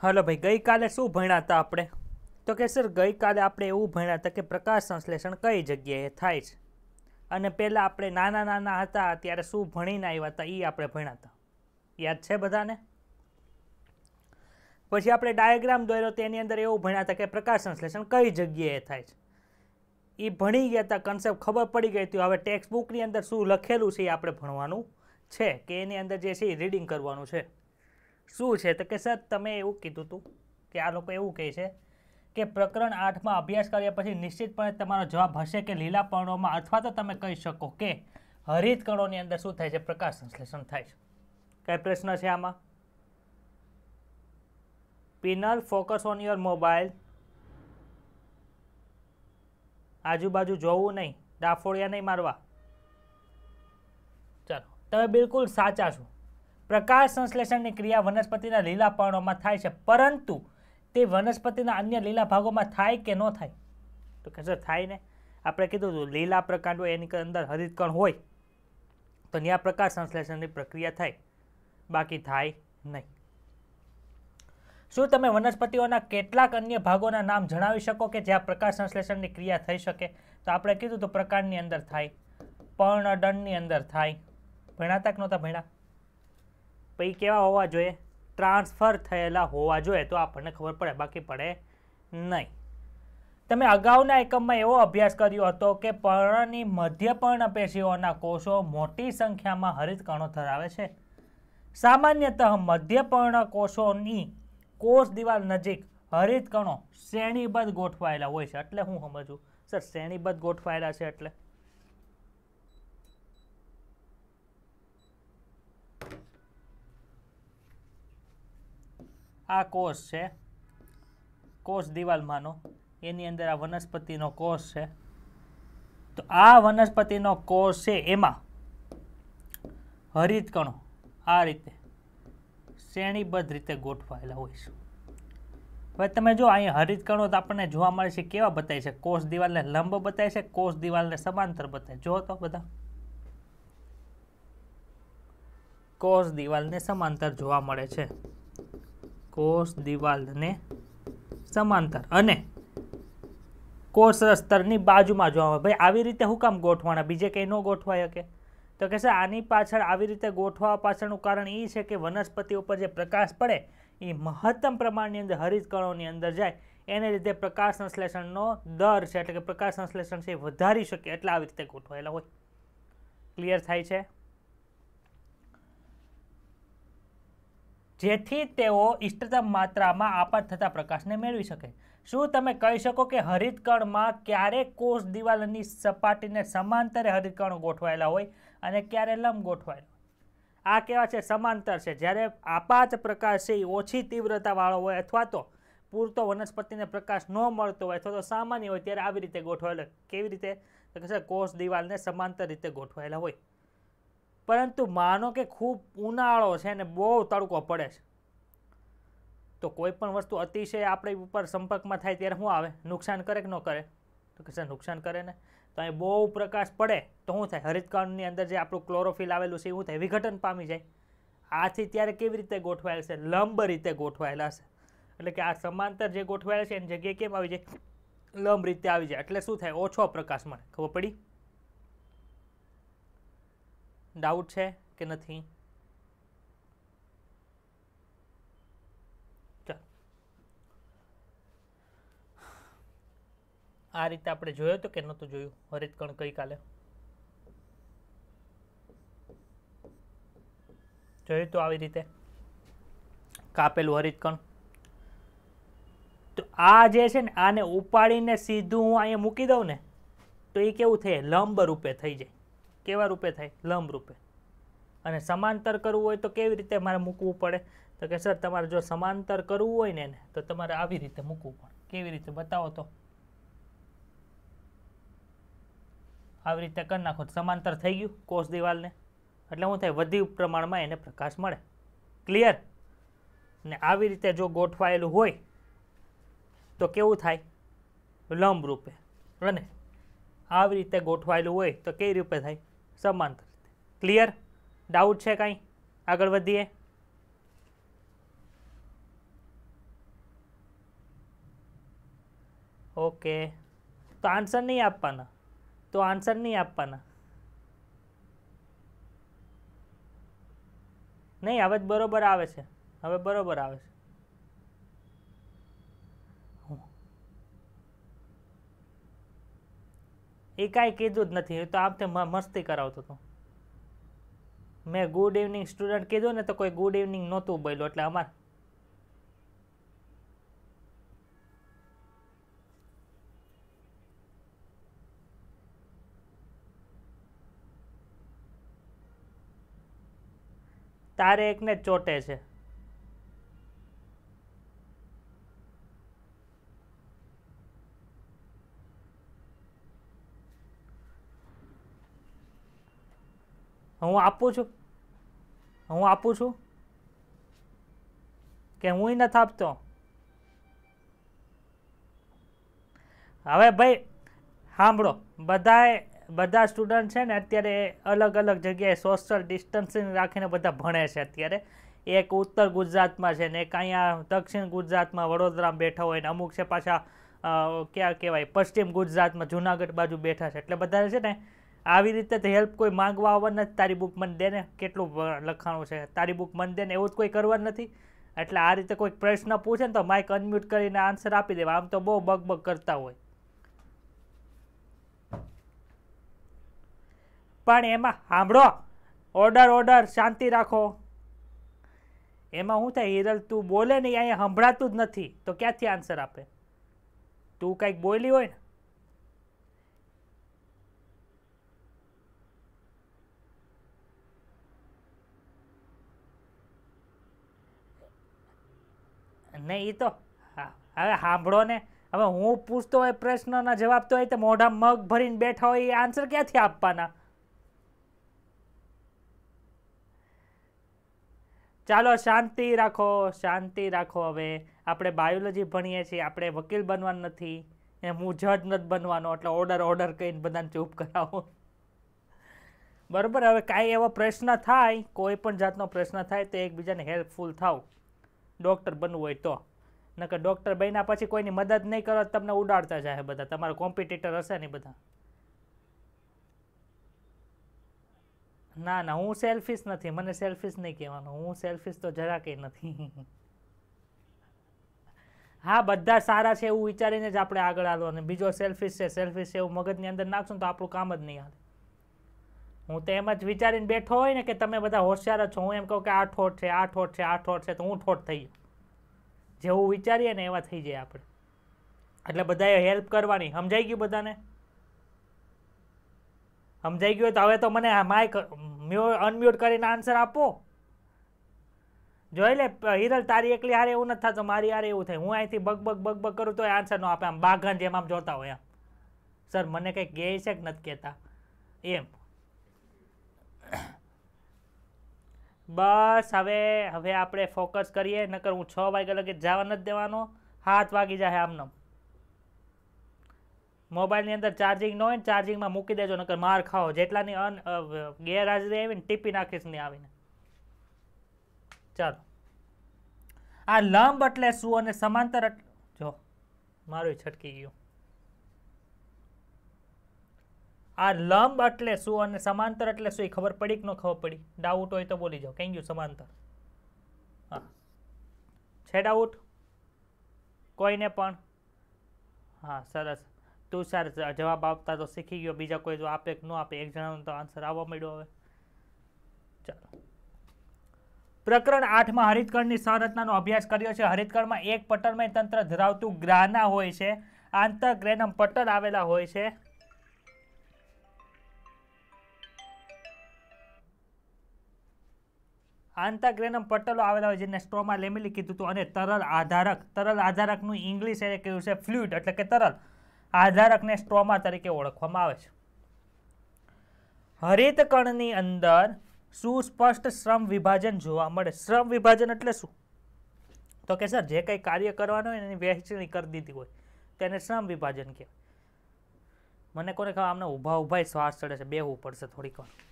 hello ભાઈ ગઈકાલે શું ભણ્યા હતા આપણે તો કે સર ગઈકાલે આપણે એવું ભણ્યા હતા કે પ્રકાશ સંશ્લેષણ કઈ જગ્યાએ થાય છે અને પહેલાં આપણે નાના નાના હતા ત્યારે શું ભણીને આવ્યા હતા એ આપણે ભણ્યા હતા યાદ છે બધાને પછી આપણે ડાયાગ્રામ દોર્યો તેની અંદર એવું ભણ્યા હતા કે પ્રકાશ સંશ્લેષણ કઈ જગ્યાએ થાય છે એ ભણી ગયા હતા કન્સેપ્ટ ખબર પડી ગઈ હતી હવે ટેક્સ્ટ બુકની અંદર શું લખેલું છે એ આપણે ભણવાનું છે કે એની અંદર જે છે એ રીડિંગ કરવાનું છે શું છે તો કે સર તમે એવું કીધું હતું કે આ લોકો એવું કહે છે કે પ્રકરણ આઠમાં અભ્યાસ કર્યા પછી નિશ્ચિતપણે તમારો જવાબ હશે કે લીલા પર્ણોમાં અથવા તો તમે કહી શકો કે હરિત કણોની અંદર શું થાય છે પ્રકાશ સંશ્લેષણ થાય છે કઈ પ્રશ્ન છે આમાં પિનલ ફોકસ ઓન યોર મોબાઈલ આજુબાજુ જોવું નહીં ડાફોડિયા નહીં મારવા ચાલો તમે બિલકુલ સાચા છો પ્રકાશ સંશ્લેષણની ક્રિયા વનસ્પતિના લીલા પર્ણોમાં થાય છે પરંતુ તે વનસ્પતિના અન્ય લીલા ભાગોમાં થાય કે ન થાય તો કે સર થાય ને આપણે કીધું હતું લીલા પ્રકાંડ હોય એની અંદર હરિતકણ હોય તો ત્યાં પ્રકાશ સંશ્લેષણની પ્રક્રિયા થાય બાકી થાય નહીં શું તમે વનસ્પતિઓના કેટલાક અન્ય ભાગોના નામ જણાવી શકો કે જ્યાં પ્રકાશ સંશ્લેષણની ક્રિયા થઈ શકે તો આપણે કીધું તો પ્રકાંડની અંદર થાય પર્ણદંડની અંદર થાય ભણાતા કે નહોતા ભણ્યા પછી કેવા હોવા જોઈએ ટ્રાન્સફર થયેલા હોવા જોઈએ તો આપણને ખબર પડે બાકી પડે નહીં તમે અગાઉના એકમમાં એવો અભ્યાસ કર્યો હતો કે પર્ણની મધ્ય પેશીઓના કોષો મોટી સંખ્યામાં હરિતકણો ધરાવે છે સામાન્યત મધ્યપર્ણ કોષોની કોષ દિવાલ નજીક હરિતકણો શ્રેણીબદ્ધ ગોઠવાયેલા હોય છે એટલે હું સમજું સર શ્રેણીબદ્ધ ગોઠવાયેલા છે એટલે આ કોષ છે કોષ દિવાલમાંનો એની અંદર આ વનસ્પતિનો કોષ છે તો આ વનસ્પતિનો કોષ છે એમાં હરિતકણો આ રીતે શ્રેણીબદ્ધ રીતે ગોઠવાયેલા હોય છે હવે તમે જો અહીં હરિતકણો તો આપણને જોવા મળે છે કેવા બતાય છે કોષ દિવાલને લંબ બતાવે છે કોષ દિવાલને સમાંતર બતાવે જો તો બધા કોષ દિવાલને સમાંતર જોવા મળે છે કોષ દિવાલને સમાંતર અને કોષ સ્તરની બાજુમાં જોવા મળે ભાઈ આવી રીતે હું કામ ગોઠવાના બીજે કંઈ ન ગોઠવાય કે તો કે સર આની પાછળ આવી રીતે ગોઠવા પાછળનું કારણ એ છે કે વનસ્પતિ ઉપર જે પ્રકાશ પડે એ મહત્તમ પ્રમાણની અંદર હરિતકણોની અંદર જાય એને લીધે પ્રકાશ સંશ્લેષણનો દર છે એટલે કે પ્રકાશ સંશ્લેષણ છે એ વધારી શકે એટલે આવી રીતે ગોઠવાયેલા હોય ક્લિયર થાય છે જેથી તેઓ ઇષ્ટતમ માત્રામાં આપાત થતા પ્રકાશને મેળવી શકે શું તમે કહી શકો કે હરિતકણમાં ક્યારે કોષ દિવાલની સપાટીને સમાંતરે હરિતકણો ગોઠવાયેલા હોય અને ક્યારે લંબ ગોઠવાયેલા આ કહેવા છે સમાંતર છે જ્યારે આપાત પ્રકાશ છે એ ઓછી તીવ્રતાવાળો હોય અથવા તો પૂરતો વનસ્પતિને પ્રકાશ ન મળતો હોય અથવા તો સામાન્ય હોય ત્યારે આવી રીતે ગોઠવાયેલો કેવી રીતે કોષ દિવાલને સમાંતર રીતે ગોઠવાયેલા હોય પરંતુ માનો કે ખૂબ ઉનાળો છે ને બહુ તડકો પડે છે તો કોઈ પણ વસ્તુ અતિશય આપણી ઉપર સંપર્કમાં થાય ત્યારે શું આવે નુકસાન કરે કે ન કરે તો કે સર નુકસાન કરે ને તો અહીં બહુ પ્રકાશ પડે તો શું થાય હરિતકાંડની અંદર જે આપણું ક્લોરોફિલ આવેલું છે એ શું થાય વિઘટન પામી જાય આથી ત્યારે કેવી રીતે ગોઠવાયેલ છે લંબ રીતે ગોઠવાયેલા છે એટલે કે આ સમાંતર જે ગોઠવાયેલ છે એની જગ્યાએ કેમ આવી જાય લંબ રીતે આવી જાય એટલે શું થાય ઓછો પ્રકાશ મળે ખબર પડી ડાઉટ છે કે નથી આ રીતે આપણે જોયો તો કે નહોતું જોયું હરિતકણ ગઈકાલે જોયું તો આવી રીતે કાપેલું હરિતકણ તો આ જે છે ને આને ઉપાડીને સીધું હું અહીંયા મૂકી દઉં ને તો એ કેવું થાય લંબ રૂપે થઈ જાય કેવા રૂપે થાય લંબ રૂપે અને સમાંતર કરવું હોય તો કેવી રીતે મારે મૂકવું પડે તો કે સર તમારે જો સમાંતર કરવું હોય ને એને તો તમારે આવી રીતે મૂકવું પડે કેવી રીતે બતાવો તો આવી રીતે કરી નાખો સમાંતર થઈ ગયું કોષ દિવાલને એટલે શું થાય વધુ પ્રમાણમાં એને પ્રકાશ મળે ક્લિયર ને આવી રીતે જો ગોઠવાયેલું હોય તો કેવું થાય લંબ રૂપે અને આવી રીતે ગોઠવાયેલું હોય તો કેવી રૂપે થાય સમાંતર ક્લિયર ડાઉટ છે કાંઈ આગળ વધીએ ઓકે તો આન્સર નહીં આપવાના તો આન્સર નહીં આપવાના નહીં હવે જ બરોબર આવે છે હવે બરોબર આવે છે એ કાંઈ કીધું જ નથી તો આમતે મસ્તી કરાવતો હતો મેં ગુડ ઇવનિંગ સ્ટુડન્ટ કીધું ને તો કોઈ ગુડ ઇવનિંગ નહોતું બોલ્યું એટલે અમાર તારે એકને ચોટે છે હું આપું છું હું આપું છું કે હું નથી આપતો હવે ભાઈ સાંભળો બધાએ બધા સ્ટુડન્ટ છે ને અત્યારે અલગ અલગ જગ્યાએ સોશિયલ ડિસ્ટન્સિંગ રાખીને બધા ભણે છે અત્યારે એક ઉત્તર ગુજરાતમાં છે ને એક અહીંયા દક્ષિણ ગુજરાતમાં વડોદરામાં બેઠા હોય ને અમુક છે પાછા ક્યાં કહેવાય પશ્ચિમ ગુજરાતમાં જુનાગઢ બાજુ બેઠા છે એટલે બધા છે ને આવી રીતે તો હેલ્પ કોઈ માંગવા આવવા નથી તારી બુક મન દે ને કેટલું લખાણું છે તારી બુક મન દે ને એવું જ કોઈ કરવાનું નથી એટલે આ રીતે કોઈક પ્રશ્ન પૂછે ને તો માઇક અનમ્યુટ કરીને આન્સર આપી દેવા આમ તો બહુ બગબગ કરતા હોય પણ એમાં સાંભળો ઓર્ડર ઓર્ડર શાંતિ રાખો એમાં શું થાય હિરલ તું બોલે ને અહીંયા સંભળાતું જ નથી તો ક્યાંથી આન્સર આપે તું કંઈક બોલી હોય ને નહીં એ તો હવે સાંભળો ને હવે હું પૂછતો હોય પ્રશ્નના જવાબ તો હોય તો મોઢા મગ ભરીને બેઠા હોય એ આન્સર ક્યાંથી આપવાના ચાલો શાંતિ રાખો શાંતિ રાખો હવે આપણે બાયોલોજી ભણીએ છીએ આપણે વકીલ બનવાનું નથી ને હું જજ નથી બનવાનો એટલે ઓર્ડર ઓર્ડર કહીને બધાને ચૂપ કરાવો બરાબર હવે કાંઈ એવો પ્રશ્ન થાય કોઈ પણ જાતનો પ્રશ્ન થાય તો એકબીજાને હેલ્પફુલ થાવ ડૉક્ટર બનવું હોય તો નકર ડૉક્ટર બન્યા પછી કોઈની મદદ નહીં કરો તમને ઉડાડતા જાય બધા તમારા કોમ્પિટિટર હશે નહીં બધા ના ના હું સેલ્ફિશ નથી મને સેલ્ફિશ નહીં કહેવાનું હું સેલ્ફિશ તો જરા કંઈ નથી હા બધા સારા છે એવું વિચારીને જ આપણે આગળ હાલવાનું બીજો સેલ્ફિશ છે સેલ્ફિશ છે એવું મગજની અંદર નાખશું તો આપણું કામ જ નહીં હાલે હું તો એમ જ વિચારીને બેઠો હોય ને કે તમે બધા હોશિયાર છો હું એમ કહું કે આ ઠોઠ છે આ ઠોઠ છે આ ઠોઠ છે તો હું ઠોઠ થઈ ગયો જેવું વિચારીએ ને એવા થઈ જાય આપણે એટલે બધાએ હેલ્પ કરવાની સમજાઈ ગયું બધાને સમજાઈ ગયું તો હવે તો મને માઇક અનમ્યુટ કરીને આન્સર આપો જોઈ લે હિરલ તારી એકલી હારે એવું નથી થતું મારી હારે એવું થાય હું અહીંથી બગ બગ બગ બગ કરું તો એ આન્સર ન આપે આમ બાઘન જેમ આમ જોતા હોય એમ સર મને કંઈક કહે છે કે નથી કહેતા એમ બસ હવે હવે આપણે ફોકસ કરીએ નકર હું છ વાગ્યા લગે જવા નથી દેવાનો હાથ વાગી જાય આમને મોબાઈલની અંદર ચાર્જિંગ ન હોય ને ચાર્જિંગમાં મૂકી દેજો નકર માર ખાઓ જેટલાની અન ગેરહાજરી આવીને ટીપી નાખીશ નહીં આવીને ચાલો આ લંબ એટલે શું અને સમાંતર જો મારું છટકી ગયું આ લંબ એટલે શું અને સમાંતર એટલે શું એ ખબર પડી કે ન ખબર પડી ડાઉટ હોય તો બોલી જાઓ કઈ ગયું સમાંતર હા છે ડાઉટ કોઈને પણ હા સરસ તું સર જવાબ આપતા તો શીખી ગયો બીજા કોઈ જો આપે કે ન આપે એક જણાનો તો આન્સર આવવા મળ્યો હવે ચાલો પ્રકરણ આઠમાં હરિતકણની સંરચનાનો અભ્યાસ કર્યો છે હરિતકણમાં એક પટલમય તંત્ર ધરાવતું ગ્રાના હોય છે આંતર ગ્રેનમ પટલ આવેલા હોય છે આંતગ્રેનમ પટલો આવેલા હોય જેને સ્ટ્રોમાં લેમેલી કીધું હતું અને તરલ આધારક તરલ આધારકનું ઇંગ્લિશ એને કહ્યું છે ફ્લુઇડ એટલે કે તરલ આધારકને સ્ટ્રોમા તરીકે ઓળખવામાં આવે છે હરિતકણની અંદર સુસ્પષ્ટ શ્રમ વિભાજન જોવા મળે શ્રમ વિભાજન એટલે શું તો કે સર જે કંઈ કાર્ય કરવાનું હોય એની વહેંચણી કરી દીધી હોય તેને શ્રમ વિભાજન કહેવાય મને કોને ખબર આમને ઊભા ઊભા શ્વાસ ચડે છે બેહવું પડશે થોડીક વાર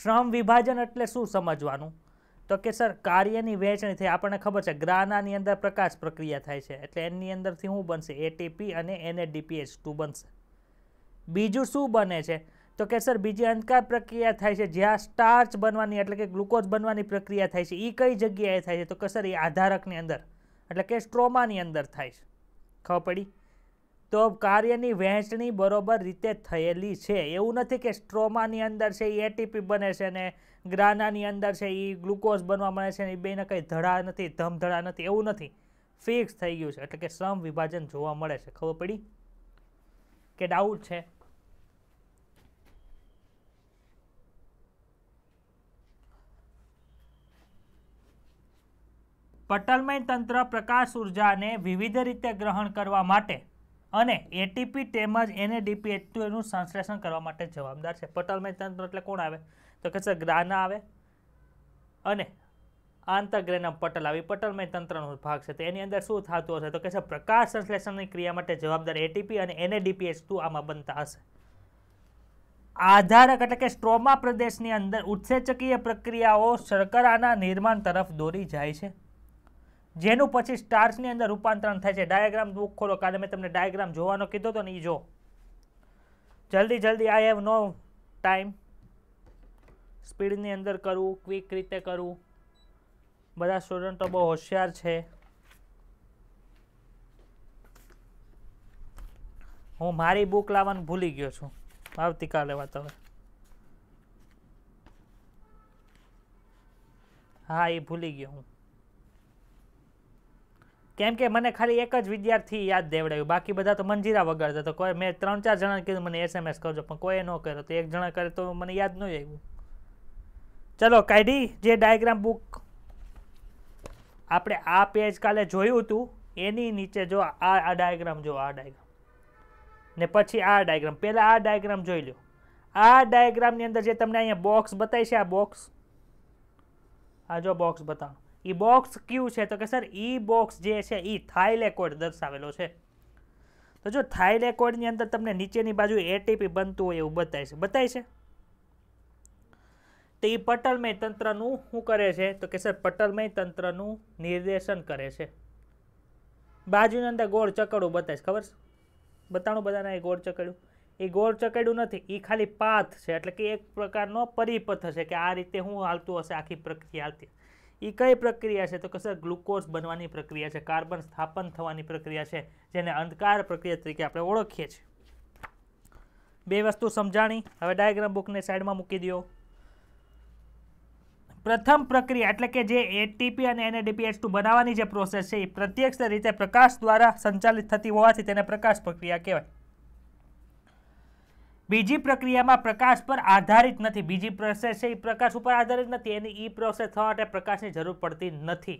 શ્રમ વિભાજન એટલે શું સમજવાનું તો કે સર કાર્યની વહેંચણી થઈ આપણને ખબર છે ગ્રાનાની અંદર પ્રકાશ પ્રક્રિયા થાય છે એટલે એની અંદરથી શું બનશે એટીપી અને એનએડીપીએચ ટુ બનશે બીજું શું બને છે તો કે સર બીજી અંધકાર પ્રક્રિયા થાય છે જ્યાં સ્ટાર્ચ બનવાની એટલે કે ગ્લુકોઝ બનવાની પ્રક્રિયા થાય છે એ કઈ જગ્યાએ થાય છે તો કે સર એ આધારકની અંદર એટલે કે સ્ટ્રોમાની અંદર થાય છે ખબર પડી તો કાર્યની વહેંચણી બરોબર રીતે થયેલી છે એવું નથી કે સ્ટ્રોમાની અંદર છે એ એટીપી બને છે ને ગ્રાનાની અંદર છે એ ગ્લુકોઝ બનવા મળે છે ને એ બેને કંઈ ધડા નથી ધમધડા નથી એવું નથી ફિક્સ થઈ ગયું છે એટલે કે શ્રમ વિભાજન જોવા મળે છે ખબર પડી કે ડાઉટ છે પટલમય તંત્ર પ્રકાશ ઉર્જાને વિવિધ રીતે ગ્રહણ કરવા માટે અને એટીપી તેમજ એનએડીપી એટીનું સંશ્લેષણ કરવા માટે જવાબદાર છે પટલ તંત્ર એટલે કોણ આવે તો કે સર ગ્રાના આવે અને આંતરગ્રેનમ પટલ આવી પટલમય તંત્રનો ભાગ છે તો એની અંદર શું થતું હશે તો કે છે પ્રકાશ સંશ્લેષણની ક્રિયા માટે જવાબદાર એટીપી અને એનએડીપીએચ ટુ આમાં બનતા હશે આધારક એટલે કે સ્ટ્રોમા પ્રદેશની અંદર ઉત્સેચકીય પ્રક્રિયાઓ શર્કરાના નિર્માણ તરફ દોરી જાય છે જેનું પછી સ્ટાર્સની અંદર રૂપાંતરણ થાય છે ડાયાગ્રામ બુક ખોલો કાલે મેં તમને ડાયાગ્રામ જોવાનો કીધો હતો ને એ જો જલ્દી જલ્દી આઈ હેવ નો ટાઈમ સ્પીડની અંદર કરવું ક્વિક રીતે કરવું બધા સ્ટુડન્ટો બહુ હોશિયાર છે હું મારી બુક લાવવાનું ભૂલી ગયો છું આવતીકાલે વાત હવે હા એ ભૂલી ગયો હું કેમ કે મને ખાલી એક જ વિદ્યાર્થી યાદ દેવડાવ્યું બાકી બધા તો મંજીરા વગાડતા તો કોઈ મેં ત્રણ ચાર જણાને કીધું મને એસએમએસ કરજો પણ કોઈ ન કર્યો તો એક જણા કરે તો મને યાદ ન આવ્યું ચલો કાઢી જે ડાયગ્રામ બુક આપણે આ પેજ કાલે જોયું હતું એની નીચે જો આ આ ડાયગ્રામ જો આ ડાયગ્રામ ને પછી આ ડાયગ્રામ પહેલાં આ ડાયગ્રામ જોઈ લો આ ડાયગ્રામની અંદર જે તમને અહીંયા બોક્સ બતાવી છે આ બોક્સ આ જો બોક્સ બતાવો એ બોક્સ ક્યુ છે તો કે સર ઈ બોક્સ જે છે એ થાઇલેકોઇડ દર્શાવેલો છે તો જો થાઇલેકોઇડની અંદર તમને નીચેની બાજુ એટીપી બનતું હોય એવું બતાવે છે બતાય છે તો એ પટલમય તંત્રનું શું કરે છે તો કે સર પટલમય તંત્રનું નિર્દેશન કરે છે બાજુની અંદર ગોળ ચકડું બતાવીશ ખબર છે બતાણું બધાને એ ગોળ ચકડ્યું એ ગોળ ચકડ્યું નથી એ ખાલી પાથ છે એટલે કે એક પ્રકારનો પરિપથ છે કે આ રીતે હું હાલતું હશે આખી પ્રક્રિયા હાલતી એ કઈ પ્રક્રિયા છે તો કે સર ગ્લુકોઝ બનવાની પ્રક્રિયા છે કાર્બન સ્થાપન થવાની પ્રક્રિયા છે જેને અંધકાર પ્રક્રિયા તરીકે આપણે ઓળખીએ છીએ બે વસ્તુ સમજાણી હવે ડાયાગ્રામ બુકને સાઈડમાં મૂકી દો પ્રથમ પ્રક્રિયા એટલે કે જે એટીપી અને એનએડીપી એચ બનાવવાની જે પ્રોસેસ છે એ પ્રત્યક્ષ રીતે પ્રકાશ દ્વારા સંચાલિત થતી હોવાથી તેને પ્રકાશ પ્રક્રિયા કહેવાય બીજી પ્રક્રિયામાં પ્રકાશ પર આધારિત નથી બીજી પ્રોસેસ છે એ પ્રકાશ ઉપર આધારિત નથી એની ઈ પ્રોસેસ થવા માટે પ્રકાશની જરૂર પડતી નથી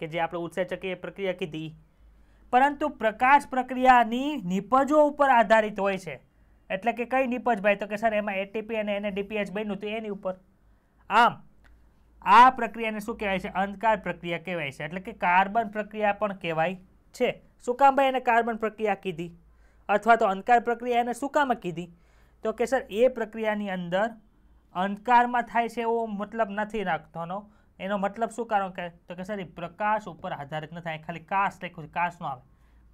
કે જે આપણે એ પ્રક્રિયા કીધી પરંતુ પ્રકાશ પ્રક્રિયાની નિપજો ઉપર આધારિત હોય છે એટલે કે કઈ નિપજ ભાઈ તો કે સર એમાં એટીપી અને એને ડીપીએચ બન્યું હતું એની ઉપર આમ આ પ્રક્રિયાને શું કહેવાય છે અંધકાર પ્રક્રિયા કહેવાય છે એટલે કે કાર્બન પ્રક્રિયા પણ કહેવાય છે શું કામ ભાઈ એને કાર્બન પ્રક્રિયા કીધી અથવા તો અંધકાર પ્રક્રિયા એને શું કામ કીધી તો કે સર એ પ્રક્રિયાની અંદર અંધકારમાં થાય છે એવો મતલબ નથી રાખવાનો એનો મતલબ શું કારણ કે તો કે સર એ પ્રકાશ ઉપર આધારિત નથી અહીં ખાલી કાશ લખ્યું છે કાશ ન આવે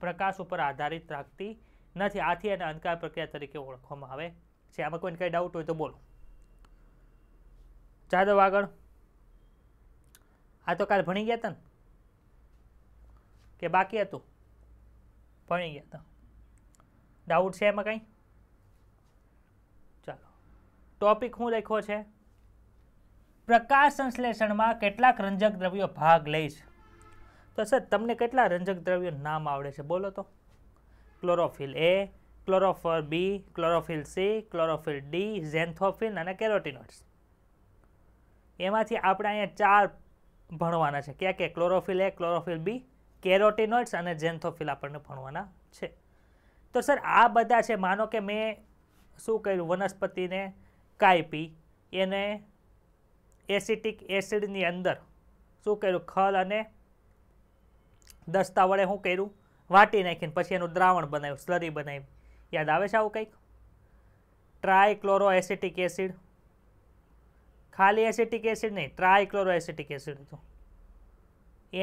પ્રકાશ ઉપર આધારિત રાખતી નથી આથી એને અંધકાર પ્રક્રિયા તરીકે ઓળખવામાં આવે છે આમાં કોઈને કંઈ ડાઉટ હોય તો બોલો જાદવ આગળ આ તો કાલ ભણી ગયા હતા ને કે બાકી હતું ભણી ગયા હતા ડાઉટ છે એમાં કંઈ ટોપિક હું લખ્યો છે પ્રકાશ સંશ્લેષણમાં કેટલાક રંજક દ્રવ્યો ભાગ લઈશ તો સર તમને કેટલા રંજક દ્રવ્યો નામ આવડે છે બોલો તો chlorophyll A chlorophyll B chlorophyll C chlorophyll D xanthophyll અને કેરોટીનોટ્સ એમાંથી આપણે અહીંયા ચાર ભણવાના છે ક્યાં કે ક્લોરોફિલ એ ક્લોરોફિલ બી કેરોટીનોઇડ્સ અને જેન્થોફિલ આપણને ભણવાના છે તો સર આ બધા છે માનો કે મેં શું કર્યું વનસ્પતિને કાપી એને એસિટિક એસિડની અંદર શું કર્યું ખલ અને દસ્તા વડે શું કર્યું વાટી નાખીને પછી એનું દ્રાવણ બનાવ્યું સ્લરી બનાવી યાદ આવે છે આવું કંઈક ટ્રાયક્લોરો એસિટિક એસિડ ખાલી એસિટિક એસિડ નહીં ટ્રાયક્લોરો એસિટિક એસિડ હતું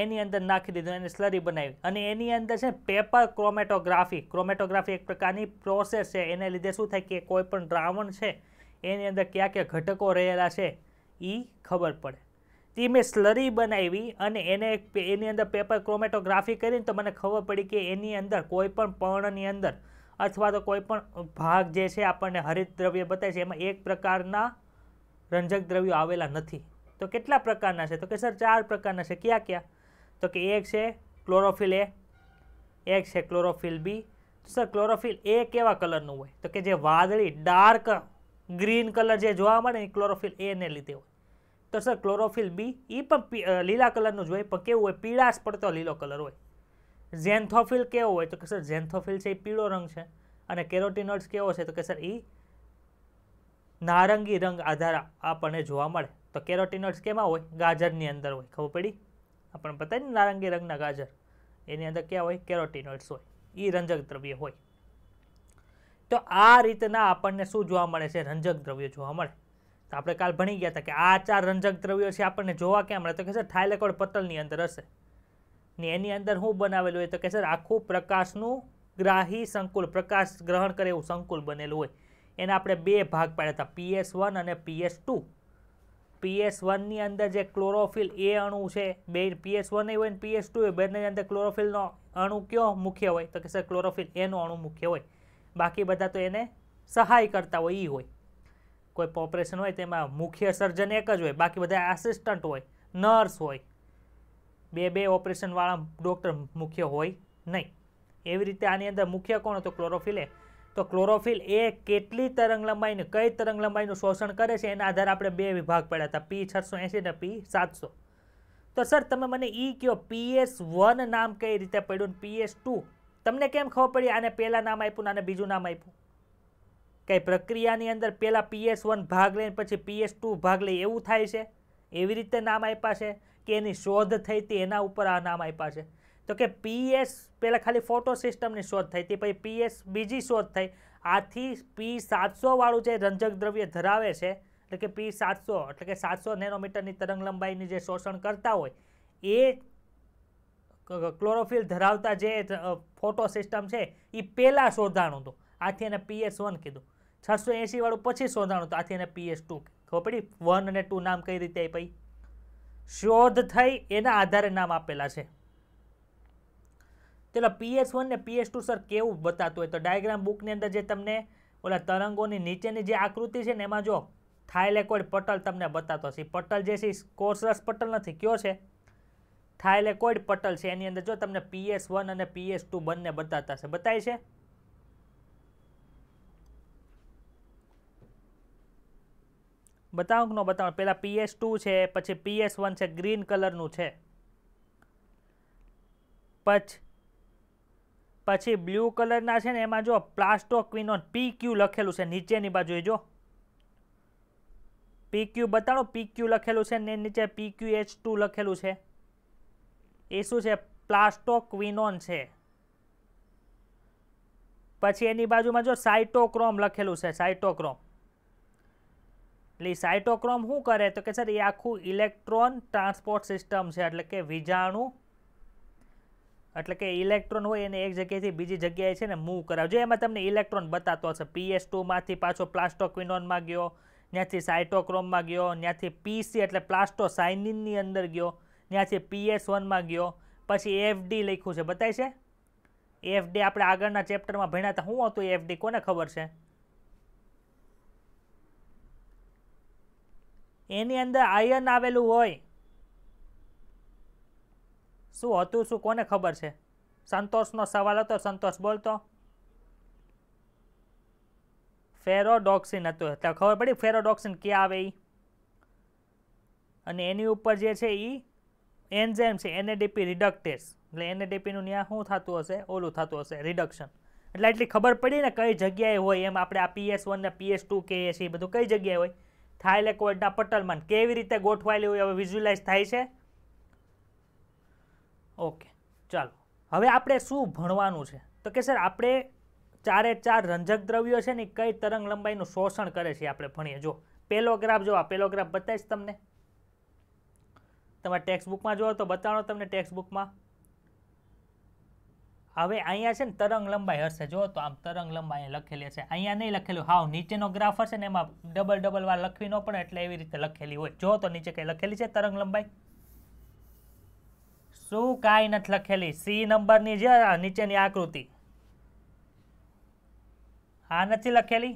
એની અંદર નાખી દીધું એને સ્લરી બનાવી અને એની અંદર છે પેપર ક્રોમેટોગ્રાફી ક્રોમેટોગ્રાફી એક પ્રકારની પ્રોસેસ છે એને લીધે શું થાય કે કોઈ પણ દ્રાવણ છે એની અંદર કયા કયા ઘટકો રહેલા છે એ ખબર પડે તે મેં સ્લરી બનાવી અને એને એની અંદર પેપર ક્રોમેટોગ્રાફી કરીને તો મને ખબર પડી કે એની અંદર કોઈપણ પર્ણની અંદર અથવા તો કોઈ પણ ભાગ જે છે આપણને હરિત દ્રવ્ય બતાવે છે એમાં એક પ્રકારના રંજક દ્રવ્યો આવેલા નથી તો કેટલા પ્રકારના છે તો કે સર ચાર પ્રકારના છે કયા કયા તો કે એક છે ક્લોરોફિલ એ એક છે ક્લોરોફિલ બી તો સર ક્લોરોફિલ એ કેવા કલરનું હોય તો કે જે વાદળી ડાર્ક ગ્રીન કલર જે જોવા મળે એ ક્લોરોફિલ એને લીધે હોય તો સર ક્લોરોફિલ બી એ પણ લીલા કલરનું જ હોય પણ કેવું હોય પીળાશ પડતો લીલો કલર હોય ઝેન્થોફિલ કેવો હોય તો કે સર ઝેન્થોફિલ છે એ પીળો રંગ છે અને કેરોટીનોઇડ્સ કેવો છે તો કે સર એ નારંગી રંગ આધાર આપણને જોવા મળે તો કેરોટીનોઇડ્સ કેમાં હોય ગાજરની અંદર હોય ખબર પડી આપણને પતા ને નારંગી રંગના ગાજર એની અંદર ક્યાં હોય કેરોટીનોઇડ્સ હોય એ રંજક દ્રવ્ય હોય તો આ રીતના આપણને શું જોવા મળે છે રંજક દ્રવ્યો જોવા મળે તો આપણે કાલ ભણી ગયા હતા કે આ ચાર રંજક દ્રવ્યો છે આપણને જોવા ક્યાં મળે તો કે સર થાઇલેકોડ પતલની અંદર હશે ને એની અંદર શું બનાવેલું હોય તો કે સર આખું પ્રકાશનું ગ્રાહી સંકુલ પ્રકાશ ગ્રહણ કરે એવું સંકુલ બનેલું હોય એને આપણે બે ભાગ પાડ્યા હતા પીએસ વન અને પીએસ ટુ પીએસ વનની અંદર જે ક્લોરોફિલ એ અણુ છે બે પીએસ વન હોય ને પીએસ ટુ એ બંનેની અંદર ક્લોરોફિલનો અણુ કયો મુખ્ય હોય તો કે સર ક્લોરોફિલ એનો અણુ મુખ્ય હોય બાકી બધા તો એને સહાય કરતા હોય એ હોય કોઈ ઓપરેશન હોય તેમાં મુખ્ય સર્જન એક જ હોય બાકી બધા આસિસ્ટન્ટ હોય નર્સ હોય બે બે ઓપરેશનવાળા ડૉક્ટર મુખ્ય હોય નહીં એવી રીતે આની અંદર મુખ્ય કોણ હતો ક્લોરોફિલ એ તો ક્લોરોફિલ એ કેટલી તરંગ લંબાઈને કઈ તરંગ લંબાઈનું શોષણ કરે છે એના આધારે આપણે બે વિભાગ પડ્યા હતા પી છસો એંસી ને પી સાતસો તો સર તમે મને એ કહો પીએસ વન નામ કઈ રીતે પડ્યું પીએસ ટુ તમને કેમ ખબર પડી આને પહેલાં નામ આપ્યું આને બીજું નામ આપ્યું કંઈ પ્રક્રિયાની અંદર પહેલાં પીએસ વન ભાગ લઈને પછી પીએસ ટુ ભાગ લઈ એવું થાય છે એવી રીતે નામ આપ્યા છે કે એની શોધ થઈ હતી એના ઉપર આ નામ આપ્યા છે તો કે પીએસ પહેલાં ખાલી ફોટો સિસ્ટમની શોધ થઈ હતી પછી પીએસ બીજી શોધ થઈ આથી પી સાતસોવાળું જે રંજક દ્રવ્ય ધરાવે છે એટલે કે પી સાતસો એટલે કે સાતસો નેનોમીટરની તરંગ લંબાઈની જે શોષણ કરતા હોય એ ક્લોરોફિલ ધરાવતા જે ફોટો સિસ્ટમ છે એ પહેલાં શોધાણું હતું આથી એને પીએસ વન કીધું છસો એંસીવાળું પછી શોધાણું હતું આથી એને પીએસ ટુ ખોપડી વન અને ટુ નામ કઈ રીતે આપી શોધ થઈ એના આધારે નામ આપેલા છે ચલો પીએસ વન ને પીએસ ટુ સર કેવું બતાતું હોય તો ડાયગ્રામ બુકની અંદર જે તમને ઓલા તરંગોની નીચેની જે આકૃતિ છે ને એમાં જો થાઇલેકોઇડ પટલ તમને બતાતો છે પટલ જે છે કોર્સરસ પટલ નથી કયો છે થાય કોઈ પટલ છે એની અંદર જો તમને પીએસ વન અને પીએસ ટુ બંને બતાતા છે બતાય છે બતાવો કે ન બતાવો પહેલાં પીએસ ટુ છે પછી પીએસ વન છે ગ્રીન કલરનું છે પછ પછી બ્લુ કલરના છે ને એમાં જો પ્લાસ્ટોક્વિનોન પી ક્યુ લખેલું છે નીચેની બાજુએ જો પી ક્યુ બતાડો પી ક્યુ લખેલું છે ને નીચે પી ક્યુ એચ ટુ લખેલું છે એ શું છે પ્લાસ્ટોક્વિનોન છે પછી એની બાજુમાં જો સાઇટોક્રોમ લખેલું છે સાઇટોક્રોમ એટલે સાઇટોક્રોમ શું કરે તો કે સર એ આખું ઇલેક્ટ્રોન ટ્રાન્સપોર્ટ સિસ્ટમ છે એટલે કે વીજાણુ એટલે કે ઇલેક્ટ્રોન હોય એને એક જગ્યાએથી બીજી જગ્યાએ છે ને મૂવ કરાવે જો એમાં તમને ઇલેક્ટ્રોન બતાતો હશે પીએસ ટુમાંથી પાછો પ્લાસ્ટોક્વિનોનમાં ગયો ત્યાંથી સાઇટોક્રોમમાં ગયો ત્યાંથી પીસી એટલે પ્લાસ્ટોસાઇનિનની અંદર ગયો ત્યાં છે એસ વનમાં ગયો પછી એફડી લખ્યું છે બતાય છે એફડી આપણે આગળના ચેપ્ટરમાં ભણ્યા હતા શું હતું એફડી કોને ખબર છે એની અંદર આયન આવેલું હોય શું હતું શું કોને ખબર છે સંતોષનો સવાલ હતો સંતોષ બોલતો ફેરોડોક્સિન હતું તો ખબર પડી ફેરોડોક્સિન ક્યાં આવે એ અને એની ઉપર જે છે એ એન્ઝાઇમ છે એનએડીપી રિડક્ટેસ એટલે એનએડીપીનું ત્યાં શું થતું હશે ઓલું થતું હશે રિડક્શન એટલે એટલી ખબર પડી ને કઈ જગ્યાએ હોય એમ આપણે આ પીએસ વન ને પીએસ ટુ કે એ બધું કઈ જગ્યાએ હોય થાય થાઇલેકોઇડના પટલમાં કેવી રીતે ગોઠવાયેલી હોય હવે વિઝ્યુલાઇઝ થાય છે ઓકે ચાલો હવે આપણે શું ભણવાનું છે તો કે સર આપણે ચારે ચાર રંજક દ્રવ્યો છે ને કઈ તરંગ લંબાઈનું શોષણ કરે છે આપણે ભણીએ જો પહેલો ગ્રાફ જોવા પહેલો ગ્રાફ બતાવીશ તમને તમારે ટેક્સ્ટબુકમાં જોવો તો બતાવો તમને ટેક્સ્ટબુકમાં હવે અહીંયા છે ને તરંગ લંબાઈ હશે જો તો આમ તરંગ લંબાઈ લખેલી હશે અહીંયા નહીં લખેલું હાવ નીચેનો ગ્રાફ હશે ને એમાં ડબલ ડબલ વાર લખવી ન પડે એટલે એવી રીતે લખેલી હોય જો તો નીચે કંઈ લખેલી છે તરંગ લંબાઈ શું કાંઈ નથી લખેલી સી નંબરની જે નીચેની આકૃતિ હા નથી લખેલી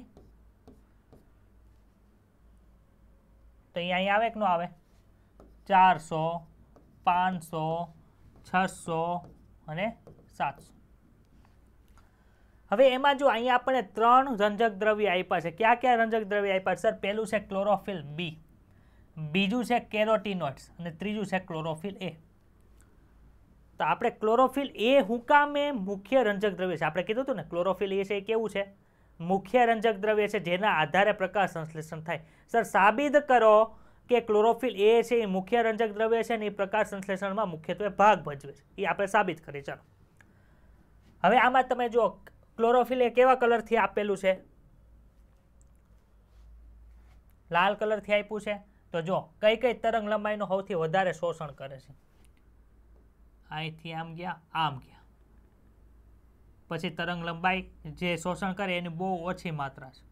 તો અહીંયા આવે કે ન આવે ચારસો પાંચસો છસો અને સાતસો હવે એમાં જો અહીંયા આપણે ત્રણ રંજક દ્રવ્ય આપ્યા છે કયા કયા રંજક દ્રવ્ય આપ્યા છે સર પહેલું છે ક્લોરોફિલ બી બીજું છે કેરોટીનોટ્સ અને ત્રીજું છે ક્લોરોફિલ એ તો આપણે ક્લોરોફિલ એ હું કામ મુખ્ય રંજક દ્રવ્ય છે આપણે કીધું હતું ને ક્લોરોફિલ એ છે એ કેવું છે મુખ્ય રંજક દ્રવ્ય છે જેના આધારે પ્રકાશ સંશ્લેષણ થાય સર સાબિત કરો કે ક્લોરોફિલ એ છે એ મુખ્ય રંજક દ્રવ્ય છે અને એ પ્રકાશ સંશ્લેષણમાં મુખ્યત્વે ભાગ ભજવે છે એ આપણે સાબિત કરીએ ચાલો હવે આમાં તમે જો ક્લોરોફિલ એ કેવા કલરથી આપેલું છે લાલ કલરથી આપ્યું છે તો જો કઈ કઈ તરંગ લંબાઈનું સૌથી વધારે શોષણ કરે છે અહીંથી આમ ગયા આમ ગયા પછી તરંગ લંબાઈ જે શોષણ કરે એની બહુ ઓછી માત્રા છે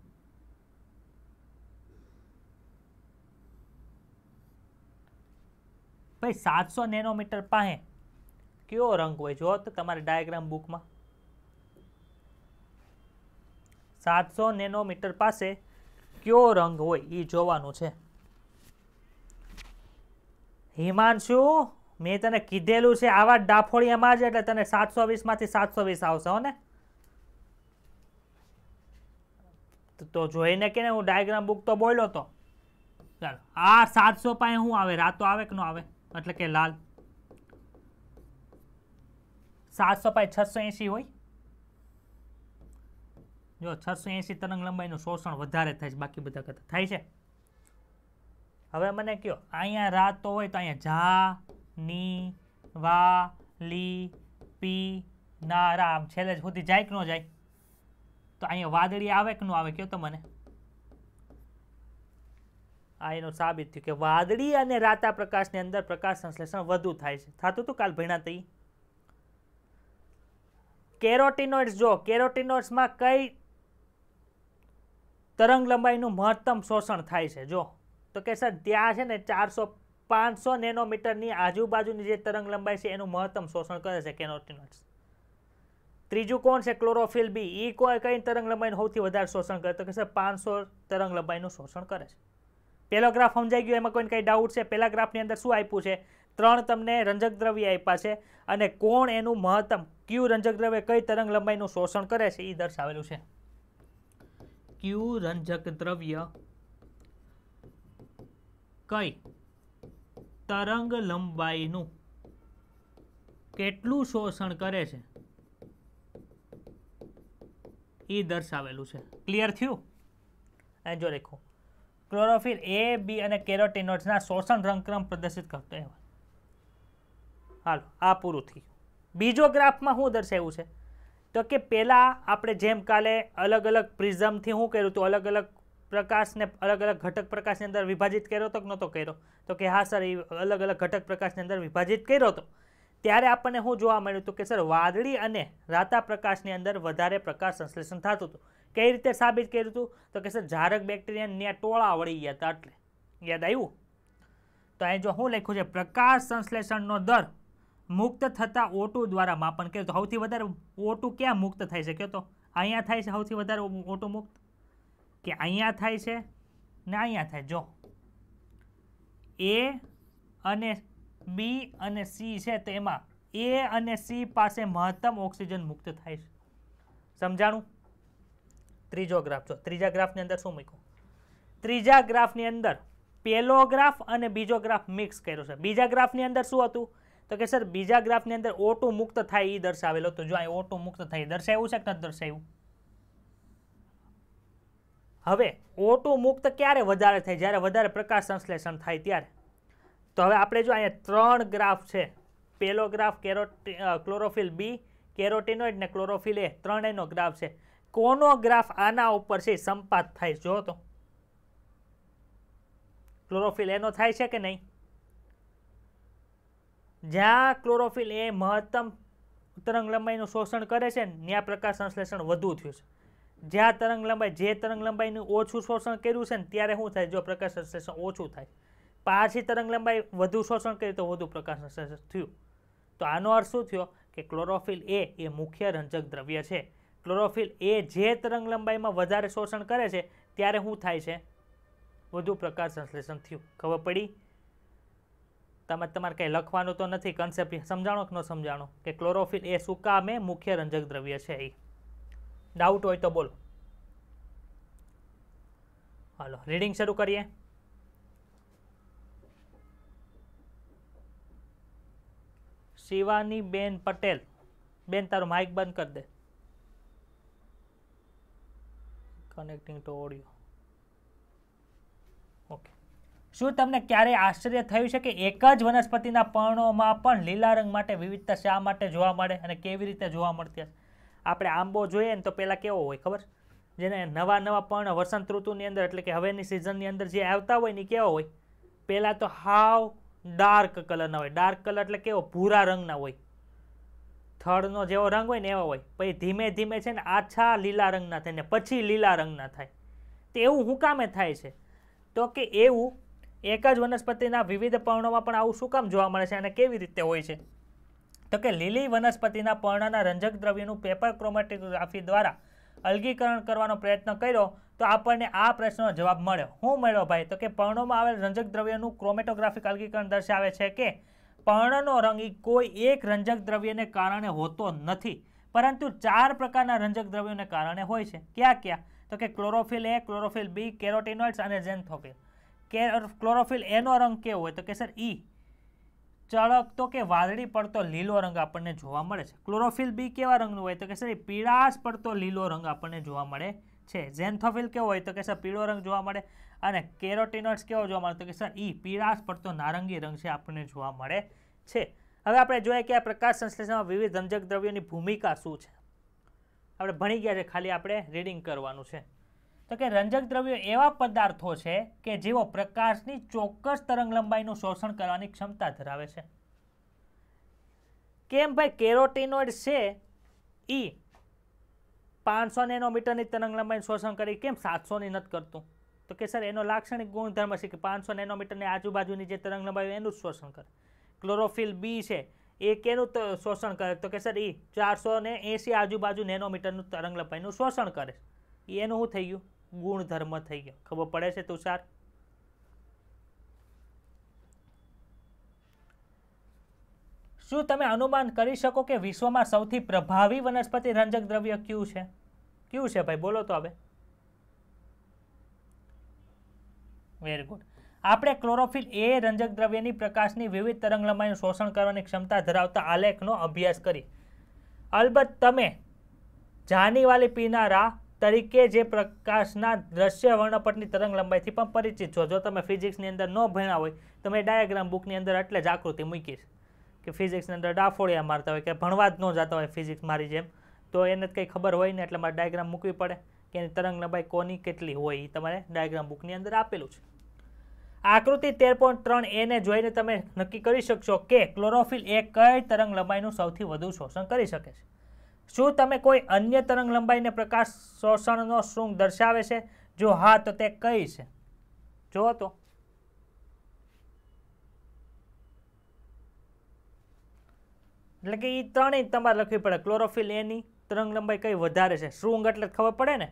ભાઈ સાતસો નેનોમીટર પાસે કયો રંગ હોય જો તો તમારે ડાયાગ્રામ બુકમાં સાતસો નેનોમીટર પાસે કયો રંગ હોય એ જોવાનું છે હિમાંશુ મેં તને કીધેલું છે આવા ડાફોળિયામાં જ એટલે તને સાતસો વીસમાંથી સાતસો વીસ આવશે હો ને તો જોઈને કે હું ડાયાગ્રામ બુક તો બોલ્યો તો ચાલો આ સાતસો પાસે હું આવે રાતો આવે કે ન આવે એટલે કે લાલ સાતસો પાય છસો એંસી હોય જો છસો એંસી તરંગ લંબાઈનું શોષણ વધારે થાય છે બાકી બધા કરતા થાય છે હવે મને કયો અહીંયા રાત તો હોય તો અહીંયા જા ની વા લી પી ના રા આમ છેલ્લે સુધી જાય કે ન જાય તો અહીંયા વાદળી આવે કે ન આવે કયો તો મને આ એનું સાબિત થયું કે વાદળી અને રાતા પ્રકાશની અંદર પ્રકાશ સંશ્લેષણ વધુ થાય છે થતું હતું કાલ ભણ્યા તઈ કેરોટીનોઇડ્સ જો કેરોટીનોઇડ્સમાં કઈ તરંગ લંબાઈનું મહત્તમ શોષણ થાય છે જો તો કે સર ત્યાં છે ને ચારસો પાંચસો નેનોમીટરની આજુબાજુની જે તરંગ લંબાઈ છે એનું મહત્તમ શોષણ કરે છે કેરોટીનોઇડ્સ ત્રીજું કોણ છે ક્લોરોફિલ બી એ કોઈ કઈ તરંગ લંબાઈનું સૌથી વધારે શોષણ કરે તો કે સર પાંચસો તરંગ લંબાઈનું શોષણ કરે છે પહેલો ગ્રાફ સમજાઈ ગયો એમાં કોઈને કંઈ ડાઉટ છે પહેલા ગ્રાફની અંદર શું આપ્યું છે ત્રણ તમને રંજક દ્રવ્ય આપ્યા છે અને કોણ એનું મહત્તમ ક્યુ રંજક દ્રવ્ય કઈ તરંગ લંબાઈનું શોષણ કરે છે એ દર્શાવેલું છે ક્યુ રંજક દ્રવ્ય કઈ તરંગ લંબાઈનું કેટલું શોષણ કરે છે એ દર્શાવેલું છે ક્લિયર થયું એ જો લખો ક્લોરોફિલ એ બી અને કેરોટીનોઇડ્સના શોષણ રંગક્રમ પ્રદર્શિત કરતો અહેવાલ હાલો આ પૂરું થયું બીજો ગ્રાફમાં શું દર્શાવ્યું છે તો કે પહેલાં આપણે જેમ કાલે અલગ અલગ પ્રિઝમથી શું કર્યું હતું અલગ અલગ પ્રકાશને અલગ અલગ ઘટક પ્રકાશની અંદર વિભાજિત કર્યો હતો કે નહોતો કર્યો તો કે હા સર એ અલગ અલગ ઘટક પ્રકાશની અંદર વિભાજિત કર્યો હતો ત્યારે આપણને શું જોવા મળ્યું હતું કે સર વાદળી અને રાતા પ્રકાશની અંદર વધારે પ્રકાશ સંશ્લેષણ થતું હતું કઈ રીતે સાબિત કર્યું હતું તો કે સર જારક બેક્ટેરિયા ટોળા વળી ગયા હતા એટલે યાદ આવ્યું તો અહીં જો હું લખ્યું છે પ્રકાશ સંશ્લેષણનો દર મુક્ત થતાં ઓટુ દ્વારા માપન કર્યું તો સૌથી વધારે ઓટુ ક્યાં મુક્ત થાય છે કહો તો અહીંયા થાય છે સૌથી વધારે ઓટુ મુક્ત કે અહીંયા થાય છે ને અહીંયા થાય જો એ અને બી અને સી છે તો એમાં એ અને સી પાસે મહત્તમ ઓક્સિજન મુક્ત થાય છે સમજાણું ત્રીજો ગ્રાફ જો ત્રીજા ગ્રાફની અંદર શું મૂક્યું ત્રીજા ગ્રાફની અંદર પહેલો ગ્રાફ અને બીજો ગ્રાફ મિક્સ કર્યો છે બીજા ગ્રાફની અંદર શું હતું તો કે સર બીજા ગ્રાફની અંદર ઓટો મુક્ત થાય એ દર્શાવેલો તો જો અહીં ઓટો મુક્ત થાય દર્શાવ્યું છે કે નથી દર્શાવ્યું હવે ઓટો મુક્ત ક્યારે વધારે થાય જ્યારે વધારે પ્રકાશ સંશ્લેષણ થાય ત્યારે તો હવે આપણે જો અહીંયા ત્રણ ગ્રાફ છે પહેલો ગ્રાફ કેરોટી ક્લોરોફિલ બી કેરોટીનોઇડ ને ક્લોરોફિલ એ ત્રણેયનો ગ્રાફ છે કોનો ગ્રાફ આના ઉપર છે સંપાત થાય જો તો ક્લોરોફિલ એનો થાય છે કે નહીં જ્યાં ક્લોરોફિલ એ મહત્તમ તરંગ લંબાઈનું શોષણ કરે છે ત્યાં પ્રકાશ સંશ્લેષણ વધુ થયું છે જ્યાં તરંગ લંબાઈ જે તરંગ લંબાઈનું ઓછું શોષણ કર્યું છે ને ત્યારે શું થાય જો પ્રકાશ સંશ્લેષણ ઓછું થાય પાછી તરંગ લંબાઈ વધુ શોષણ કર્યું તો વધુ પ્રકાશ સંશ્લેષણ થયું તો આનો અર્થ શું થયો કે ક્લોરોફિલ એ એ મુખ્ય રંજક દ્રવ્ય છે ક્લોરોફિલ એ જે તરંગ લંબાઈમાં વધારે શોષણ કરે છે ત્યારે શું થાય છે વધુ પ્રકાશ સંશ્લેષણ થયું ખબર પડી તમે તમારે કંઈ લખવાનું તો નથી કન્સેપ્ટ સમજાણો કે ન સમજાણો કે ક્લોરોફિલ એ સુકામે મુખ્ય રંજક દ્રવ્ય છે એ ડાઉટ હોય તો બોલો હાલો રીડિંગ શરૂ કરીએ શિવાનીબેન પટેલ બેન તારું માઇક બંધ કરી દે કનેક્ટિંગ ટુ ઓડિયો ઓકે શું તમને ક્યારેય આશ્ચર્ય થયું છે કે એક જ વનસ્પતિના પર્ણોમાં પણ લીલા રંગ માટે વિવિધતા શા માટે જોવા મળે અને કેવી રીતે જોવા મળતી આપણે આંબો જોઈએ ને તો પહેલાં કેવો હોય ખબર જેને નવા નવા પર્ણ વસંત ઋતુની અંદર એટલે કે હવેની સિઝનની અંદર જે આવતા હોય ને કેવા હોય પહેલાં તો હાવ ડાર્ક કલરના હોય ડાર્ક કલર એટલે કેવો ભૂરા રંગના હોય થળનો જેવો રંગ હોય ને એવો હોય પછી ધીમે ધીમે છે ને આછા લીલા રંગના થાય ને પછી લીલા રંગના થાય તો એવું હું કામે થાય છે તો કે એવું એક જ વનસ્પતિના વિવિધ પર્ણોમાં પણ આવું શું કામ જોવા મળે છે અને કેવી રીતે હોય છે તો કે લીલી વનસ્પતિના પર્ણના રંજક દ્રવ્યનું પેપર ક્રોમેટોગ્રાફી દ્વારા અલગીકરણ કરવાનો પ્રયત્ન કર્યો તો આપણને આ પ્રશ્નનો જવાબ મળ્યો હું મળ્યો ભાઈ તો કે પર્ણોમાં આવેલ રંજક દ્રવ્યનું ક્રોમેટોગ્રાફિક અલગીકરણ દર્શાવે છે કે પર્ણનો રંગ એ કોઈ એક રંજક દ્રવ્યને કારણે હોતો નથી પરંતુ ચાર પ્રકારના રંજક દ્રવ્યોને કારણે હોય છે ક્યાં ક્યાં તો કે ક્લોરોફિલ એ ક્લોરોફિલ બી કેરોટીનોઇડ્સ અને જેન્થોફિલ ક્લોરોફિલ એનો રંગ કેવો હોય તો કે સર ઈ ચળક તો કે વાદળી પડતો લીલો રંગ આપણને જોવા મળે છે ક્લોરોફિલ બી કેવા રંગનું હોય તો કે સર એ પીળાશ પડતો લીલો રંગ આપણને જોવા મળે છે ઝેન્થોફિલ કેવો હોય તો કે સર પીળો રંગ જોવા મળે અને કેરોટીનોટ્સ કેવો જોવા મળે તો કે સર એ પીળાશ પડતો નારંગી રંગ છે આપણને જોવા મળે છે હવે આપણે જોઈએ કે આ પ્રકાશ સંશ્લેષણમાં વિવિધ રંજક દ્રવ્યોની ભૂમિકા શું છે આપણે ભણી ગયા છે ખાલી આપણે રીડિંગ કરવાનું છે તો કે રંજક દ્રવ્યો એવા પદાર્થો છે કે જેઓ પ્રકાશની ચોક્કસ તરંગલંબાઈનું શોષણ કરવાની ક્ષમતા ધરાવે છે કેમ ભાઈ કેરોટીનોઇડ છે એ પાંચસો નેનોમીટરની તરંગ લંબાઈનું શોષણ કરી કેમ સાતસોની નથી કરતું તો કે સર એનો લાક્ષણિક ગુણધર્મ છે કે પાંચસો નેનોમીટરની આજુબાજુની જે તરંગ લંબાઈ એનું જ શોષણ કરે ક્લોરોફિલ બી છે એ કેનું શોષણ કરે તો કે સર એ ચારસો ને એંસી આજુબાજુ નેનોમીટરનું તરંગ લંબાઈનું શોષણ કરે એનું શું થઈ ગયું ગુણધર્મ થઈ ગયો ખબર પડે છે તુષાર શું તમે અનુમાન કરી શકો કે વિશ્વમાં સૌથી પ્રભાવી વનસ્પતિ રંજક દ્રવ્ય કયું છે કયું છે ભાઈ બોલો તો હવે વેરી ગુડ આપણે ક્લોરોફિલ એ રંજક દ્રવ્યની પ્રકાશની વિવિધ તરંગલંબાઈનું શોષણ કરવાની ક્ષમતા ધરાવતા આલેખનો અભ્યાસ કરી અલબત્ત તમે જાનીવાલી પીનારા તરીકે જે પ્રકાશના દ્રશ્ય વર્ણપટની તરંગલંબાઈથી પણ પરિચિત છો જો તમે ફિઝિક્સની અંદર ન ભણ્યા હોય તમે ડાયાગ્રામ બુકની અંદર એટલે જ આકૃતિ મૂકીશ કે ફિઝિક્સની અંદર ડાફોડિયા મારતા હોય કે ભણવા જ ન જતા હોય ફિઝિક્સ મારી જેમ તો એને જ કંઈ ખબર હોય ને એટલે મારે ડાયગ્રામ મૂકવી પડે કે એની તરંગ લંબાઈ કોની કેટલી હોય એ તમારે ડાયગ્રામ બુકની અંદર આપેલું છે આકૃતિ તેર પોઈન્ટ ત્રણ એને જોઈને તમે નક્કી કરી શકશો કે ક્લોરોફિલ એ કઈ તરંગ લંબાઈનું સૌથી વધુ શોષણ કરી શકે છે શું તમે કોઈ અન્ય તરંગ લંબાઈને પ્રકાશ શોષણનો શૃંગ દર્શાવે છે જો હા તો તે કઈ છે જુઓ તો એટલે કે એ ત્રણેય તમારે લખવી પડે ક્લોરોફિલ એની તરંગ લંબાઈ કઈ વધારે છે શૃંગ એટલે ખબર પડે ને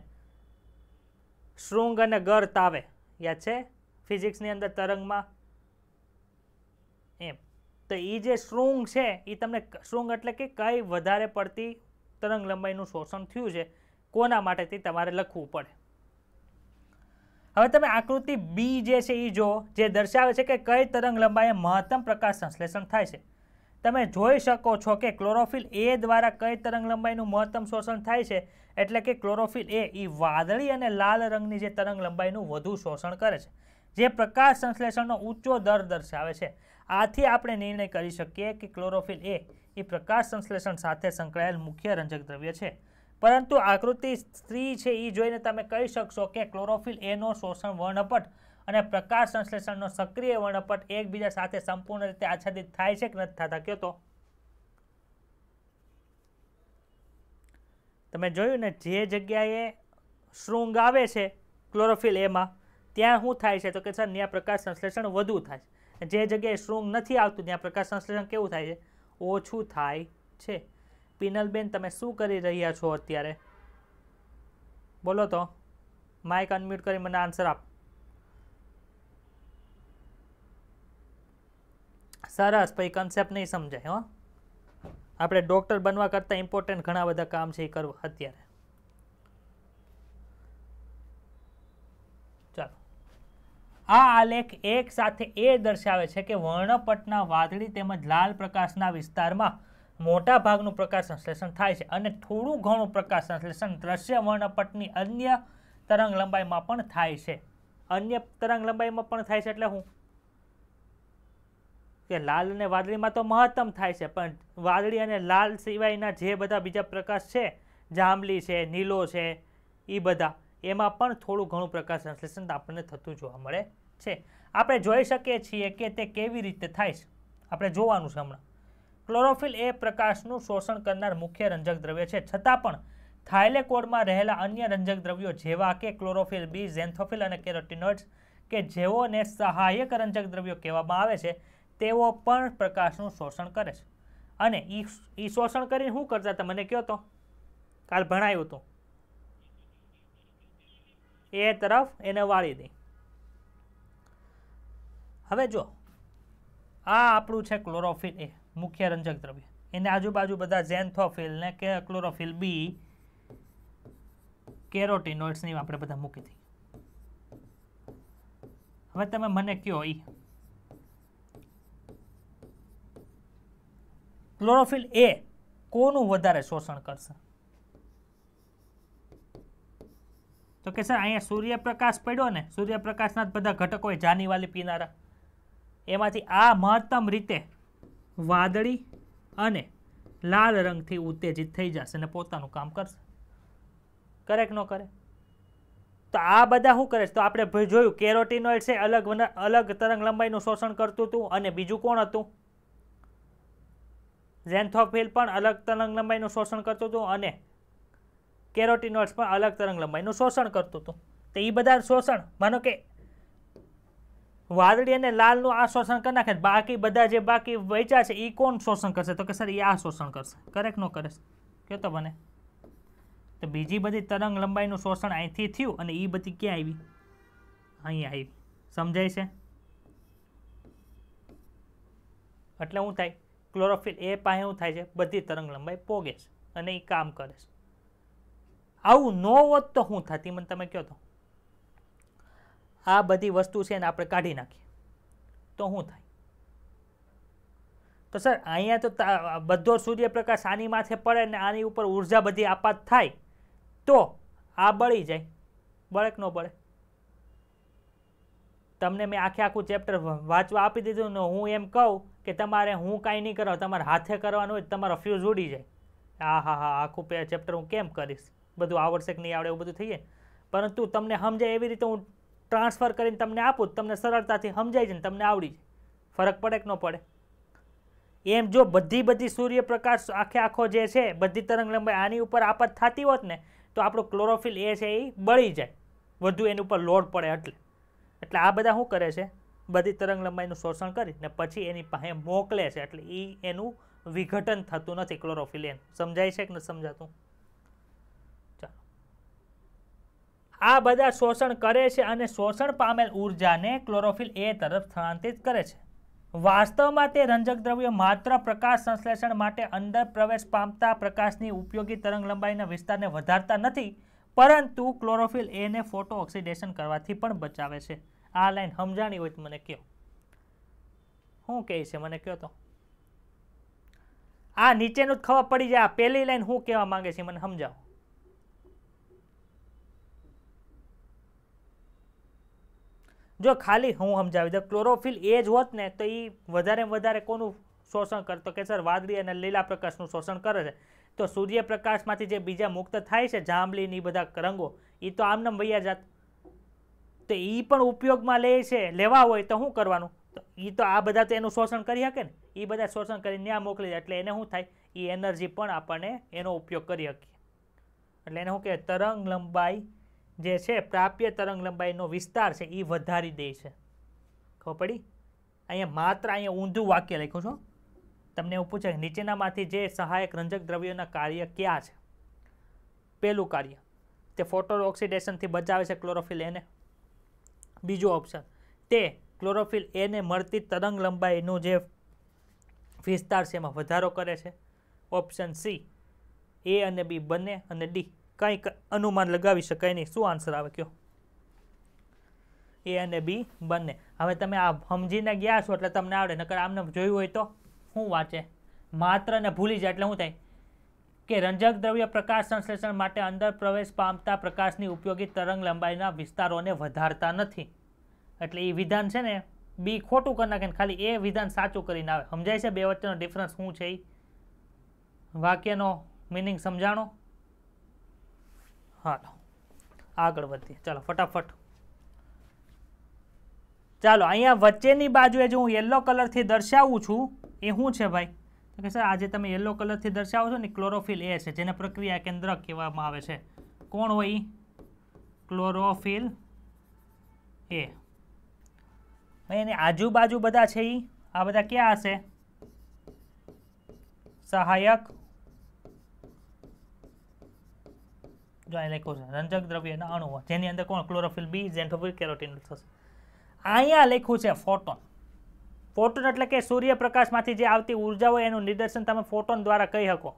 શૃંગ અને ગર્ત આવે યાદ છે ફિઝિક્સની અંદર તરંગમાં એમ તો એ જે શૃંગ છે એ તમને શૃંગ એટલે કે કઈ વધારે પડતી તરંગ લંબાઈનું શોષણ થયું છે કોના માટે તે તમારે લખવું પડે હવે તમે આકૃતિ બી જે છે એ જો જે દર્શાવે છે કે કઈ તરંગ લંબાઈએ મહત્તમ પ્રકાશ સંશ્લેષણ થાય છે તમે જોઈ શકો છો કે ક્લોરોફિલ એ દ્વારા કઈ તરંગ લંબાઈનું મહત્તમ શોષણ થાય છે એટલે કે ક્લોરોફિલ એ એ વાદળી અને લાલ રંગની જે તરંગ લંબાઈનું વધુ શોષણ કરે છે જે પ્રકાશ સંશ્લેષણનો ઊંચો દર દર્શાવે છે આથી આપણે નિર્ણય કરી શકીએ કે ક્લોરોફિલ એ એ પ્રકાશ સંશ્લેષણ સાથે સંકળાયેલ મુખ્ય રંજક દ્રવ્ય છે પરંતુ આકૃતિ સ્ત્રી છે એ જોઈને તમે કહી શકશો કે ક્લોરોફિલ એનો શોષણ વર્ણપટ અને પ્રકાશ સંશ્લેષણનો સક્રિય વર્ણપટ એકબીજા સાથે સંપૂર્ણ રીતે આચ્છાદિત થાય છે કે નથી થતા કયો તો તમે જોયું ને જે જગ્યાએ શૃંગ આવે છે ક્લોરોફિલ એમાં ત્યાં શું થાય છે તો કે સર ત્યાં પ્રકાશ સંશ્લેષણ વધુ થાય છે જે જગ્યાએ શૃંગ નથી આવતું ત્યાં પ્રકાશ સંશ્લેષણ કેવું થાય છે ઓછું થાય છે પિનલબેન તમે શું કરી રહ્યા છો અત્યારે બોલો તો માઇક અનમ્યુટ કરી મને આન્સર આપ સરસ પછી કન્સેપ્ટ નહીં સમજાય હો આપણે ડૉક્ટર બનવા કરતાં ઇમ્પોર્ટન્ટ ઘણા બધા કામ છે એ કરવા અત્યારે ચાલો આ આલેખ એક સાથે એ દર્શાવે છે કે વર્ણપટના વાદળી તેમજ લાલ પ્રકાશના વિસ્તારમાં મોટા ભાગનું પ્રકાશ સંશ્લેષણ થાય છે અને થોડું ઘણું પ્રકાશ સંશ્લેષણ દ્રશ્ય વર્ણપટની અન્ય તરંગ લંબાઈમાં પણ થાય છે અન્ય તરંગ લંબાઈમાં પણ થાય છે એટલે હું કે લાલ અને વાદળીમાં તો મહત્તમ થાય છે પણ વાદળી અને લાલ સિવાયના જે બધા બીજા પ્રકાશ છે જાંબલી છે નીલો છે એ બધા એમાં પણ થોડું ઘણું પ્રકાશ સંશ્લેષણ આપણને થતું જોવા મળે છે આપણે જોઈ શકીએ છીએ કે તે કેવી રીતે થાય છે આપણે જોવાનું છે હમણાં ક્લોરોફિલ એ પ્રકાશનું શોષણ કરનાર મુખ્ય રંજક દ્રવ્ય છે છતાં પણ થાઇલેકોડમાં રહેલા અન્ય રંજક દ્રવ્યો જેવા કે ક્લોરોફિલ બી ઝેન્થોફિલ અને કેરોટીનોઇડ્સ કે જેઓને સહાયક રંજક દ્રવ્યો કહેવામાં આવે છે તેઓ પણ પ્રકાશનું શોષણ કરે છે અને એ શોષણ કરીને શું કરતા હતા મને કહો તો કાલ ભણાયું હતું એ તરફ એને વાળી દે હવે જો આ આપણું છે ક્લોરોફિલ એ મુખ્ય રંજક દ્રવ્ય એને આજુબાજુ બધા ઝેન્થોફિલ ને કે ક્લોરોફિલ બી કેરોટીનોઇડ્સની આપણે બધા મૂકી દઈએ હવે તમે મને કહો એ ક્લોરોફિલ એ કોનું વધારે શોષણ કરશે તો કે સર અહીંયા સૂર્યપ્રકાશ પડ્યો ને સૂર્યપ્રકાશના જ બધા ઘટકો હોય જાનીવાલી પીનારા એમાંથી આ મહત્તમ રીતે વાદળી અને લાલ રંગથી ઉત્તેજિત થઈ જશે અને પોતાનું કામ કરશે કરે કે ન કરે તો આ બધા શું કરે છે તો આપણે જોયું કેરોટીનોઇડ છે અલગ અલગ તરંગ લંબાઈનું શોષણ કરતું હતું અને બીજું કોણ હતું ઝેન્થોફિલ પણ અલગ તરંગ લંબાઈનું શોષણ કરતું હતું અને કેરોટીનોઇડ્સ પણ અલગ તરંગ લંબાઈનું શોષણ કરતું હતું તો એ બધા શોષણ માનો કે વાદળી અને લાલનું આ શોષણ કરી નાખે બાકી બધા જે બાકી વેચા છે એ કોણ શોષણ કરશે તો કે સર એ આ શોષણ કરશે કરેક્ટ નો કરે કહો તો મને તો બીજી બધી તરંગ લંબાઈનું શોષણ અહીંથી થયું અને એ બધી ક્યાં આવી અહીં આવી સમજાય છે એટલે હું થાય ક્લોરોફિલ એ પાસે શું થાય છે બધી તરંગ લંબાઈ પોગે છે અને એ કામ કરે છે આવું ન હોત તો શું થતી મને તમે કહો તો આ બધી વસ્તુ છે એને આપણે કાઢી નાખીએ તો શું થાય તો સર અહીંયા તો બધો સૂર્યપ્રકાશ આની માથે પડે ને આની ઉપર ઉર્જા બધી આપાત થાય તો આ બળી જાય બળે કે ન બળે તમને મેં આખે આખું ચેપ્ટર વાંચવા આપી દીધું ને હું એમ કહું કે તમારે હું કાંઈ નહીં કરવા તમારે હાથે કરવાનું હોય તમારો ફ્યુઝ ઉડી જાય હા હા હા આખું પે ચેપ્ટર હું કેમ કરીશ બધું આવડશે કે નહીં આવડે એવું બધું થઈ થઈએ પરંતુ તમને સમજાય એવી રીતે હું ટ્રાન્સફર કરીને તમને આપું તમને સરળતાથી સમજાય છે ને તમને આવડી જાય ફરક પડે કે ન પડે એમ જો બધી બધી સૂર્યપ્રકાશ આખે આખો જે છે બધી તરંગ લંબાઈ આની ઉપર આપત થતી હોત ને તો આપણું ક્લોરોફિલ એ છે એ બળી જાય વધુ એની ઉપર લોડ પડે એટલે એટલે આ બધા શું કરે છે બધી તરંગ લંબાઈનું શોષણ કરીને પછી એની પાસે મોકલે છે એટલે એ એનું વિઘટન થતું નથી ક્લોરોફિલિયન સમજાય છે કે નથી સમજાતું ચાલો આ બધા શોષણ કરે છે અને શોષણ પામેલ ઊર્જાને ક્લોરોફિલ એ તરફ સ્થળાંતરિત કરે છે વાસ્તવમાં તે રંજક દ્રવ્ય માત્ર પ્રકાશ સંશ્લેષણ માટે અંદર પ્રવેશ પામતા પ્રકાશની ઉપયોગી તરંગ લંબાઈના વિસ્તારને વધારતા નથી પરંતુ ક્લોરોફિલ એને ફોટો ઓક્સિડેશન કરવાથી પણ બચાવે છે આ લાઈન સમજાણી હોય તો મને કહો શું કહે છે મને કહો તો આ નીચેનું જ ખબર પડી જાય આ પહેલી લાઈન શું કહેવા માંગે છે મને સમજાવો જો ખાલી હું સમજાવી દઉં ક્લોરોફિલ એ જ હોત ને તો એ વધારે વધારે કોનું શોષણ કરતો કે સર વાદળી અને લીલા પ્રકાશનું શોષણ કરે છે તો સૂર્યપ્રકાશમાંથી જે બીજા મુક્ત થાય છે જાંબલી બધા રંગો એ તો આમનામ વૈયા જાત તો એ પણ ઉપયોગમાં લે છે લેવા હોય તો શું કરવાનું એ તો આ બધા તો એનું શોષણ કરી શકે ને એ બધા શોષણ કરીને ત્યાં મોકલી જાય એટલે એને શું થાય એ એનર્જી પણ આપણને એનો ઉપયોગ કરી શકીએ એટલે એને શું કહે તરંગ લંબાઈ જે છે પ્રાપ્ય તરંગ લંબાઈનો વિસ્તાર છે એ વધારી દે છે ખબર પડી અહીંયા માત્ર અહીંયા ઊંધું વાક્ય લખું છું તમને એવું પૂછે નીચેનામાંથી જે સહાયક રંજક દ્રવ્યોના કાર્ય ક્યાં છે પહેલું કાર્ય તે ફોટો ઓક્સિડેશનથી બચાવે છે ક્લોરોફિલ એને બીજો ઓપ્શન તે ક્લોરોફિલ એને મળતી તરંગ લંબાઈનું જે વિસ્તાર છે એમાં વધારો કરે છે ઓપ્શન સી એ અને બી બંને અને ડી કંઈક અનુમાન લગાવી શકાય નહીં શું આન્સર આવે કયો એ અને બી બંને હવે તમે આ સમજીને ગયા છો એટલે તમને આવડે નકર આમને જોયું હોય તો શું વાંચે માત્ર ને ભૂલી જાય એટલે શું થાય કે રંજક દ્રવ્ય પ્રકાશ સંશ્લેષણ માટે અંદર પ્રવેશ પામતા પ્રકાશની ઉપયોગી તરંગ લંબાઈના વિસ્તારોને વધારતા નથી એટલે એ વિધાન છે ને બી ખોટું કરી નાખે ખાલી એ વિધાન સાચું કરીને આવે સમજાય છે બે વચ્ચેનો ડિફરન્સ શું છે એ વાક્યનો મિનિંગ સમજાણો હા આગળ વધીએ ચાલો ફટાફટ ચાલો અહીંયા વચ્ચેની બાજુએ જો હું યલો કલરથી દર્શાવું છું એ શું છે ભાઈ તો કે સર આજે તમે યલો કલરથી દર્શાવો છો ને ક્લોરોફિલ એ છે જેને પ્રક્રિયા કેન્દ્ર કહેવામાં આવે છે કોણ હોય ક્લોરોફિલ એ એની આજુબાજુ બધા છે એ આ બધા ક્યાં હશે સહાયક જો અહીં લખ્યું છે રંજક દ્રવ્યના અણુઓ જેની અંદર કોણ ક્લોરોફિલ બી જેન્ટોફિલ કેરોટીન થશે અહીંયા લખ્યું છે ફોટોન ફોટોન એટલે કે સૂર્યપ્રકાશમાંથી જે આવતી ઉર્જા હોય એનું નિદર્શન તમે ફોટોન દ્વારા કહી શકો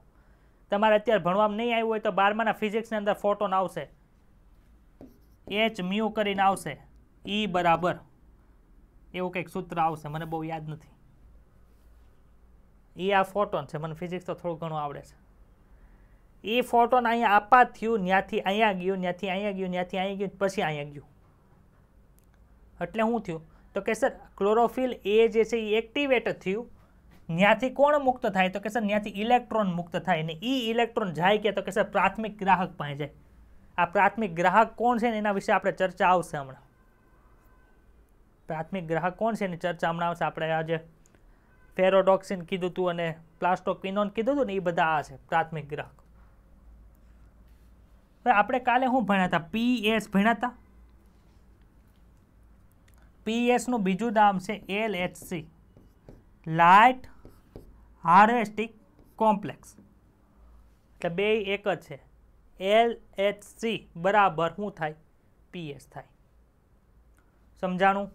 તમારે અત્યારે ભણવામાં નહીં આવ્યું હોય તો બારમાના ફિઝિક્સની અંદર ફોટોન આવશે એચ મ્યુ કરીને આવશે ઈ e બરાબર એવું કંઈક સૂત્ર આવશે મને બહુ યાદ નથી એ e આ ફોટોન છે મને ફિઝિક્સ તો થોડું ઘણું આવડે છે એ e ફોટોન અહીંયા આપા થયું ત્યાંથી અહીંયા ગયું ત્યાંથી અહીંયા ગયું ત્યાંથી અહીંયા ગયું પછી અહીંયા ગયું એટલે શું થયું તો કે સર ક્લોરોફિલ એ જે છે એ એક્ટિવેટ થયું ત્યાંથી કોણ મુક્ત થાય તો કે સર ત્યાંથી ઇલેક્ટ્રોન મુક્ત થાય ને એ ઇલેક્ટ્રોન જાય કે તો કે સર પ્રાથમિક ગ્રાહક પાસે જાય આ પ્રાથમિક ગ્રાહક કોણ છે ને એના વિશે આપણે ચર્ચા આવશે હમણાં પ્રાથમિક ગ્રાહક કોણ છે એની ચર્ચા હમણાં આવશે આપણે આજે ફેરોડોક્સિન કીધું હતું અને પ્લાસ્ટોક્વિનોન કીધું હતું ને એ બધા આ છે પ્રાથમિક ગ્રાહક આપણે કાલે શું ભણ્યા હતા પીએસ ભણ્યા હતા પીએસનું બીજું નામ છે L H C light harvesting complex એટલે બે એક જ છે એલ એચ સી બરાબર શું થાય પીએસ થાય સમજાણું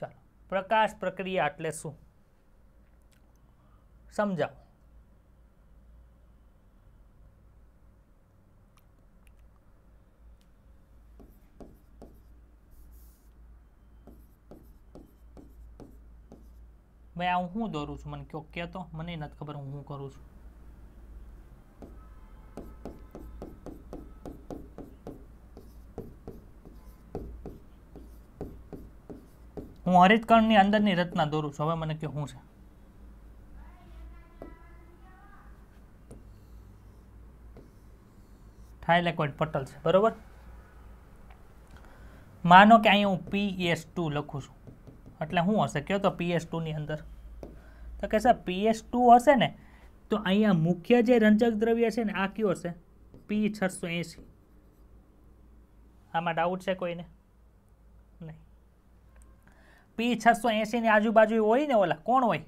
ચાલો પ્રકાશ પ્રક્રિયા એટલે શું સમજાવો ભાઈ આ હું દોરું છું મને ક્યાંક કહેતો મને નથી ખબર હું શું કરું છું હું હરિતકણની અંદરની રચના દોરું છું હવે મને કે શું છે થાઇલેકોઇડ પટલ છે બરોબર માનો કે અહીંયા હું પી એસ ટુ લખું છું એટલે શું હશે કહો તો પીએસ ટુની અંદર તો કે સાહેબ પીએસ ટુ હશે ને તો અહીંયા મુખ્ય જે રંજક દ્રવ્ય છે ને આ કયો હશે પી છસો એંસી આમાં ડાઉટ છે કોઈને નહીં પી છસો એંસીની આજુબાજુ હોય ને ઓલા કોણ હોય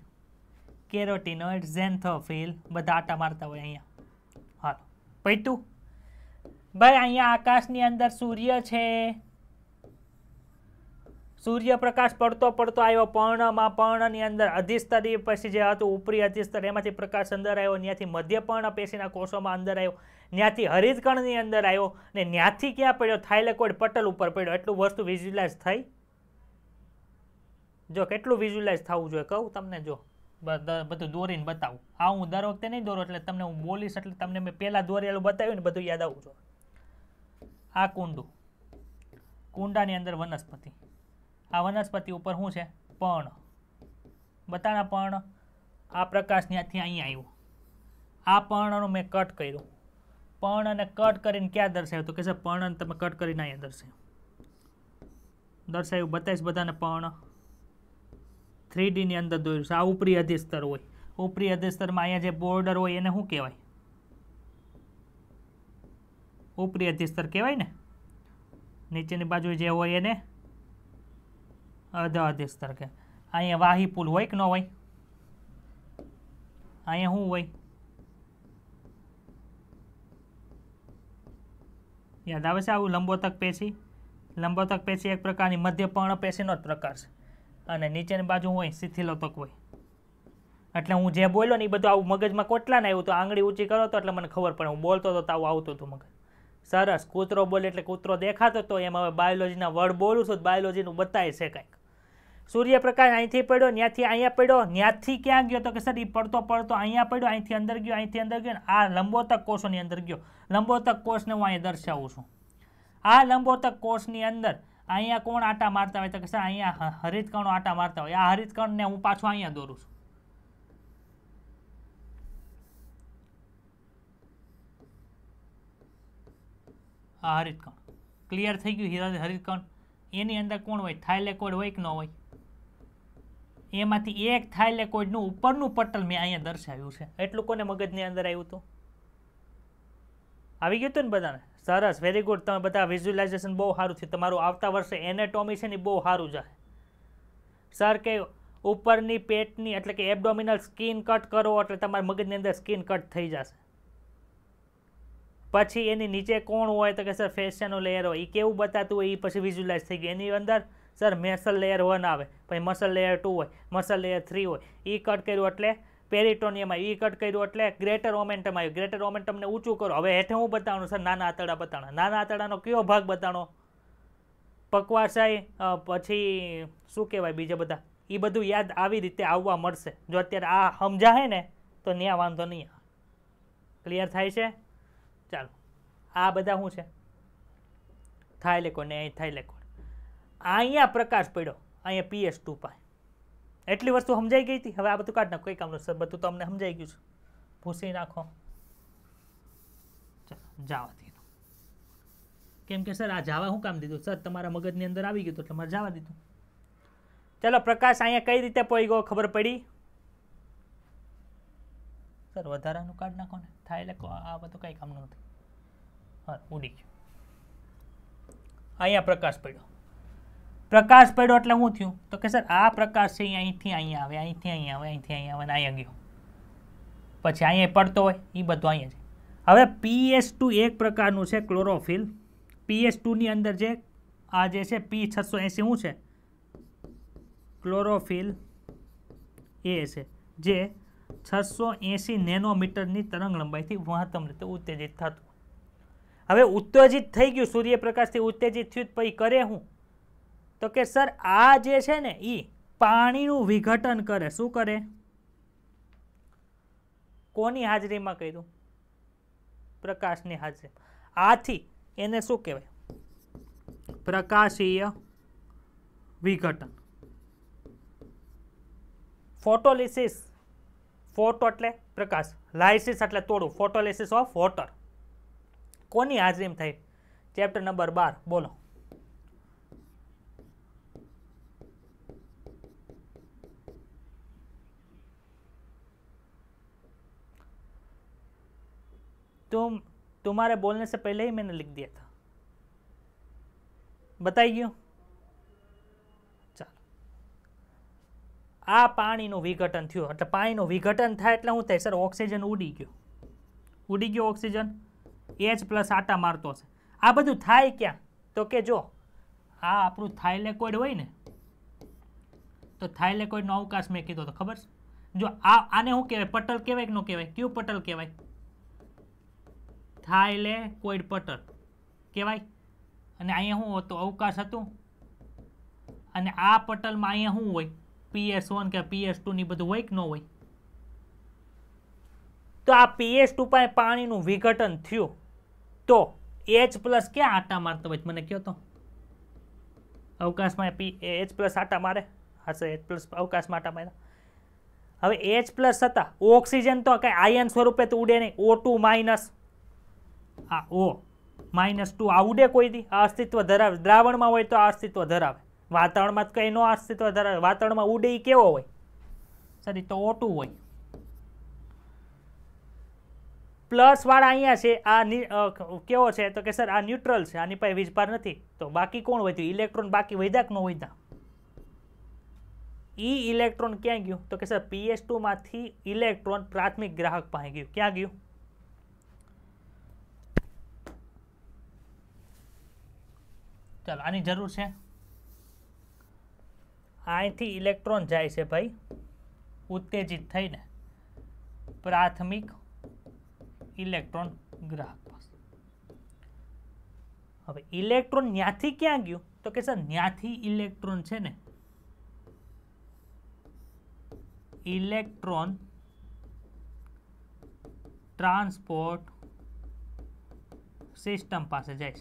કેરોટીનોઇડ ઝેન્થોફિલ બધા આટા મારતા હોય અહીંયા હાલો પૈતું ભાઈ અહીંયા આકાશની અંદર સૂર્ય છે સૂર્યપ્રકાશ પડતો પડતો આવ્યો પર્ણમાં પર્ણની અંદર અધિસ્તરી પછી જે હતું ઉપરી અધિસ્તર એમાંથી પ્રકાશ અંદર આવ્યો ત્યાંથી મધ્યપર્ણ પેશીના કોષોમાં અંદર આવ્યો ત્યાંથી હરિતકણની અંદર આવ્યો ને ત્યાંથી ક્યાં પડ્યો થાઇલેકોઇડ પટલ ઉપર પડ્યો એટલું વસ્તુ વિઝ્યુલાઇઝ થઈ જો કેટલું વિઝ્યુલાઇઝ થવું જોઈએ કહું તમને જો બધું દોરીને બતાવું હા હું દર વખતે નહીં દોરો એટલે તમને હું બોલીશ એટલે તમને મેં પહેલાં દોરેલું બતાવ્યું ને બધું યાદ આવું છું આ કુંડું કુંડાની અંદર વનસ્પતિ આ વનસ્પતિ ઉપર શું છે પણ બતાના પણ આ પ્રકાશ ત્યાંથી અહીં આવ્યું આ પર્ણનું મેં કટ કર્યું પર્ણ અને કટ કરીને ક્યાં દર્શાવ્યું તો કે છે પર્ણને તમે કટ કરીને અહીંયા દર્શાવ્યું દર્શાવ્યું બતાવીશ બધાને પર્ણ થ્રીડીની અંદર દોર્યું છે આ ઉપરી અધિસ્તર હોય ઉપરી અધિસ્તરમાં અહીંયા જે બોર્ડર હોય એને શું કહેવાય ઉપરી અધિસ્તર કહેવાય ને નીચેની બાજુ જે હોય એને અર્ધ આદેશ તરીકે અહીંયા વાહી પુલ હોય કે ન હોય અહીંયા શું હોય યાદ આવે છે આવું લંબોતક પેશી લંબોતક પેશી એક પ્રકારની મધ્યપર્ણ પેશીનો જ પ્રકાર છે અને નીચેની બાજુ હોય શિથિલોતક હોય એટલે હું જે બોલ્યો ને એ બધું આવું મગજમાં કોટલાને આવ્યું તો આંગળી ઊંચી કરો તો એટલે મને ખબર પડે હું બોલતો હતો તો આવું આવતું હતું મગજ સરસ કૂતરો બોલે એટલે કૂતરો દેખાતો હતો એમ હવે બાયોલોજીના વર્ડ બોલું છું તો બાયોલોજીનું બતાય છે કંઈક સૂર્યપ્રકાશ અહીંથી પડ્યો ત્યાંથી અહીંયા પડ્યો ત્યાંથી ક્યાં ગયો તો કે સર એ પડતો પડતો અહીંયા પડ્યો અહીંથી અંદર ગયો અહીંથી અંદર ગયો આ લંબોતક કોષોની અંદર ગયો લંબોતક કોષને હું અહીંયા દર્શાવું છું આ લંબોતક કોષની અંદર અહીંયા કોણ આટા મારતા હોય તો કે સર અહીંયા હરિતકણો આટા મારતા હોય આ હરિતકણને હું પાછું અહીંયા દોરું છું આ હરિતકણ ક્લિયર થઈ ગયું હરિતકણ એની અંદર કોણ હોય થાઇલેકોઇડ હોય કે ન હોય એમાંથી એક થાઇલેકોઇડનું ઉપરનું પટલ મેં અહીંયા દર્શાવ્યું છે એટલું કોને મગજની અંદર આવ્યું હતું આવી ગયું હતું ને બધાને સરસ વેરી ગુડ તમે બધા વિઝ્યુલાઇઝેશન બહુ સારું છે તમારું આવતા વર્ષે એનેટોમી છે ને બહુ સારું જાય સર કે ઉપરની પેટની એટલે કે એબડોમિનલ સ્કીન કટ કરો એટલે તમારા મગજની અંદર સ્કીન કટ થઈ જશે પછી એની નીચે કોણ હોય તો કે સર ફેશિયાનો લેયર હોય એ કેવું બતાતું હોય એ પછી વિઝ્યુલાઇઝ થઈ ગયું એની અંદર સર મેસલ લેયર વન આવે પછી મસલ લેયર ટુ હોય મસલ લેયર થ્રી હોય એ કટ કર્યું એટલે પેરિટોનિયમ આવ્યું એ કટ કર્યું એટલે ગ્રેટર ઓમેન્ટમ આવ્યું ગ્રેટર ઓમેન્ટમને ઊંચું કરો હવે હેઠે હું બતાવવાનું સર નાના આતડા બતાવણા નાના આતડાનો કયો ભાગ બતાવણો પકવાસાય પછી શું કહેવાય બીજા બધા એ બધું યાદ આવી રીતે આવવા મળશે જો અત્યારે આ સમજાય ને તો ત્યાં વાંધો નહીં ક્લિયર થાય છે ચાલો આ બધા શું છે થાય લેકો નહીં અહીં થાય લેકો અહીંયા પ્રકાશ પડ્યો અહીંયા પીએસ ટુ પાય એટલી વસ્તુ સમજાઈ ગઈ હતી હવે આ બધું કાઢ નાખો કઈ કામ સર બધું તો અમને સમજાઈ ગયું છે ભૂસી નાખો જાવા દીધું કેમ કે સર આ જાવા શું કામ દીધું સર તમારા મગજની અંદર આવી ગયું એટલે મારે જવા દીધું ચાલો પ્રકાશ અહીંયા કઈ રીતે પહોંચી ગયો ખબર પડી સર વધારાનું કાઢ નાખો ને થાય એટલે આ બધું કંઈ કામનું નથી હા ઉડી ગયું અહીંયા પ્રકાશ પડ્યો પ્રકાશ પડ્યો એટલે શું થયું તો કે સર આ પ્રકાશ છે અહીંથી અહીંયા આવે અહીંથી અહીંયા આવે અહીંથી અહીં આવે અહીંયા ગયો પછી અહીંયા પડતો હોય એ બધું અહીંયા છે હવે પીએસ ટુ એક પ્રકારનું છે ક્લોરોફિલ પીએસ ટુની અંદર જે આ જે છે પી છસો એંસી શું છે ક્લોરોફિલ એ છે જે છસો એંસી નેનોમીટરની તરંગ લંબાઈથી મહત્તમ રીતે ઉત્તેજિત થતું હવે ઉત્તેજિત થઈ ગયું સૂર્યપ્રકાશથી ઉત્તેજિત થયું પછી કરે હું તો કે સર આ જે છે ને એ પાણીનું વિઘટન કરે શું કરે કોની હાજરીમાં કહ્યું પ્રકાશની હાજરી આથી એને શું કહેવાય પ્રકાશીય વિઘટન ફોટોલિસિસ ફોટો એટલે પ્રકાશ લાઇસિસ એટલે તોડું ફોટોલિસિસ ઓફ વોટર કોની હાજરીમાં થઈ ચેપ્ટર નંબર બાર બોલો तुम तुम्हारे बोलने से पहले ही मैंने लिख दिया था બતાઈ ગયું ચાલો આ પાણીનું વિઘટન થયું એટલે પાણીનું વિઘટન થાય એટલે શું થાય સર ઓક્સિજન ઉડી ગયો ઉડી ગયો ઓક્સિજન એચ પ્લસ આટા મારતો હશે આ બધું થાય ક્યાં તો કે જો આ આપણું થાઇલેકોઇડ હોય ને તો થાઇલેકોઇડનો અવકાશ મેં કીધો તો ખબર જો આ આને શું કહેવાય પટલ કહેવાય કે ન કહેવાય કયું પટલ કહેવાય કોઈડ પટલ કહેવાય અને અહીંયા શું હતું અવકાશ હતું અને આ પટલમાં અહીંયા શું હોય પીએસ વન કે પીએસ ટુની બધું હોય કે ન હોય તો આ પીએસ ટુ પાસે પાણીનું વિઘટન થયું તો એચ પ્લસ ક્યાં આટા મારતો હોય મને કહો તો અવકાશમાં પી એચ પ્લસ આટા મારે હશે એચ પ્લસ અવકાશમાં આટા માર્યા હવે એચ પ્લસ હતા ઓક્સિજન તો કંઈ આયન સ્વરૂપે તો ઉડે નહીં ઓ ટુ માઇનસ આ ઓ માઇનસ ટુ આ ઉડે કોઈ દી આ અસ્તિત્વ ધરાવે દ્રાવણમાં હોય તો આ અસ્તિત્વ ધરાવે વાતાવરણમાં કંઈ નો અસ્તિત્વ ધરાવે વાતાવરણમાં ઉડે એ કેવો હોય સર તો ઓટું હોય પ્લસ વાળા અહીંયા છે આ કેવો છે તો કે સર આ ન્યુટ્રલ છે આની પાસે વીજભાર નથી તો બાકી કોણ વધ્યું ઇલેક્ટ્રોન બાકી વૈદાક નો વૈદા ઈ ઇલેક્ટ્રોન ક્યાં ગયું તો કે સર પીએસ ટુમાંથી ઇલેક્ટ્રોન પ્રાથમિક ગ્રાહક પાસે ગયું ક્યાં ગયું ચાલો આની જરૂર છે અહીંથી ઇલેક્ટ્રોન જાય છે ભાઈ ઉત્તેજિત થઈને પ્રાથમિક ઇલેક્ટ્રોન ગ્રાહક પાસે હવે ઇલેક્ટ્રોન ન્યાથી ક્યાં ગયું તો કે સર ન્યાથી ઇલેક્ટ્રોન છે ને ઇલેક્ટ્રોન ટ્રાન્સપોર્ટ સિસ્ટમ પાસે જાય છે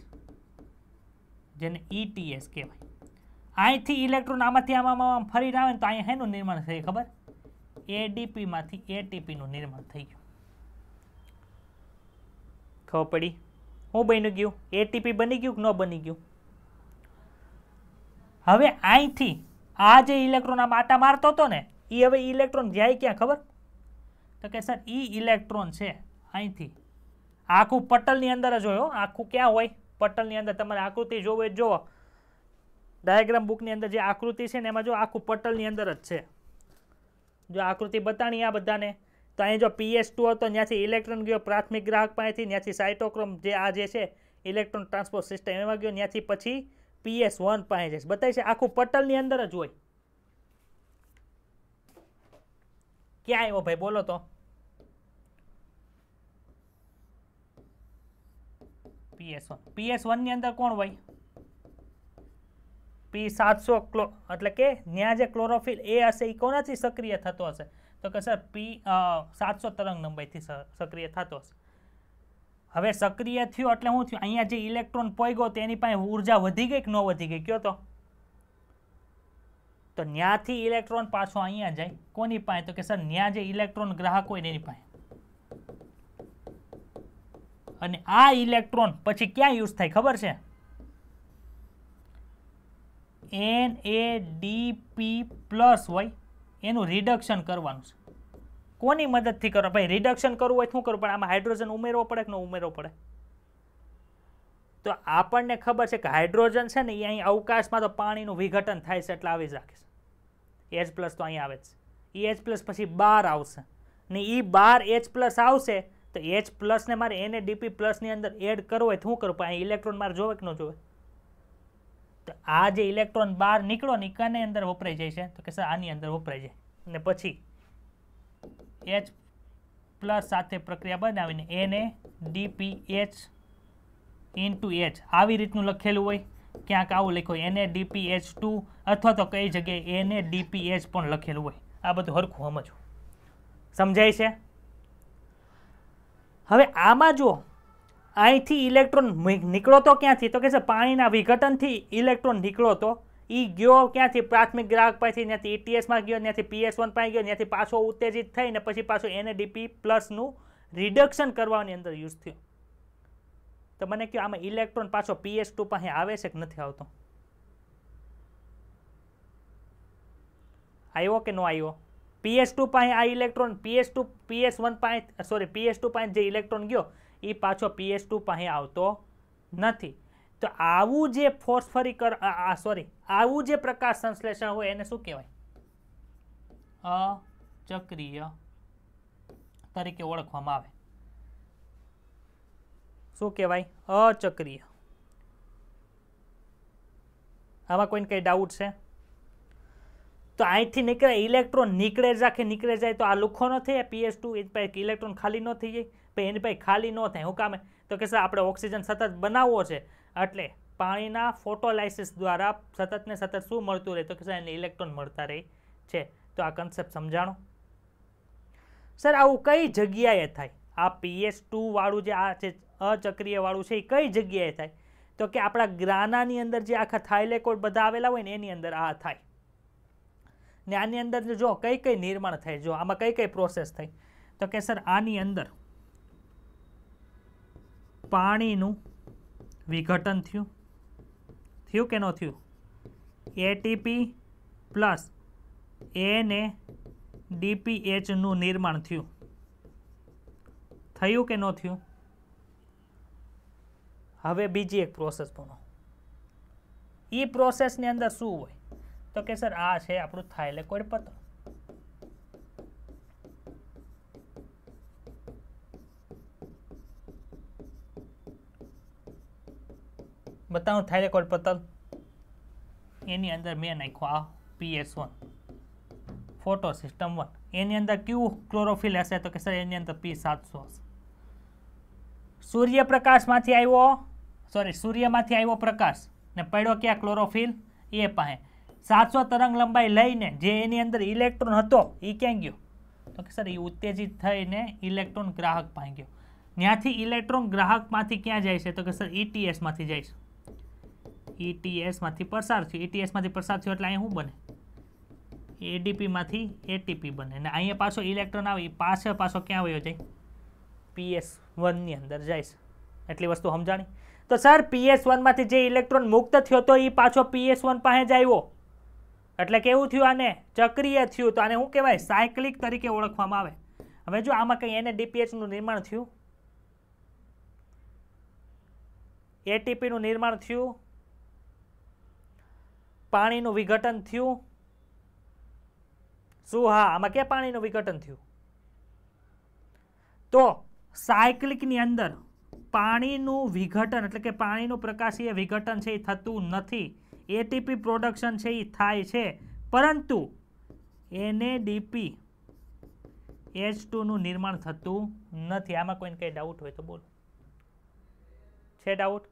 જેને ઈટીએસ e કહેવાય અહીંથી ઇલેક્ટ્રોન આમાંથી આમાં ફરીને આવે ને તો અહીંયા શેનું નિર્માણ થયું ખબર એડીપીમાંથી એટીપીનું નિર્માણ થઈ ગયું ખબર પડી હું બની ગયું એટીપી બની ગયું કે ન બની ગયું હવે અહીંથી આ જે ઇલેક્ટ્રોન આમાં આટા મારતો હતો ને એ હવે ઇલેક્ટ્રોન જાય ક્યાં ખબર તો કે સર ઈ ઇલેક્ટ્રોન છે અહીંથી આખું પટલની અંદર જ હોય આખું ક્યાં હોય પટલની અંદર તમારે આકૃતિ જોવે જ જોવો ડાયાગ્રામ બુકની અંદર જે આકૃતિ છે ને એમાં જો આખું પટલની અંદર જ છે જો આકૃતિ બતાણી આ બધાને તો અહીં જો પીએસ ટુ હતો ત્યાંથી ઇલેક્ટ્રોન ગયો પ્રાથમિક ગ્રાહક પાસેથી ત્યાંથી સાયટોક્રોમ જે આ જે છે ઇલેક્ટ્રોન ટ્રાન્સપોર્ટ સિસ્ટમ એમાં ગયો ત્યાંથી પછી પીએસ વન પાસે જશે બતાવી છે આખું પટલની અંદર જ હોય ક્યાં આવ્યો ભાઈ બોલો તો પીએસ વન પીએસ વનની અંદર કોણ હોય પી સાતસો ક્લો એટલે કે ત્યાં જે ક્લોરોફિલ એ હશે એ કોનાથી સક્રિય થતો હશે તો કે સર પી સાતસો તરંગ લંબાઈથી સક્રિય થતો હશે હવે સક્રિય થયો એટલે શું થયું અહીંયા જે ઇલેક્ટ્રોન પોઈગો તેની પાસે ઉર્જા વધી ગઈ કે ન વધી ગઈ કયો તો તો ત્યાંથી ઇલેક્ટ્રોન પાછો અહીંયા જાય કોની પાસે તો કે સર ત્યાં જે ઇલેક્ટ્રોન ગ્રાહક હોય એની પાસે અને આ ઇલેક્ટ્રોન પછી ક્યાં યુઝ થાય ખબર છે N A D P plus હોય એનું રિડક્શન કરવાનું છે કોની મદદથી કરો ભાઈ રિડક્શન કરવું હોય શું કરવું પણ આમાં હાઇડ્રોજન ઉમેરવો પડે કે ન ઉમેરવો પડે તો આપણને ખબર છે કે હાઇડ્રોજન છે ને એ અહીં અવકાશમાં તો પાણીનું વિઘટન થાય છે એટલે આવી જ રાખે છે એચ પ્લસ તો અહીં આવે જ છે એ એચ પ્લસ પછી બાર આવશે ને એ બાર એચ પ્લસ આવશે તો એચ પ્લસને મારે એને ડીપી પ્લસની અંદર એડ કરવો હોય તો શું કરવું અહીં ઇલેક્ટ્રોન મારે જોવે કે ન જોવે તો આ જે ઇલેક્ટ્રોન બહાર નીકળો ને કાને અંદર વપરાઈ જાય છે તો કે સર આની અંદર વપરાઈ જાય અને પછી એચ પ્લસ સાથે પ્રક્રિયા બનાવીને એને ડીપી એચ ઇન્ટુ એચ આવી રીતનું લખેલું હોય ક્યાંક આવું લખ્યું હોય એને ડીપી એચ ટુ અથવા તો કઈ જગ્યાએ એને ડીપી એચ પણ લખેલું હોય આ બધું હરખું સમજવું સમજાય છે હવે આમાં જો અહીંથી ઇલેક્ટ્રોન નીકળો તો ક્યાંથી તો કે છે પાણીના વિઘટનથી ઇલેક્ટ્રોન નીકળો તો એ ગયો ક્યાંથી પ્રાથમિક ગ્રાહક પાસેથી ત્યાંથી ઈટીએસમાં e ગયો ત્યાંથી પીએસ વન પાસે ગયો ત્યાંથી પાછો ઉત્તેજિત થઈને પછી પાછો એનએડીપી પ્લસનું રિડક્શન કરવાની અંદર યુઝ થયો તો મને કહ્યું આમાં ઇલેક્ટ્રોન પાછો પીએસ ટુ પાસે આવે છે કે નથી આવતો આવ્યો કે નો આવ્યો પીએસ ટુ પાસે આ electron PS two PS one પાસે સોરી પીએસ ટુ પાસે જે ઇલેક્ટ્રોન ગયો એ પાછો પીએસ ટુ પાસે આવતો નથી તો આવું જે ફોસ્ફરિક સોરી આવું જે પ્રકાશ સંશ્લેષણ હોય એને શું કહેવાય અચક્રિય તરીકે ઓળખવામાં આવે શું કહેવાય અચક્રિય આમાં કોઈને કંઈ ડાઉટ છે તો અહીંથી નીકળે ઇલેક્ટ્રોન નીકળે જાખે નીકળે જાય તો આ લુખો ન થઈ પીએસ ટુ એની પાસે ઇલેક્ટ્રોન ખાલી ન થઈ જાય પછી એની પાસે ખાલી ન થાય શું કામે તો કે સર આપણે ઓક્સિજન સતત બનાવવો છે એટલે પાણીના ફોટોલાઇસિસ દ્વારા સતત ને સતત શું મળતું રહે તો કે સર એને ઇલેક્ટ્રોન મળતા રહે છે તો આ કન્સેપ્ટ સમજાણો સર આવું કઈ જગ્યાએ થાય આ પીએસ ટુ વાળું જે આ છે અચક્રિય વાળું છે એ કઈ જગ્યાએ થાય તો કે આપણા ગ્રાનાની અંદર જે આખા થાઇલેકોડ બધા આવેલા હોય ને એની અંદર આ થાય ને આની અંદર જો કઈ કઈ નિર્માણ થાય જો આમાં કઈ કઈ પ્રોસેસ થઈ તો કે સર આની અંદર પાણીનું વિઘટન થયું થયું કે ન થયું એટીપી પ્લસ એને ડીપીએચનું નિર્માણ થયું થયું કે ન થયું હવે બીજી એક પ્રોસેસ ભણો એ પ્રોસેસની અંદર શું હોય તો કે સર આ છે આપણું થાઇલેકોઇડ પતન બતાવું થાય થાઇલેકોઇડ પતલ એની અંદર મેં નાખ્યો આ PS one photosystem one એની અંદર ક્યુ ક્લોરોફિલ હશે તો કે સર એની અંદર પી સાતસો હશે સૂર્યપ્રકાશમાંથી આવ્યો સોરી સૂર્યમાંથી આવ્યો પ્રકાશ ને પડ્યો ક્યાં ક્લોરોફિલ એ પાસે સાતસો તરંગ લંબાઈ લઈને જે એની અંદર ઇલેક્ટ્રોન હતો એ ક્યાં ગયો તો કે સર એ ઉત્તેજિત થઈને ઇલેક્ટ્રોન ગ્રાહક પાસે ત્યાંથી ઇલેક્ટ્રોન ગ્રાહકમાંથી ક્યાં જાય છે તો કે સર ઈટીએસમાંથી e જાય છે ઈટીએસમાંથી e પસાર થયું ઈટીએસમાંથી e પસાર થયું એટલે અહીંયા શું બને એડીપીમાંથી એટીપી બને અને અહીંયા પાછો ઇલેક્ટ્રોન આવે પાછળ પાછો ક્યાં વયો જાય પીએસ વનની અંદર જાય છે એટલી વસ્તુ સમજાણી તો સર પીએસ વનમાંથી જે ઇલેક્ટ્રોન મુક્ત થયો તો એ પાછો પીએસ વન પાસે જ આવ્યો એટલે કેવું થયું આને ચક્રિય થયું તો આને શું કહેવાય સાયકલિક તરીકે ઓળખવામાં આવે હવે જો આમાં કંઈ એને ડીપીએચનું નિર્માણ થયું એટીપીનું નિર્માણ થયું પાણીનું વિઘટન થયું શું હા આમાં ક્યાં પાણીનું વિઘટન થયું તો સાયકલિકની અંદર પાણીનું વિઘટન એટલે કે પાણીનું પ્રકાશીય વિઘટન છે એ થતું નથી એટીપી પ્રોડક્શન છે એ થાય છે પરંતુ એને ડીપી એચ ટુનું નિર્માણ થતું નથી આમાં કોઈને કંઈ ડાઉટ હોય તો બોલો છે ડાઉટ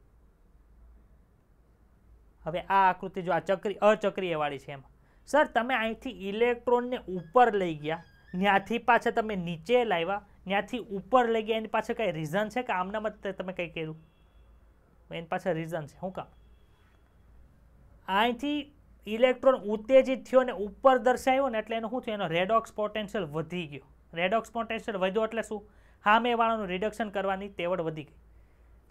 હવે આ આકૃતિ જો આ ચક્રી અચક્રિયવાળી છે એમાં સર તમે અહીંથી ઇલેક્ટ્રોનને ઉપર લઈ ગયા ત્યાંથી પાછા તમે નીચે લાવ્યા ત્યાંથી ઉપર લઈ ગયા એની પાછળ કંઈ રીઝન છે કે આમનામાં તમે કંઈ કર્યું એની પાછળ રીઝન છે શું કામ અહીંથી ઇલેક્ટ્રોન ઉત્તેજિત થયો અને ઉપર દર્શાવ્યો ને એટલે એનું શું થયું એનો રેડોક્સ પોટેન્શિયલ વધી ગયો રેડોક્સ પોટેન્શિયલ વધ્યો એટલે શું હામેવાળાનું રિડક્શન કરવાની તેવડ વધી ગઈ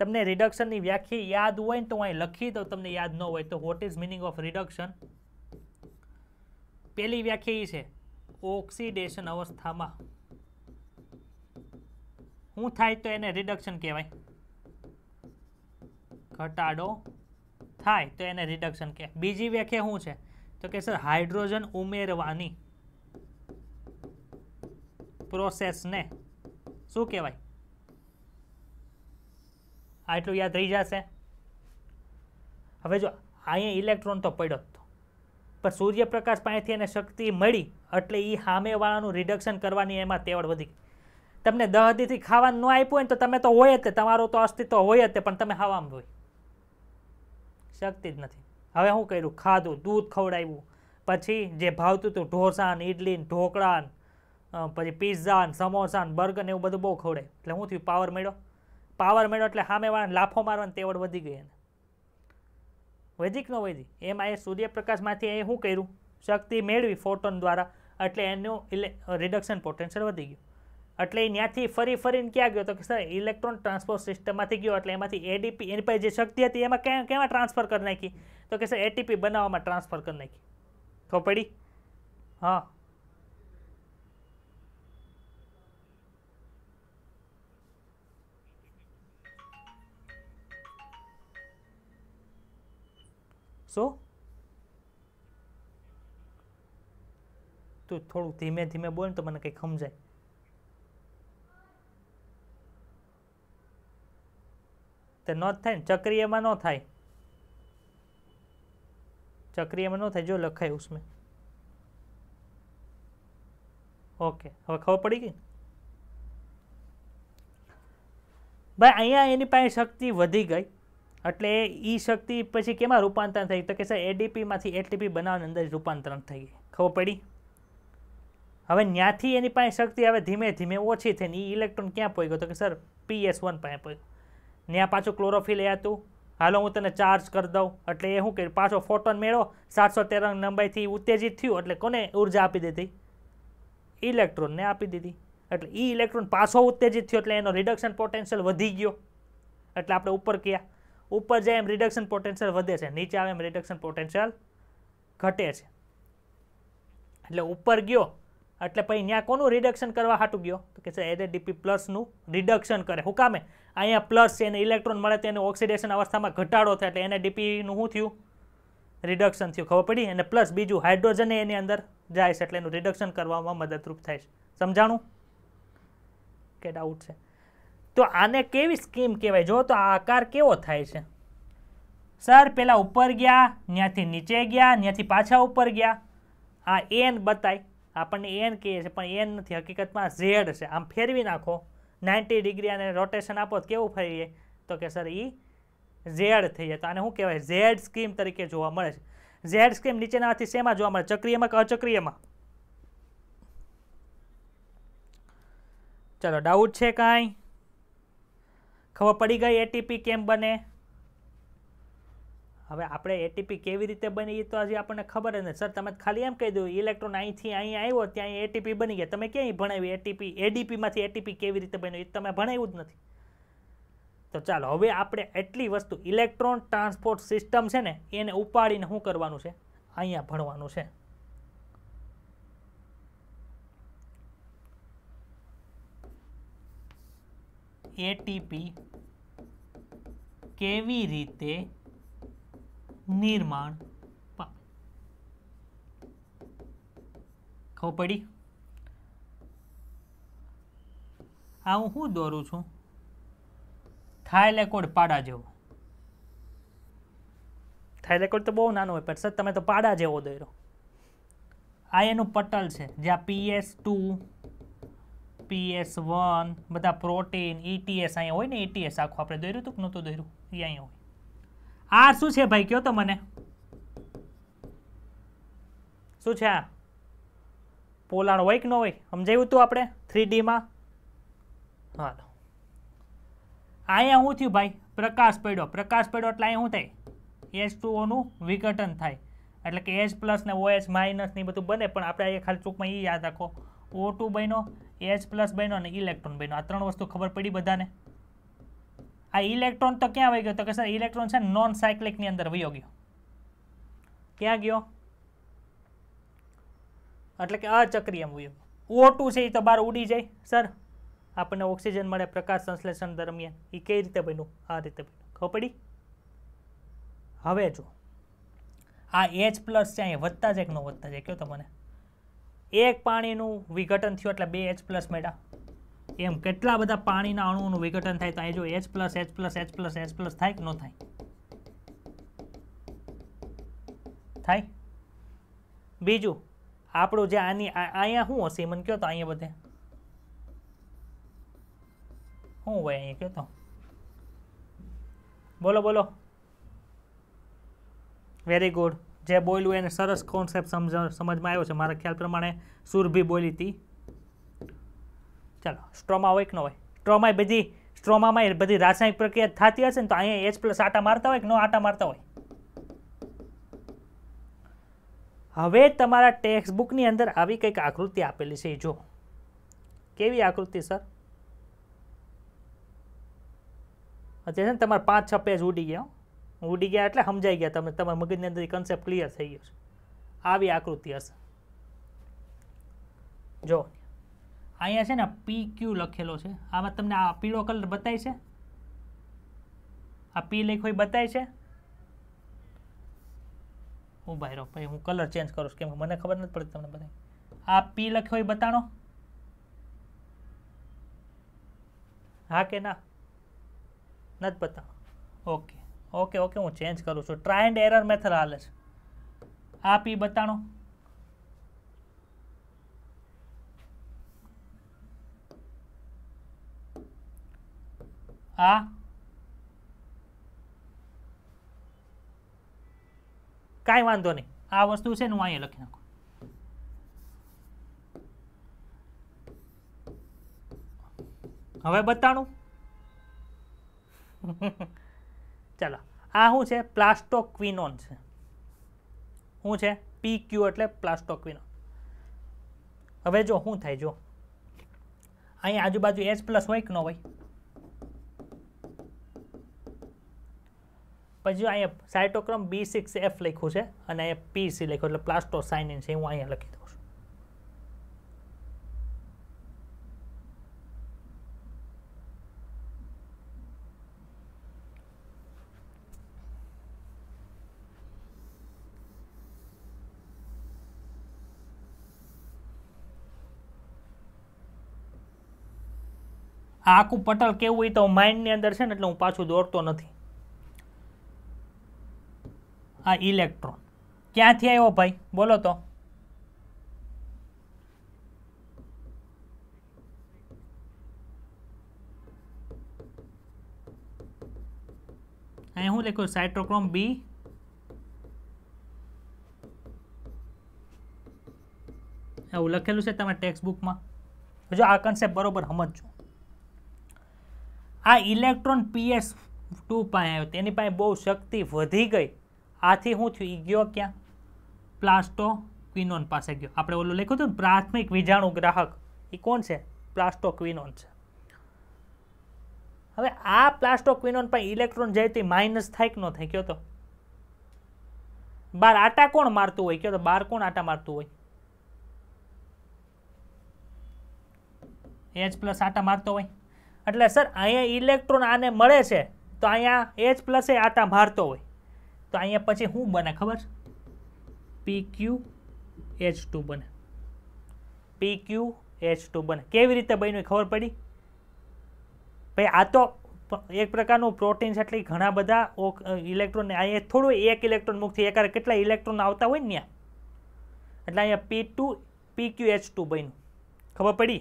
તમને રિડક્શનની વ્યાખ્યા યાદ હોય ને તો અહીં લખી દઉં તમને યાદ ન હોય તો what is meaning of reduction પહેલી વ્યાખ્યા એ છે ઓક્સિડેશન અવસ્થામાં શું થાય તો એને રિડક્શન કહેવાય ઘટાડો થાય તો એને રિડક્શન કે બીજી વ્યાખ્યા શું છે તો કે સર હાઇડ્રોજન ઉમેરવાની પ્રોસેસને શું કહેવાય આટલું યાદ રહી જશે હવે જો અહીંયા ઇલેક્ટ્રોન તો પડ્યો હતો પણ સૂર્યપ્રકાશ પાસેથી એને શક્તિ મળી એટલે એ સામેવાળાનું રિડક્શન કરવાની એમાં તેવડ વધી તમને દહદીથી ખાવાનું ન આપ્યું હોય તો તમે તો હોય જ તે તમારું તો અસ્તિત્વ હોય જ તે પણ તમે ખાવામાં હોય શકતી જ નથી હવે શું કર્યું ખાધું દૂધ ખવડાવ્યું પછી જે ભાવતું હતું ઢોસા ને ઇડલી ને પછી પીઝા ને સમોસા ને એવું બધું બહુ ખવડાય એટલે શું થયું પાવર મેળો પાવર મેળો એટલે સામેવાળાને લાફો મારવાની તેવડ વધી ગઈ એને વૈદિક ન વૈદિક એમાં એ સૂર્યપ્રકાશમાંથી એ શું કર્યું શક્તિ મેળવી ફોટોન દ્વારા એટલે એનું રિડક્શન પોટેન્શિયલ વધી ગયું એટલે ત્યાંથી ફરી ફરીને ક્યાં ગયો તો કે સર ઇલેક્ટ્રોન ટ્રાન્સપોર્ટ સિસ્ટમમાંથી ગયો એટલે એમાંથી એડીપી એની પાસે જે શક્તિ હતી એમાં ક્યાં કેમાં ટ્રાન્સફર કરી નાખી તો કે સર એટીપી બનાવવામાં ટ્રાન્સફર કરી નાખી ખબર હા શું તું થોડું ધીમે ધીમે બોલ તો મને કંઈક સમજાય તે નોંધ થાય ને ચક્રીયમાં ન થાય ચક્રીયમાં ન થાય જો લખાય ઉસમે ઓકે હવે ખબર પડી ગઈ ભાઈ અહીંયા એની પાસે શક્તિ વધી ગઈ એટલે ઈ શક્તિ પછી કેમાં રૂપાંતરણ થઈ તો કે સર એડીપીમાંથી એટીપી બનાવવાની અંદર રૂપાંતરણ થઈ ખબર પડી હવે ત્યાંથી એની પાસે શક્તિ હવે ધીમે ધીમે ઓછી થઈને એ ઇલેક્ટ્રોન ક્યાં પહોંચ્યો તો કે સર પીએસ વન પાસે પહોંચ્યો ત્યાં પાછું ક્લોરોફિલ એ હતું હાલો હું તને ચાર્જ કરી દઉં એટલે એ શું કે પાછો ફોટોન મેળો સાતસો તેરંગ લંબાઈથી ઉત્તેજિત થયું એટલે કોને ઉર્જા આપી દીધી ઇલેક્ટ્રોનને આપી દીધી એટલે એ ઇલેક્ટ્રોન પાછો ઉત્તેજિત થયો એટલે એનો રિડક્શન પોટેન્શિયલ વધી ગયો એટલે આપણે ઉપર કયા ઉપર જાય એમ રિડક્શન પોટેન્શિયલ વધે છે નીચે આવે એમ રિડક્શન પોટેન્શિયલ ઘટે છે એટલે ઉપર ગયો એટલે પછી ત્યાં કોનું રિડક્શન કરવા હાટું ગયો તો કે છે એડેડીપી પ્લસનું રિડક્શન કરે હું કામે અહીંયા પ્લસ છે એને ઇલેક્ટ્રોન મળે તો એને ઓક્સિડેશન અવસ્થામાં ઘટાડો થાય એટલે એને ડીપીનું શું થયું રિડક્શન થયું ખબર પડી અને પ્લસ બીજું હાઇડ્રોજન એની અંદર જાય છે એટલે એનું રિડક્શન કરવામાં મદદરૂપ થાય છે સમજાણું કે ડાઉટ છે તો આને કેવી સ્કીમ કહેવાય જો તો આકાર કેવો થાય છે સર પહેલાં ઉપર ગયા ત્યાંથી નીચે ગયા ત્યાંથી પાછા ઉપર ગયા આ એન બતાય આપણને એન કહે છે પણ એન નથી હકીકતમાં ઝેડ છે આમ ફેરવી નાખો નાઇન્ટી ડિગ્રી અને રોટેશન આપો કેવું ફરીએ તો કે સર એ ઝેડ થઈ જાય તો આને શું કહેવાય ઝેડ સ્કીમ તરીકે જોવા મળે છે ઝેડ સ્કીમ નીચેનામાંથી શેમાં જોવા મળે ચક્રિયમાં કે અચક્રિયમાં ચલો ડાઉટ છે કાંઈ ખબર પડી ગઈ એટીપી કેમ બને હવે આપણે એટીપી કેવી રીતે બની એ તો હજી આપણને ખબર જ નથી સર તમે ખાલી એમ કહી દઉં ઇલેક્ટ્રોન અહીંથી અહીં આવ્યો ત્યાં એટીપી બની ગયા તમે ક્યાંય ભણાવ્યું એટીપી એડીપીમાંથી એટીપી કેવી રીતે બન્યું એ તમે ભણાવ્યું જ નથી તો ચાલો હવે આપણે એટલી વસ્તુ ઇલેક્ટ્રોન ટ્રાન્સપોર્ટ સિસ્ટમ છે ને એને ઉપાડીને શું કરવાનું છે અહીંયા ભણવાનું છે એટીપી કેવી રીતે નિર્માણ ખબર પડી આ હું શું દોરું છું થાઇલેકોડ પાડા જેવો થાઇલેકોડ તો બહુ નાનો હોય પણ સર તમે તો પાડા જેવો દોર્યો આ એનું પટલ છે જ્યાં પીએસ ટુ પીએસ વન બધા પ્રોટીન ઇટીએસ અહીંયા હોય ને ઈટીએસ આખું આપણે દોર્યું હતું કે નહોતું દોર્યું એ અહીંયા હોય આર શું છે ભાઈ કયો તમને શું છે આ પોલાણ હોય કે ન હોય સમજાવ્યું હતું આપણે થ્રી ડીમાં હા અહીંયા શું થયું ભાઈ પ્રકાશ પડ્યો પ્રકાશ પડ્યો એટલે અહીંયા શું થાય એચ ટુ ઓનું વિઘટન થાય એટલે કે એચ પ્લસ ને ઓએચ માઇનસ ને બધું બને પણ આપણે અહીંયા ખાલી ચૂંકમાં એ યાદ રાખો ઓ ટુ બન્યો એચ પ્લસ બન્યો અને ઇલેક્ટ્રોન બન્યો આ ત્રણ વસ્તુ ખબર પડી બધાને આ ઇલેક્ટ્રોન તો ક્યાં વહી ગયો તો કે સર ઇલેક્ટ્રોન છે નોન સાયક્લિકની અંદર વયો ગયો ક્યાં ગયો એટલે કે અચક્રિયમ વયો ઓ ટુ છે એ તો બહાર ઉડી જાય સર આપણને ઓક્સિજન મળે પ્રકાશ સંશ્લેષણ દરમિયાન એ કઈ રીતે બન્યું આ રીતે બન્યું ખબર હવે જો આ એચ પ્લસ છે અહીંયા વધતા જાય કે ન વધતા જાય કયો તમને એક પાણીનું વિઘટન થયું એટલે બે એચ પ્લસ મેળા એમ કેટલા બધા પાણીના અણુઓનું વિઘટન થાય તો અહીં જો H plus H plus H plus H plus થાય કે ન થાય થાય બીજું આપણું જે આની અહીંયા શું હશે મને કહો તો અહીંયા બધે શું હોય અહીંયા કહો તો બોલો બોલો વેરી ગુડ જે બોલ્યું એને સરસ કોન્સેપ્ટ સમજ સમજમાં આવ્યો છે મારા ખ્યાલ પ્રમાણે સુરભી બોલી હતી ચાલો સ્ટ્રોમા હોય કે ન હોય સ્ટ્રોમા બધી સ્ટ્રોમામાં એ બધી રાસાયણિક પ્રક્રિયા થતી હશે ને તો અહીંયા એચ પ્લસ આટા મારતા હોય કે ન આટા મારતા હોય હવે તમારા ટેક્સ્ટ બુકની અંદર આવી કંઈક આકૃતિ આપેલી છે જો કેવી આકૃતિ સર અત્યારે ને તમારે પાંચ છ પેજ ઉડી ગયા ઉડી ગયા એટલે સમજાઈ ગયા તમે તમારા મગજની અંદર કન્સેપ્ટ ક્લિયર થઈ ગયો છે આવી આકૃતિ હશે જો અહીંયા છે ને પી ક્યુ લખેલો છે આમાં તમને આ પીળો કલર બતાય છે આ પી લખ્યો બતાય છે હું બહાર પછી હું કલર ચેન્જ કરું છું કેમ મને ખબર નથી પડતી તમને બધા આ પી લખ્યો બતાણો હા કે ના નથી બતાવો ઓકે ઓકે ઓકે હું ચેન્જ કરું છું ટ્રાય એન્ડ એરર મેથડ હાલે છે આ પી બતાણો આ કાંઈ વાંધો નહીં આ વસ્તુ છે ને હું અહીંયા લખી નાખું હવે બતાણું ચાલો આ શું છે પ્લાસ્ટોક્વિનોન છે શું છે પી ક્યુ એટલે પ્લાસ્ટોક્વિનોન હવે જો શું થાય જો અહીં આજુબાજુ એચ પ્લસ હોય કે ન હોય પછી અહીંયા સાયટોક્રમ બી સિક્સ એફ લખ્યું છે અને અહીંયા પીસી લખ્યું એટલે પ્લાસ્ટોસાઇનિન છે હું અહીંયા લખી દઉં છું આખું પટલ કેવું હોય તો માઇન્ડની અંદર છે ને એટલે હું પાછું દોરતો નથી આ ઇલેક્ટ્રોન ક્યાંથી આવ્યો ભાઈ બોલો તો અહીં હું લખ્યું સાઇટ્રોક્રોમ બી એવું લખેલું છે તમે ટેક્સ્ટ બુકમાં જો આ કન્સેપ્ટ બરોબર સમજજો આ ઇલેક્ટ્રોન પીએસ ટુ પાસે આવ્યો તેની પાસે બહુ શક્તિ વધી ગઈ આથી હું થયું એ ગયો ક્યાં પ્લાસ્ટો ક્વિનોન પાસે ગયો આપણે ઓલું લખ્યું હતું ને પ્રાથમિક વીજાણુ ગ્રાહક એ કોણ છે પ્લાસ્ટો ક્વિનોન છે હવે આ પ્લાસ્ટો ક્વિનોન પણ ઇલેક્ટ્રોન જાય તો માઇનસ થાય કે ન થાય કયો તો બાર આટા કોણ મારતું હોય કયો તો બાર કોણ આટા મારતું હોય એચ પ્લસ આટા મારતો હોય એટલે સર અહીંયા ઇલેક્ટ્રોન આને મળે છે તો અહીંયા એચ પ્લસે આટા મારતો હોય તો અહીંયા પછી શું બને ખબર પી ક્યુ એચ ટુ બને પી ક્યુ એચ ટુ બને કેવી રીતે બન્યું ખબર પડી ભાઈ આ તો એક પ્રકારનું પ્રોટીન છે એટલે ઘણા બધા ઇલેક્ટ્રોન અહીંયા થોડું એક ઇલેક્ટ્રોન મુખથી એક કેટલા ઇલેક્ટ્રોન આવતા હોય ને ત્યાં એટલે અહીંયા P two P Q H two બન્યું ખબર પડી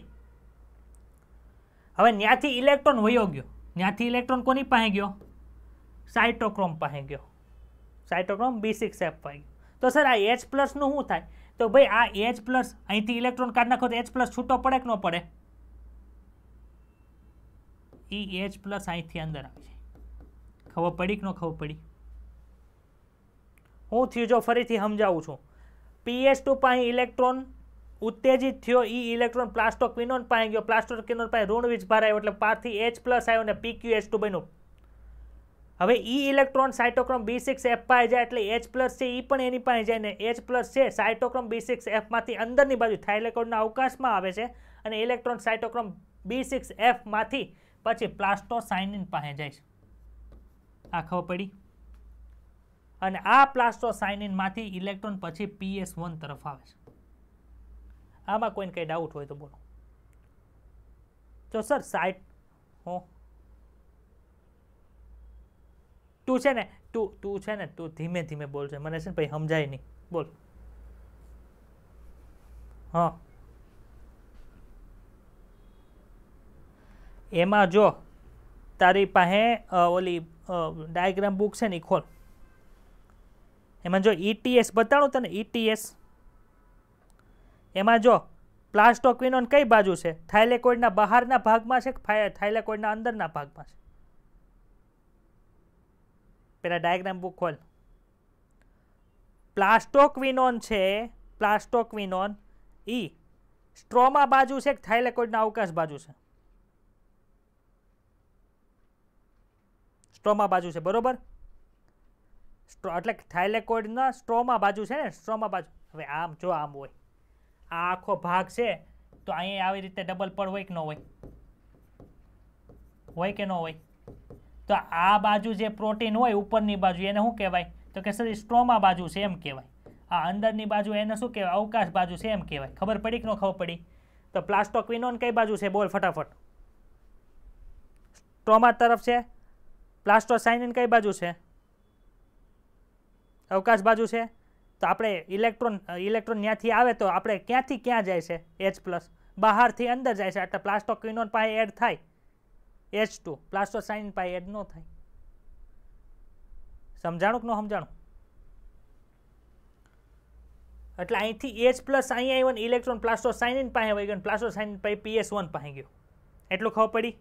હવે ત્યાંથી ઇલેક્ટ્રોન વયો ગયો ત્યાંથી ઇલેક્ટ્રોન કોની પાસે ગયો સાઇટોક્રોમ પાસે ગયો cytochrome B six F five તો સર આ એચ પ્લસનું શું થાય તો ભાઈ આ એચ પ્લસ અહીંથી ઇલેક્ટ્રોન કાઢ નાખો તો એચ પ્લસ છૂટો પડે કે ન પડે ઈ એચ પ્લસ અહીંથી અંદર આવે છે ખબર પડી કે ન ખબર પડી હું થયું જો ફરીથી સમજાવું છું પીએચ ટુ પાસે ઇલેક્ટ્રોન ઉત્તેજિત થયો ઈ ઇલેક્ટ્રોન પ્લાસ્ટોક્વિનોન પાસે ગયો પ્લાસ્ટોક્વિનોન પાસે ઋણ વીજ ભાર આવ્યો એટલે પારથી એચ પ્લસ આવ્યો અને પીક્યુ એચ ટુ બન્યું હવે E electron cytochrome B six F પાસે જાય એટલે એચ પ્લસ છે એ પણ એની પાસે જાય ને એચ પ્લસ છે સાયટોક્રોમ બી સિક્સ એફમાંથી અંદરની બાજુ થાઇલેકોડના અવકાશમાં આવે છે અને ઇલેક્ટ્રોન સાયટોક્રોમ બી સિક્સ એફમાંથી પછી પ્લાસ્ટોસાઇનિન પાસે જાય છે આ ખબર પડી અને આ પ્લાસ્ટોસાઇનિનમાંથી ઇલેક્ટ્રોન પછી પીએસ વન તરફ આવે છે આમાં કોઈને કંઈ ડાઉટ હોય તો બોલો જો સર સાઇટ હું તું છે ને તું તું છે ને તું ધીમે ધીમે બોલ છે મને છે ને ભાઈ સમજાય નહીં બોલ હા એમાં જો તારી પાસે ઓલી ડાયગ્રામ બુક છે ને એ ખોલ એમાં જો ઈટીએસ e બતાડું તને ઈટીએસ e એમાં જો પ્લાસ્ટોક્વિનોન કઈ બાજુ છે થાઇલેકોઇડના બહારના ભાગમાં છે કે થાઇલેકોઇડના અંદરના ભાગમાં છે પેલા ડાયાગ્રામ બુક ખોલ પ્લાસ્ટોક્વિનોન છે પ્લાસ્ટોક્વિનોન ઈ સ્ટ્રોમા બાજુ છે કે થાઇલેકોઇડના અવકાશ બાજુ છે સ્ટ્રોમા બાજુ છે બરોબર સ્ટ્રો એટલે થાઇલેકોઇડના સ્ટ્રોમા બાજુ છે ને સ્ટ્રોમા બાજુ હવે આમ જો આમ હોય આ આખો ભાગ છે તો અહીંયા આવી રીતે ડબલ પડ હોય કે ન હોય હોય કે ન હોય તો આ બાજુ જે પ્રોટીન હોય ઉપરની બાજુ એને શું કહેવાય તો કે સર સ્ટ્રોમા બાજુ છે એમ કહેવાય આ અંદરની બાજુ એને શું કહેવાય અવકાશ બાજુ છે એમ કહેવાય ખબર પડી કે ન ખબર પડી તો પ્લાસ્ટોક્વિનોન કઈ બાજુ છે બોલ ફટાફટ સ્ટ્રોમા તરફ છે પ્લાસ્ટોસાઇનિન કઈ બાજુ છે અવકાશ બાજુ છે તો આપણે ઇલેક્ટ્રોન ઇલેક્ટ્રોન ત્યાંથી આવે તો આપણે ક્યાંથી ક્યાં જાય છે એચ પ્લસ બહારથી અંદર જાય છે એટલે પ્લાસ્ટોક્વિનોન પાસે એડ થાય એચ ટુ પ્લાસ્ટોસાઇન પાઈ એડ નો થાય સમજાણું કે ન સમજાણું એટલે અહીંથી એચ પ્લસ અહીંયા આવ્યો ઇલેક્ટ્રોન પ્લાસ્ટોસાઇન પાસે વહી ગયો પ્લાસ્ટોસાઇન પાઈ પીએસ વન પાસે ગયો એટલું ખબર પડી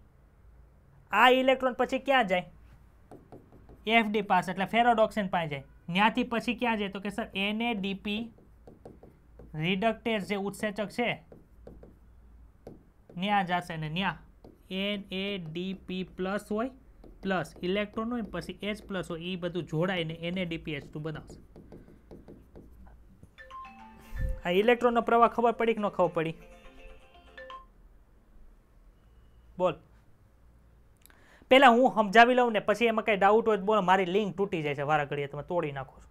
આ ઇલેક્ટ્રોન પછી ક્યાં જાય એફ ડી પાસે એટલે ફેરોડોક્સિન પાસે જાય ત્યાંથી પછી ક્યાં જાય તો કે સર એને ડીપી રિડક્ટેસ જે ઉત્સેચક છે ત્યાં જશે ને ત્યાં N A D P plus હોય પ્લસ ઇલેક્ટ્રોન હોય પછી એચ પ્લસ હોય એ બધું જોડાઈને એને ડીપીએચ ટુ બનાવશે આ ઇલેક્ટ્રોનનો પ્રવાહ ખબર પડી કે ન ખબર પડી બોલ પહેલાં હું સમજાવી લઉં ને પછી એમાં કંઈ ડાઉટ હોય તો બોલો મારી લિંક તૂટી જાય છે વારા ઘડીએ તમે તોડી નાખો છો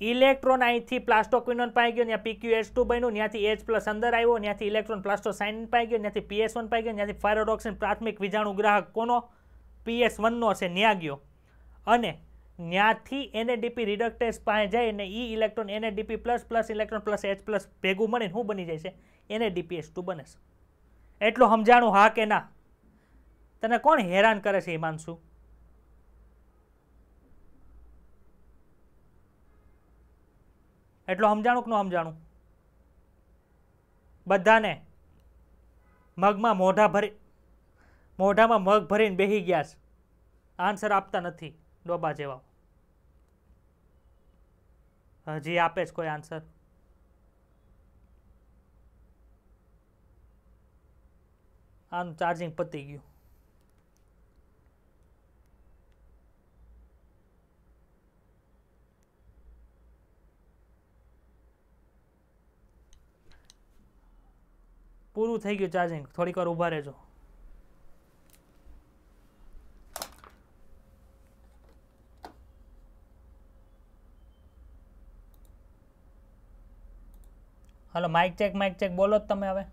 ઇલેક્ટ્રોન અહીંથી પ્લાસ્ટોક્વિનોન પાઈ ગયો ત્યાં પીક્યુ એચ ટુ બન્યું ત્યાંથી એચ પ્લસ અંદર આવ્યો ત્યાંથી ઇલેક્ટ્રોન સાઇન પાઈ ગયો ત્યાંથી પીએસ વન પાઈ ગયો ત્યાંથી ફાયરોડોક્સિન પ્રાથમિક વિજાણુ ગ્રાહક કોનો પીએસ વનનો છે ન્યા ગયો અને ત્યાંથી એનએડીપી રિડક્ટેસ પાસે જાય અને ઈ electron NADP plus plus electron plus H plus ભેગું મળીને શું બની જાય છે એનએડીપીએસ ટુ બને છે એટલું સમજાણું હા કે ના તને કોણ હેરાન કરે છે હિમાંશુ એટલું સમજાણું કે ન સમજાણું બધાને મગમાં મોઢા ભરી મોઢામાં મગ ભરીને બેસી ગયા છે આન્સર આપતા નથી ડોબા જેવા હજી આપે જ કોઈ આન્સર આનું ચાર્જિંગ પતી ગયું પૂરું થઈ ગયું ચાર્જિંગ થોડીક વાર ઊભા રહેજો hello mic check mic check બોલો જ તમે હવે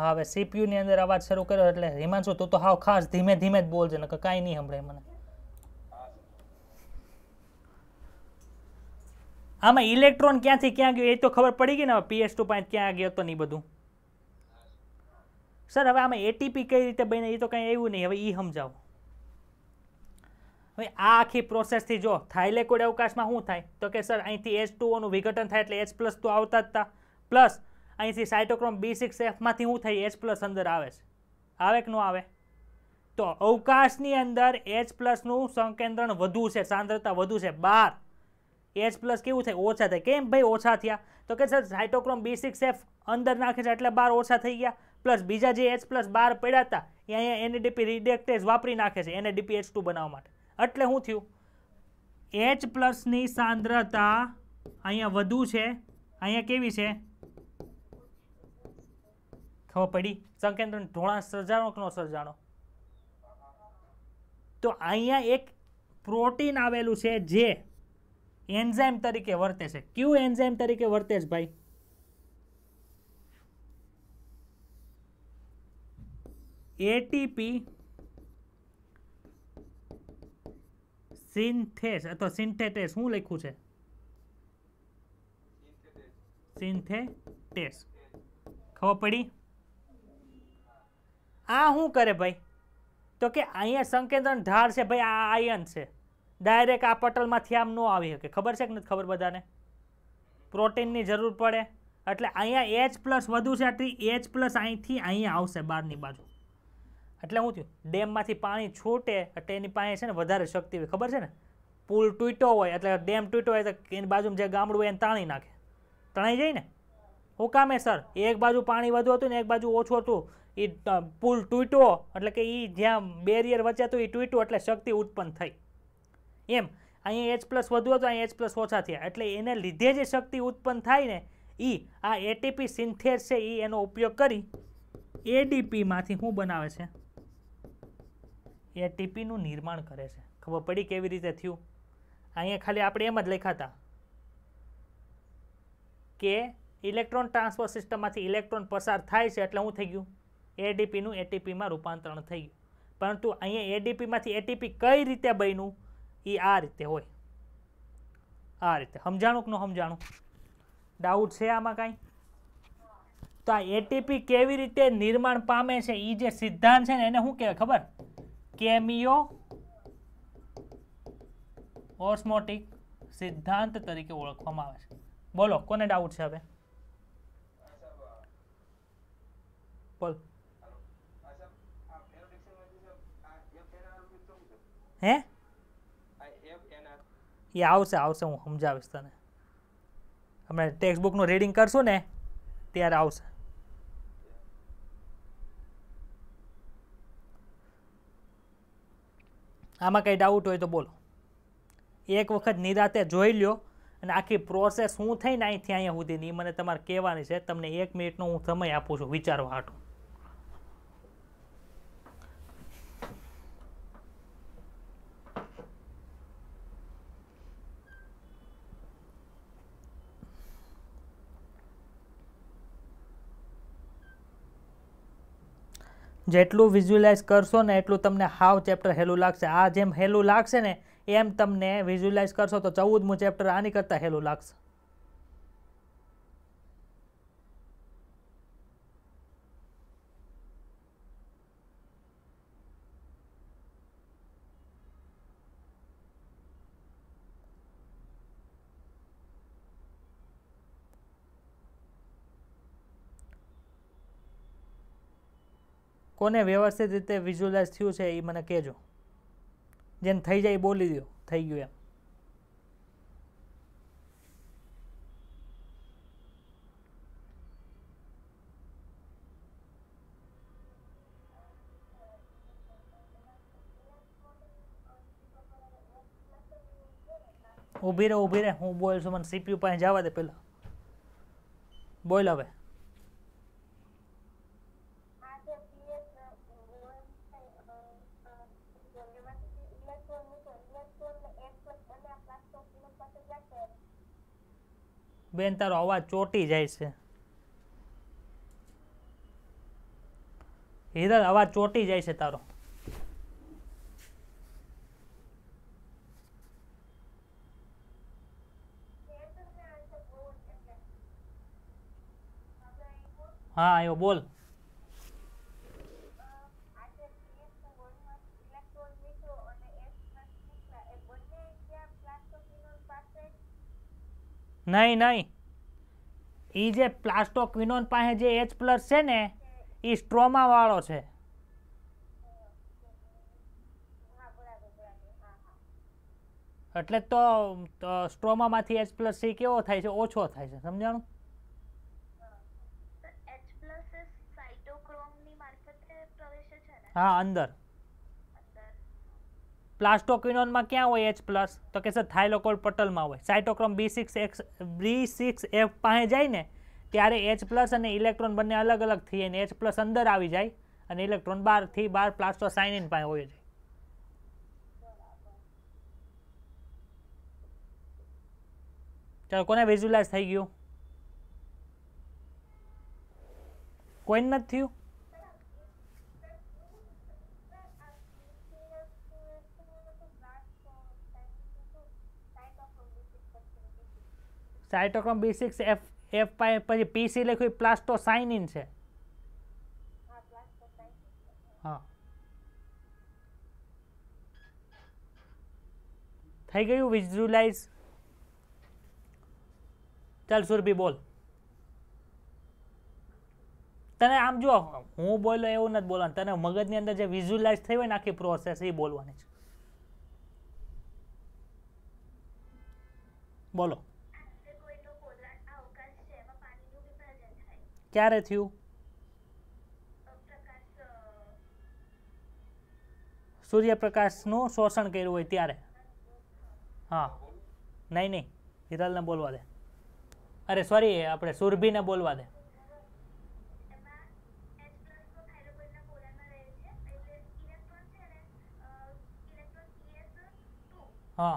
હા હવે સીપીયુની અંદર અવાજ શરૂ કર્યો એટલે હિમાંશુ તું તો હાવ ખાસ ધીમે ધીમે જ બોલજે ને કાંઈ નહીં સંભળાય મને આમાં ઇલેક્ટ્રોન ક્યાંથી ક્યાં ગયો એ તો ખબર પડી ગઈ ને હવે પીએસ ટુ પાંચ ક્યાં ગયો તો નહીં બધું સર હવે આમાં એટીપી કઈ રીતે બને એ તો કંઈ એવું નહીં હવે એ સમજાવો હવે આ આખી પ્રોસેસથી જો થાઇલેકોડ અવકાશમાં શું થાય તો કે સર અહીંથી એચ ટુઓનું વિઘટન થાય એટલે એચ પ્લસ તો આવતા જ હતા પ્લસ અહીંથી સાયટોક્રોમ બી સિક્સ એફમાંથી શું થાય એચ પ્લસ અંદર આવે છે આવે કે ન આવે તો અવકાશની અંદર એચ પ્લસનું સંકેન્દ્રણ વધુ છે સાંદ્રતા વધુ છે બાર એચ પ્લસ કેવું થાય ઓછા થાય કેમ ભાઈ ઓછા થયા તો કે sir cytochrome B six F અંદર નાખે છે એટલે બાર ઓછા થઈ ગયા પ્લસ બીજા જે એચ પ્લસ બાર પડ્યા હતા એ અહીંયા એનડીપી રિડેક્ટેજ વાપરી નાખે છે એને ડીપી એચ ટુ બનાવવા માટે એટલે શું થયું એચ પ્લસની સાંદ્રતા અહીંયા વધુ છે અહીંયા કેવી છે ખબર પડી સંકેન્દ્રન ઢોળા સર્જાણો કે ન સર્જાણો તો અહીંયા એક પ્રોટીન આવેલું છે જે એન્ઝાઇમ તરીકે વર્તે છે ક્યુ એન્ઝાઇમ તરીકે વર્તે છે ભાઈ એટીપી સિન્થેસ અથવા સિન્થેટેસ શું લખ્યું છે સિન્થેટેસ ખબર પડી આ શું કરે ભાઈ તો કે અહીંયા સંકેતન ઢાળ છે ભાઈ આ આયન છે ડાયરેક્ટ આ પટલમાંથી આમ ન આવી શકે ખબર છે કે નથી ખબર બધાને પ્રોટીનની જરૂર પડે એટલે અહીંયા એચ પ્લસ વધુ છે આટલી એચ પ્લસ અહીંથી અહીંયા આવશે બહારની બાજુ એટલે શું થયું ડેમમાંથી પાણી છૂટે એટલે એની પાસે છે ને વધારે શક્તિ હોય ખબર છે ને પુલ તૂટ્યો હોય એટલે ડેમ તૂટ્યો હોય તો એની બાજુમાં જે ગામડું હોય એને તાણી નાખે તણાઈ જાય ને હું કામે સર એક બાજુ પાણી વધુ હતું ને એક બાજુ ઓછું હતું એ પુલ તૂટ્યો એટલે કે એ જ્યાં બેરિયર વચ્ચે હતું એ તૂટ્યું એટલે શક્તિ ઉત્પન્ન થઈ એમ અહીંયા એચ પ્લસ વધુ હતો અહીંયા એચ પ્લસ ઓછા થયા એટલે એને લીધે જે શક્તિ ઉત્પન્ન થાય ને એ આ એટીપી સિન્થેર છે એ એનો ઉપયોગ કરી એડીપીમાંથી શું બનાવે છે એટીપીનું નિર્માણ કરે છે ખબર પડી કેવી રીતે થયું અહીંયા ખાલી આપણે એમ જ લખાતા કે ઇલેક્ટ્રોન ટ્રાન્સફર સિસ્ટમમાંથી ઇલેક્ટ્રોન પસાર થાય છે એટલે શું થઈ ગયું એડીપીનું એટીપીમાં રૂપાંતરણ થઈ ગયું પરંતુ અહીંયા એડીપીમાંથી એટીપી કઈ રીતે બન્યું એ આ રીતે હોય આ રીતે સમજાણું કે ન સમજાણું ડાઉટ છે આમાં કાંઈ તો આ એટીપી કેવી રીતે નિર્માણ પામે છે એ જે સિદ્ધાંત છે ને એને શું કહેવાય ખબર કેમિયો ઓસ્મોટિક સિદ્ધાંત તરીકે ઓળખવામાં આવે છે બોલો કોને ડાઉટ છે હવે બોલ હે એ આવશે આવશે હું સમજાવીશ તને હમણાં ટેક્સ્ટ બુકનું રીડિંગ કરશો ને ત્યારે આવશે આમાં કંઈ ડાઉટ હોય તો બોલો એક વખત નિરાતે જોઈ લ્યો અને આખી પ્રોસેસ હું થઈને અહીંથી અહીંયા સુધીની મને તમારે કહેવાની છે તમને એક મિનિટનો હું સમય આપું છું વિચારવા હાટું જેટલું વિઝ્યુલાઇઝ કરશો ને એટલું તમને હાવ ચેપ્ટર હેલું લાગશે આ જેમ હેલું લાગશે ને એમ તમને વિઝ્યુલાઇઝ કરશો તો ચૌદમું ચેપ્ટર આની કરતાં હેલું લાગશે કોને વ્યવસ્થિત રીતે વિઝ્યુલાઇઝ થયું છે એ મને કહેજો જેને થઈ જાય બોલી દો થઈ ગયું એમ ઊભી રહે ઊભી રહે હું બોલ છું મને સીપીયુ પાસે જવા દે પહેલાં બોલ હવે બેન તારો અવાજ ચોટી જાય છે હિરલ અવાજ ચોટી જાય છે તારો હા આવ્યો બોલ નહીં નહીં એ જે પ્લાસ્ટોક્વિનોન પાસે જે એચ પ્લસ છે ને એ સ્ટ્રોમાવાળો છે એટલે તો સ્ટ્રોમામાંથી એચ પ્લસ સી કેવો થાય છે ઓછો થાય છે સમજાણું હા અંદર પ્લાસ્ટોક્વિનોનમાં ક્યાં હોય એચ પ્લસ તો કે સર થાઇલોકોલ પટલમાં હોય cytochrome B six X B six F પાસે જાય ને ત્યારે એચ પ્લસ અને ઇલેક્ટ્રોન બંને અલગ અલગ થઈ અને એચ પ્લસ અંદર આવી જાય અને ઇલેક્ટ્રોન બારથી બાર પ્લાસ્ટો સાઇનિન પાસે હોય છે ચાલો કોને વિઝ્યુલાઇઝ થઈ ગયું કોઈ નથી થયું cytochrome B six F F પછી પીસી લખ્યું પ્લાસ્ટોસાઇનિન છે હા થઈ ગયું વિઝ્યુલાઇઝ ચાલ સુરભી બોલ તને આમ જુઓ હું બોલો એવું નથી બોલવાનું તને મગજની અંદર જે વિઝ્યુલાઇઝ થઈ હોય ને આખી પ્રોસેસ એ બોલવાની છે બોલો ક્યારે થયું સૂર્યપ્રકાશનું શોષણ કર્યું હોય ત્યારે હા નહીં નહીં હિરલને બોલવા દે અરે સોરી આપણે સુરભીને બોલવા દે હા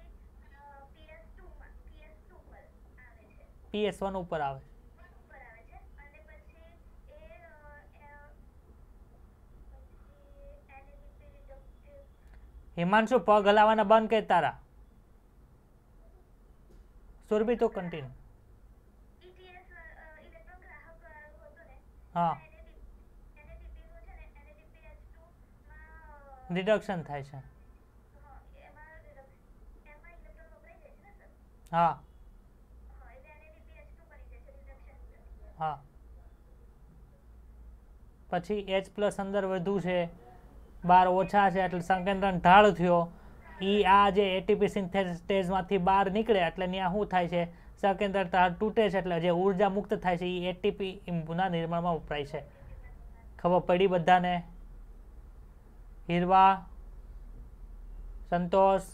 પીએસ વન ઉપર આવે હિમાંશુ પગ હલાવવાના બંધ કે તારા સુરભી તો કન્ટિન્યુ હા રિડક્શન થાય છે હા હા પછી એચ પ્લસ અંદર વધુ છે બહાર ઓછા છે એટલે સંકેન્દ્રણ ઢાળ થયો એ આ જે એટીપી સિન્થેટેઝમાંથી બહાર નીકળે એટલે ત્યાં શું થાય છે સંકેન્દ્રણ ઢાળ તૂટે છે એટલે જે ઉર્જા મુક્ત થાય છે એ એટીપી પુના નિર્માણમાં વપરાય છે ખબર પડી બધાને હિરવા સંતોષ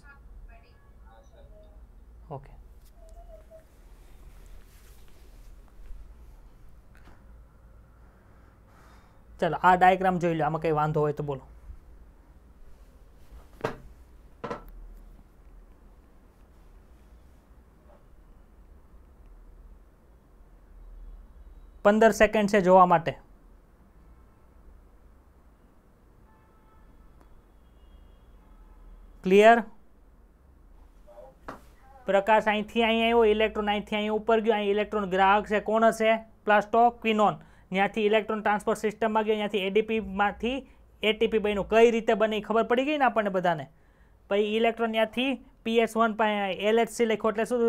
ચાલો આ ડાયગ્રામ જોઈ લો આમાં કંઈ વાંધો હોય તો બોલો પંદર સેકન્ડ છે જોવા માટે ક્લિયર પ્રકાશ અહીંથી અહીં આવ્યો ઇલેક્ટ્રોન અહીંથી અહીં ઉપર ગયો અહીં ઇલેક્ટ્રોન ગ્રાહક છે કોણ હશે પ્લાસ્ટો ક્વિનોન ત્યાંથી ઇલેક્ટ્રોન ટ્રાન્સફર સિસ્ટમમાં ગયો ત્યાંથી એડીપીમાંથી એટીપી બન્યું કઈ રીતે બની ખબર પડી ગઈ ને આપણને બધાને પછી ઇલેક્ટ્રોન ત્યાંથી પીએસ વન પાસે એલએચસી લખ્યો એટલે શું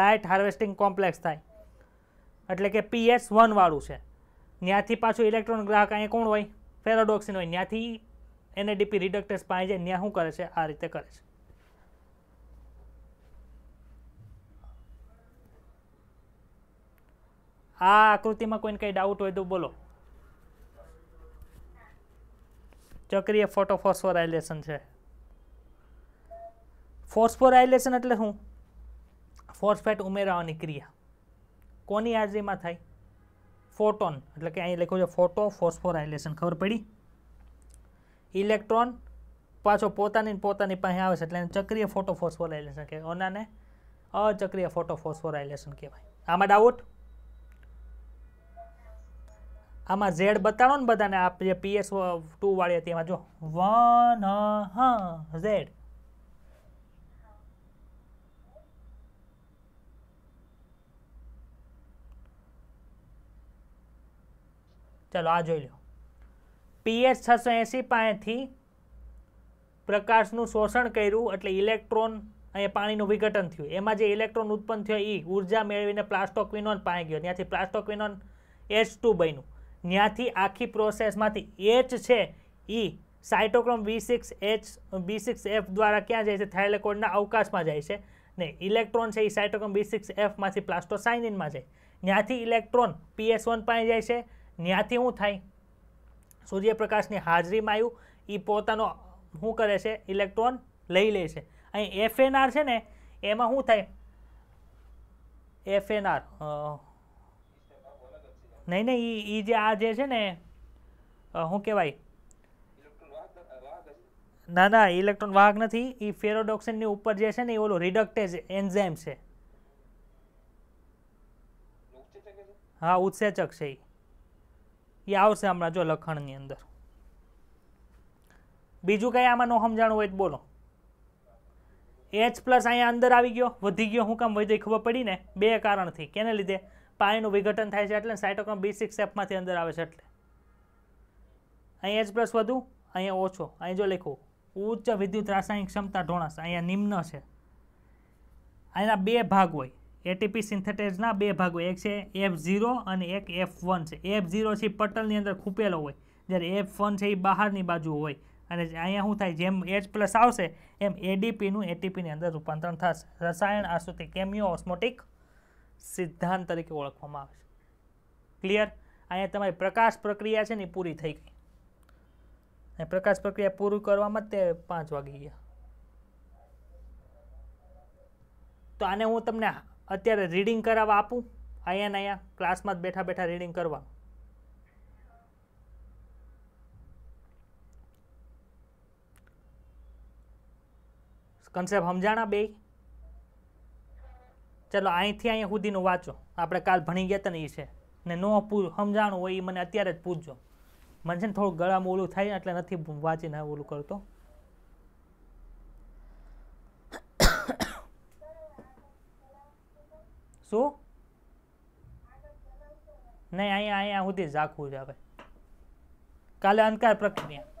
લાઇટ હાર્વેસ્ટિંગ કોમ્પ્લેક્સ થાય એટલે કે પીએસ વનવાળું છે ત્યાંથી પાછું ઇલેક્ટ્રોન ગ્રાહક અહીંયા કોણ હોય ફેરોડોક્સિન હોય ત્યાંથી એનએડીપી રિડક્ટર્સ પાસે જાય ત્યાં શું કરે છે આ રીતે કરે છે આ આકૃતિમાં કોઈને કંઈ ડાઉટ હોય તો બોલો ચક્રીય ફોટો ફોસ્ફોરાઇલેશન છે ફોસ્ફોરાઇલેશન એટલે શું ફોસ્ફેટ ઉમેરવાની ક્રિયા કોની હાજરીમાં થાય ફોટોન એટલે કે અહીં લખ્યું છે ફોટો ફોસ્ફોરાઇલેશન ખબર પડી ઇલેક્ટ્રોન પાછો પોતાની પોતાની પાસે આવે છે એટલે એને ચક્રિય ફોટો ફોસ્ફોરાઇલેશન કહેવાય ઓનાને અચક્રીય ફોટો ફોસ્ફોરાઇલેશન કહેવાય આમાં ડાઉટ આમાં ઝેડ બતાડો ને બધાને આપ જે પીએસ ટુ વાળી હતી એમાં જો વન હ ઝેડ ચલો આ જોઈ લો પીએસ છસો એંસી પાસેથી પ્રકાશનું શોષણ કર્યું એટલે ઇલેક્ટ્રોન અહીંયા પાણીનું વિઘટન થયું એમાં જે ઇલેક્ટ્રોન ઉત્પન્ન થયો એ ઉર્જા મેળવીને પ્લાસ્ટોક્વિનોન પાણી ગયો ત્યાંથી પ્લાસ્ટોક્વિનોન એચ ટુ બન્યું ત્યાંથી આખી પ્રોસેસમાંથી એચ છે એ cytochrome B six H B six F દ્વારા ક્યાં જાય છે થાઇલેકોડના અવકાશમાં જાય છે ને ઇલેક્ટ્રોન છે એ સાયટોક્રોમ બી સિક્સ એફમાંથી પ્લાસ્ટોસાઇનિનમાં જાય ત્યાંથી ઇલેક્ટ્રોન પીએસ વન પાસે જાય છે ત્યાંથી શું થાય સૂર્યપ્રકાશની હાજરીમાં આવ્યું એ પોતાનો શું કરે છે ઇલેક્ટ્રોન લઈ લે છે અહીં એફએનઆર છે ને એમાં શું થાય એફએનઆર નહીં નહીં એ જે આ જે છે ને શું કહેવાય ના ના ઇલેક્ટ્રોન વાહક નથી એ ફેરોડોક્સિનની ઉપર જે છે ને એ ઓલું રિડક્ટેજ એન્ઝાઇમ છે હા ઉત્સેચક છે એ આવશે હમણાં જો લખણની અંદર બીજું કંઈ આમાં ન સમજાણું હોય તો બોલો એચ પ્લસ અહીંયા અંદર આવી ગયો વધી ગયો હું કામ વધી ખબર પડી ને બે કારણથી કેને લીધે પાણીનું વિઘટન થાય છે એટલે સાયટોક્રોમ બી સિક્સ એફમાંથી અંદર આવે છે એટલે અહીં એચ પ્લસ વધુ અહીંયા ઓછો અહીં જો લખો ઉચ્ચ વિદ્યુત રાસાયણિક ક્ષમતા ઢોણસ અહીંયા નિમ્ન છે અહીંના બે ભાગ હોય એટીપી સિન્થેટેઝના બે ભાગ હોય એક છે એફ ઝીરો અને એક એફ વન છે એફ ઝીરો છે પટલની અંદર ખૂપેલો હોય જ્યારે એફ વન છે એ બહારની બાજુ હોય અને અહીંયા શું થાય જેમ એચ પ્લસ આવશે એમ એડીપીનું એટીપીની અંદર રૂપાંતરણ થશે રસાયણ આસુતિ કેમિયો ઓસ્મોટિક સિદ્ધાંત તરીકે ઓળખવામાં આવે છે ક્લિયર અહીંયા તમારી પ્રકાશ પ્રક્રિયા છે ને પૂરી થઈ ગઈ અને પ્રકાશ પ્રક્રિયા પૂરું કરવામાં તે પાંચ વાગી ગયા તો આને હું તમને અત્યારે રીડિંગ કરાવવા આપું અહીંયા ને અહીંયા ક્લાસમાં જ બેઠા બેઠા રીડિંગ કરવા કન્સેપ્ટ સમજાણા બે ચાલો અહીંથી અહીંયા સુધીનું વાંચો આપણે કાલ ભણી ગયા તને એ છે ને ન સમજાણું હોય એ મને અત્યારે જ પૂછજો મને છે ને થોડું ગળામાં ઓલું થાય એટલે નથી વાંચીને ઓલું કરતો શું નહીં અહીંયા અહીંયા સુધી ઝાંખવું જ આવે કાલે અંધકાર પ્રક્રિયા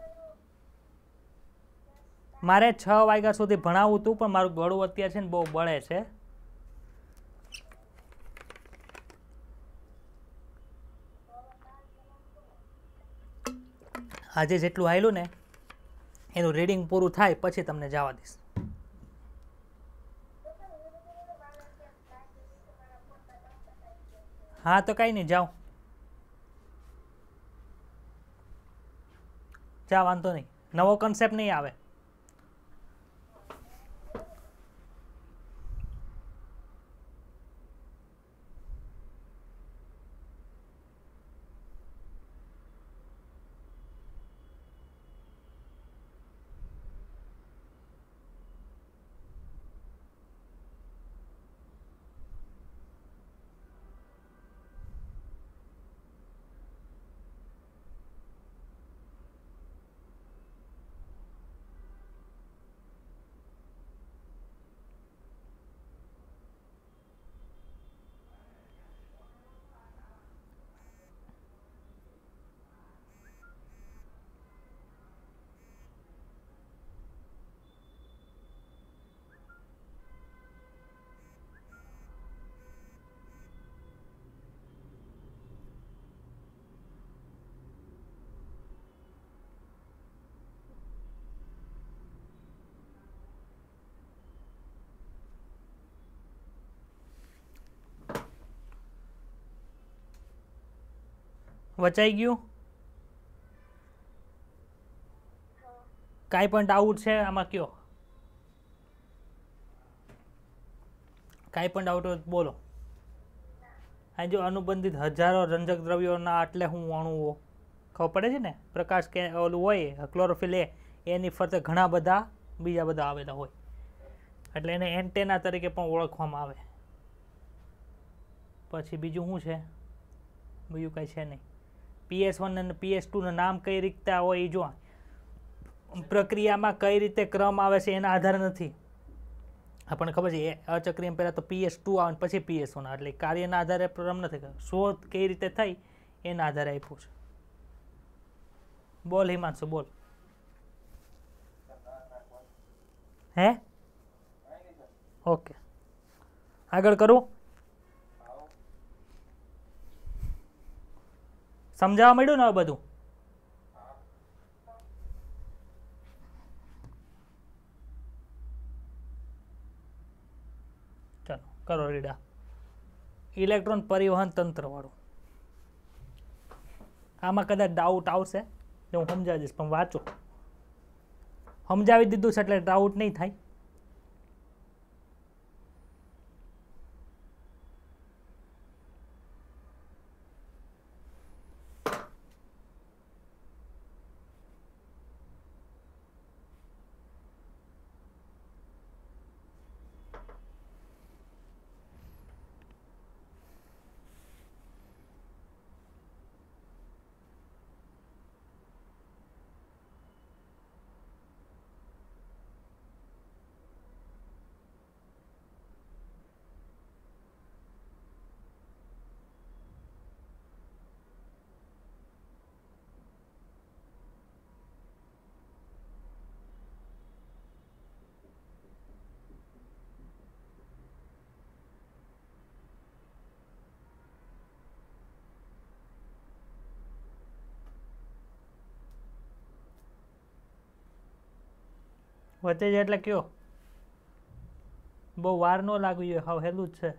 મારે છ વાગ્યા સુધી ભણાવવું હતું પણ મારું ગળું અત્યારે છે ને બહુ બળે છે આજે જેટલું આવેલું ને એનું રીડિંગ પૂરું થાય પછી તમને જવા દઈશ હા તો કાંઈ નહીં જાઓ જા વાંધો નહીં નવો કન્સેપ્ટ નહીં આવે વચાઈ ગયું કાંઈ પણ ડાઉટ છે આમાં કયો કાંઈ પણ ડાઉટ હોય બોલો અહીં જો અનુબંધિત હજારો રંજક દ્રવ્યોના આટલે હું અણુઓ ખબર પડે છે ને પ્રકાશ કે ઓલું હોય ક્લોરોફિલ એ એની ફરતે ઘણા બધા બીજા બધા આવેલા હોય એટલે એને એન્ટેના તરીકે પણ ઓળખવામાં આવે પછી બીજું શું છે બીજું કાંઈ છે નહીં પીએસ વન અને પીએસ ટુનું નામ કઈ રીતે હોય એ જોવા પ્રક્રિયામાં કઈ રીતે ક્રમ આવે છે એના આધારે નથી આપણને ખબર છે અચક્રિયમ પહેલાં તો પીએસ ટુ આવે પછી પીએસ વન એટલે કાર્યના આધારે ક્રમ નથી શોધ કઈ રીતે થાય એના આધારે આપ્યું છે બોલ હિમાંશુ બોલ હે ઓકે આગળ કરું સમજાવવા મળ્યું ને આ બધું ચાલો કરો રીડા ઇલેક્ટ્રોન પરિવહન તંત્રવાળું આમાં કદાચ ડાઉટ આવશે હું સમજાવી દઈશ પણ વાંચો સમજાવી દીધું છે એટલે ડાઉટ નહીં થાય વચ્ચે જ એટલે કયો બહુ વાર ન લાગવી જોઈએ હવે હેલું જ છે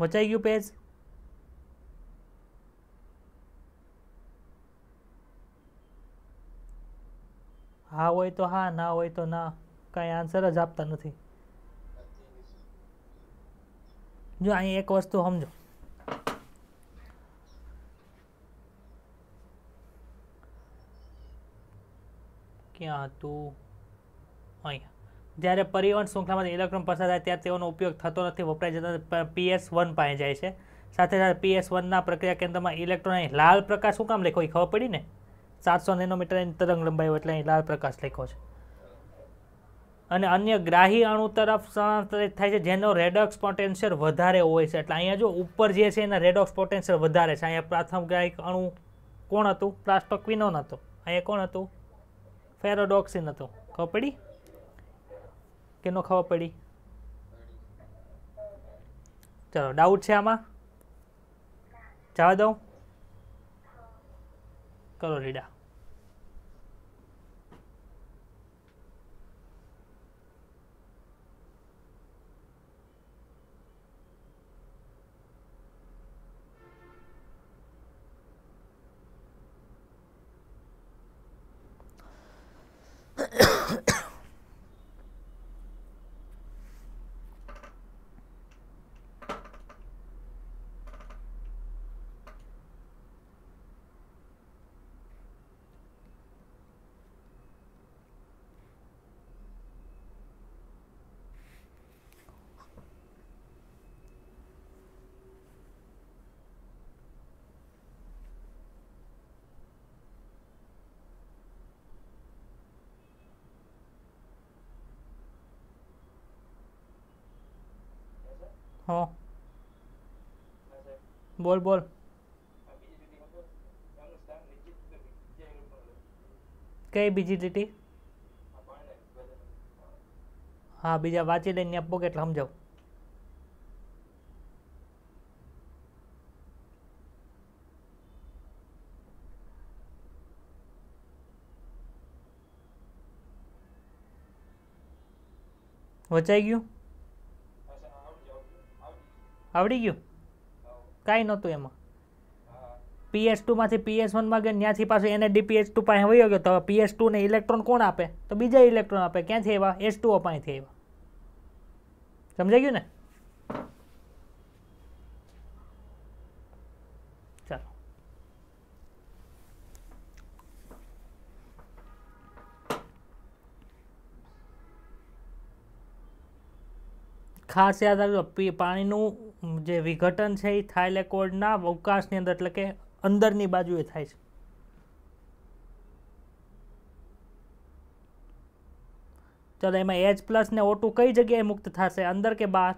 વચાઈ ગયું પેજ હા હોય તો હા ના હોય તો ના કાંઈ આન્સર જ આપતા નથી જો અહીં એક વસ્તુ સમજો ક્યાં હતું અહીંયા જ્યારે પરિવહન શૃંખલામાંથી ઇલેક્ટ્રોન પસાર થાય ત્યારે તેઓનો ઉપયોગ થતો નથી વપરાય જતા પીએસ વન પાસે જાય છે સાથે સાથે પીએસ વનના પ્રક્રિયા કેન્દ્રમાં ઇલેક્ટ્રોન અહીં લાલ પ્રકાશ શું કામ લખ્યો એ ખબર પડી ને સાતસો એની તરંગ લંબાઈ એટલે અહીં લાલ પ્રકાશ લખ્યો છે અને અન્ય ગ્રાહી અણુ તરફ સ્થળાંતરિત થાય છે જેનો રેડોક્સ પોટેન્શિયલ વધારે હોય છે એટલે અહીંયા જો ઉપર જે છે એના રેડોક્સ પોટેન્શિયલ વધારે છે અહીંયા પ્રાથમ ગ્રાહક અણુ કોણ હતું પ્લાસ્ટોક્વિનોન હતું અહીંયા કોણ હતું ફેરોડોક્સિન હતો ખબર પડી કેનો ખબર પડી ચલો ડાઉટ છે આમાં જવા દઉં કરો રીડા હો બોલ બોલ કઈ બીજી લીટી હા બીજા વાંચી લઈને આપો કે એટલે સમજાવ વચાઈ ગયું આવડી ગયું કાંઈ નહોતું એમાં પીએસ ટુમાંથી પીએસ વનમાં ગયો ત્યાંથી પાછું એને ડીપીએચ ટુ પાસે વયો ગયો તો હવે પીએસ ટુને ઇલેક્ટ્રોન કોણ આપે તો બીજા ઇલેક્ટ્રોન આપે ક્યાંથી એવા એસ ટુઓ પાસેથી એવા સમજાઈ ગયું ને ખાસ યાદ રાખજો પાણીનું જે વિઘટન છે એ થાઇલેકોર્ડના અવકાશની અંદર એટલે કે અંદરની બાજુએ થાય છે ચાલો એમાં એચ પ્લસ ને ઓટુ કઈ જગ્યાએ મુક્ત થશે અંદર કે બહાર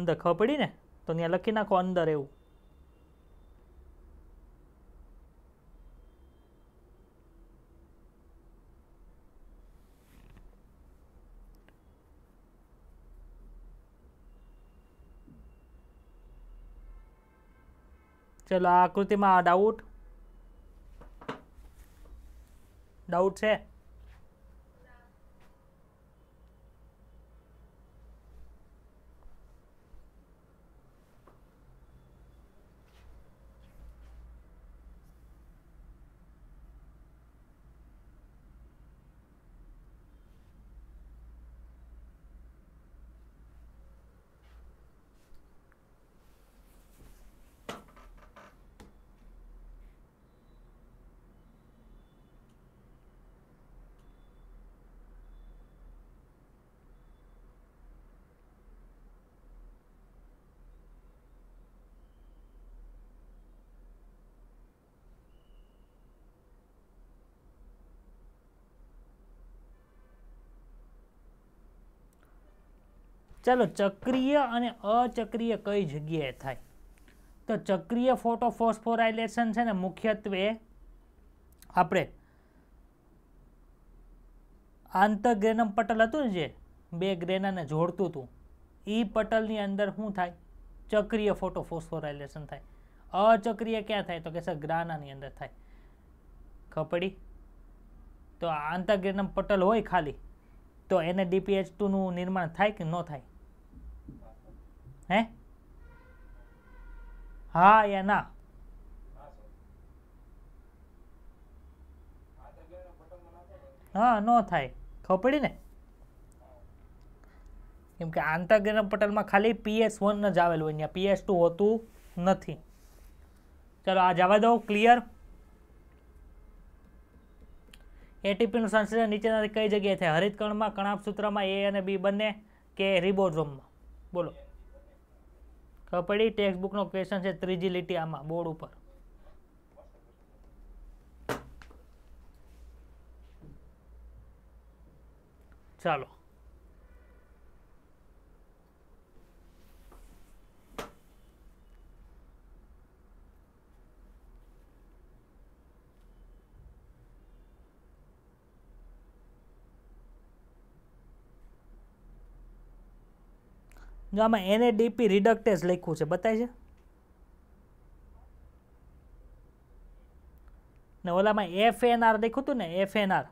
અંદર ખબર પડી ને તો ત્યાં લખી નાખો અંદર એવું ચલો આ આકૃતિમાં ડાઉટ ડાઉટ છે ચાલો ચક્રીય અને અચક્રીય કઈ જગ્યાએ થાય તો ચક્રીય ફોટોફોસ્ફોરાઇલેશન છે ને મુખ્યત્વે આપણે આંતરગ્રેનમ પટલ હતું ને જે બે ગ્રેનાને જોડતું હતું એ પટલની અંદર શું થાય ચક્રીય ફોટોફોસ્ફોરાઇલેશન થાય અચક્રીય ક્યાં થાય તો કે સર ગ્રાનાની અંદર થાય ખપડી તો આંતરગ્રેનમ પટલ હોય ખાલી તો એને ડીપીએચ ટુનું નિર્માણ થાય કે ન થાય હે હા યા ના હા ન થાય ખબર પડી ને કેમ કે આંતરગ્રહણ પટલમાં ખાલી પીએસ વન જ આવેલું હોય અહીંયા પીએસ ટુ હોતું નથી ચલો આ જવા દો ક્લિયર એટીપીનું સંશ્લેષણ નીચેના કઈ જગ્યાએ થાય હરિતકણમાં કણાપ સૂત્રમાં એ અને બી બંને કે રિબોઝોમમાં બોલો કપડી પડી ટેક્સ્ટબુકનો ક્વેશ્ચન છે ત્રીજી લીટી આમાં બોર્ડ ઉપર ચાલો જો આમાં ડીપી રિડક્ટેસ લખ્યું છે બતાય છે ને ઓલામાં એફએનઆર લખ્યું હતું ને એફએનઆર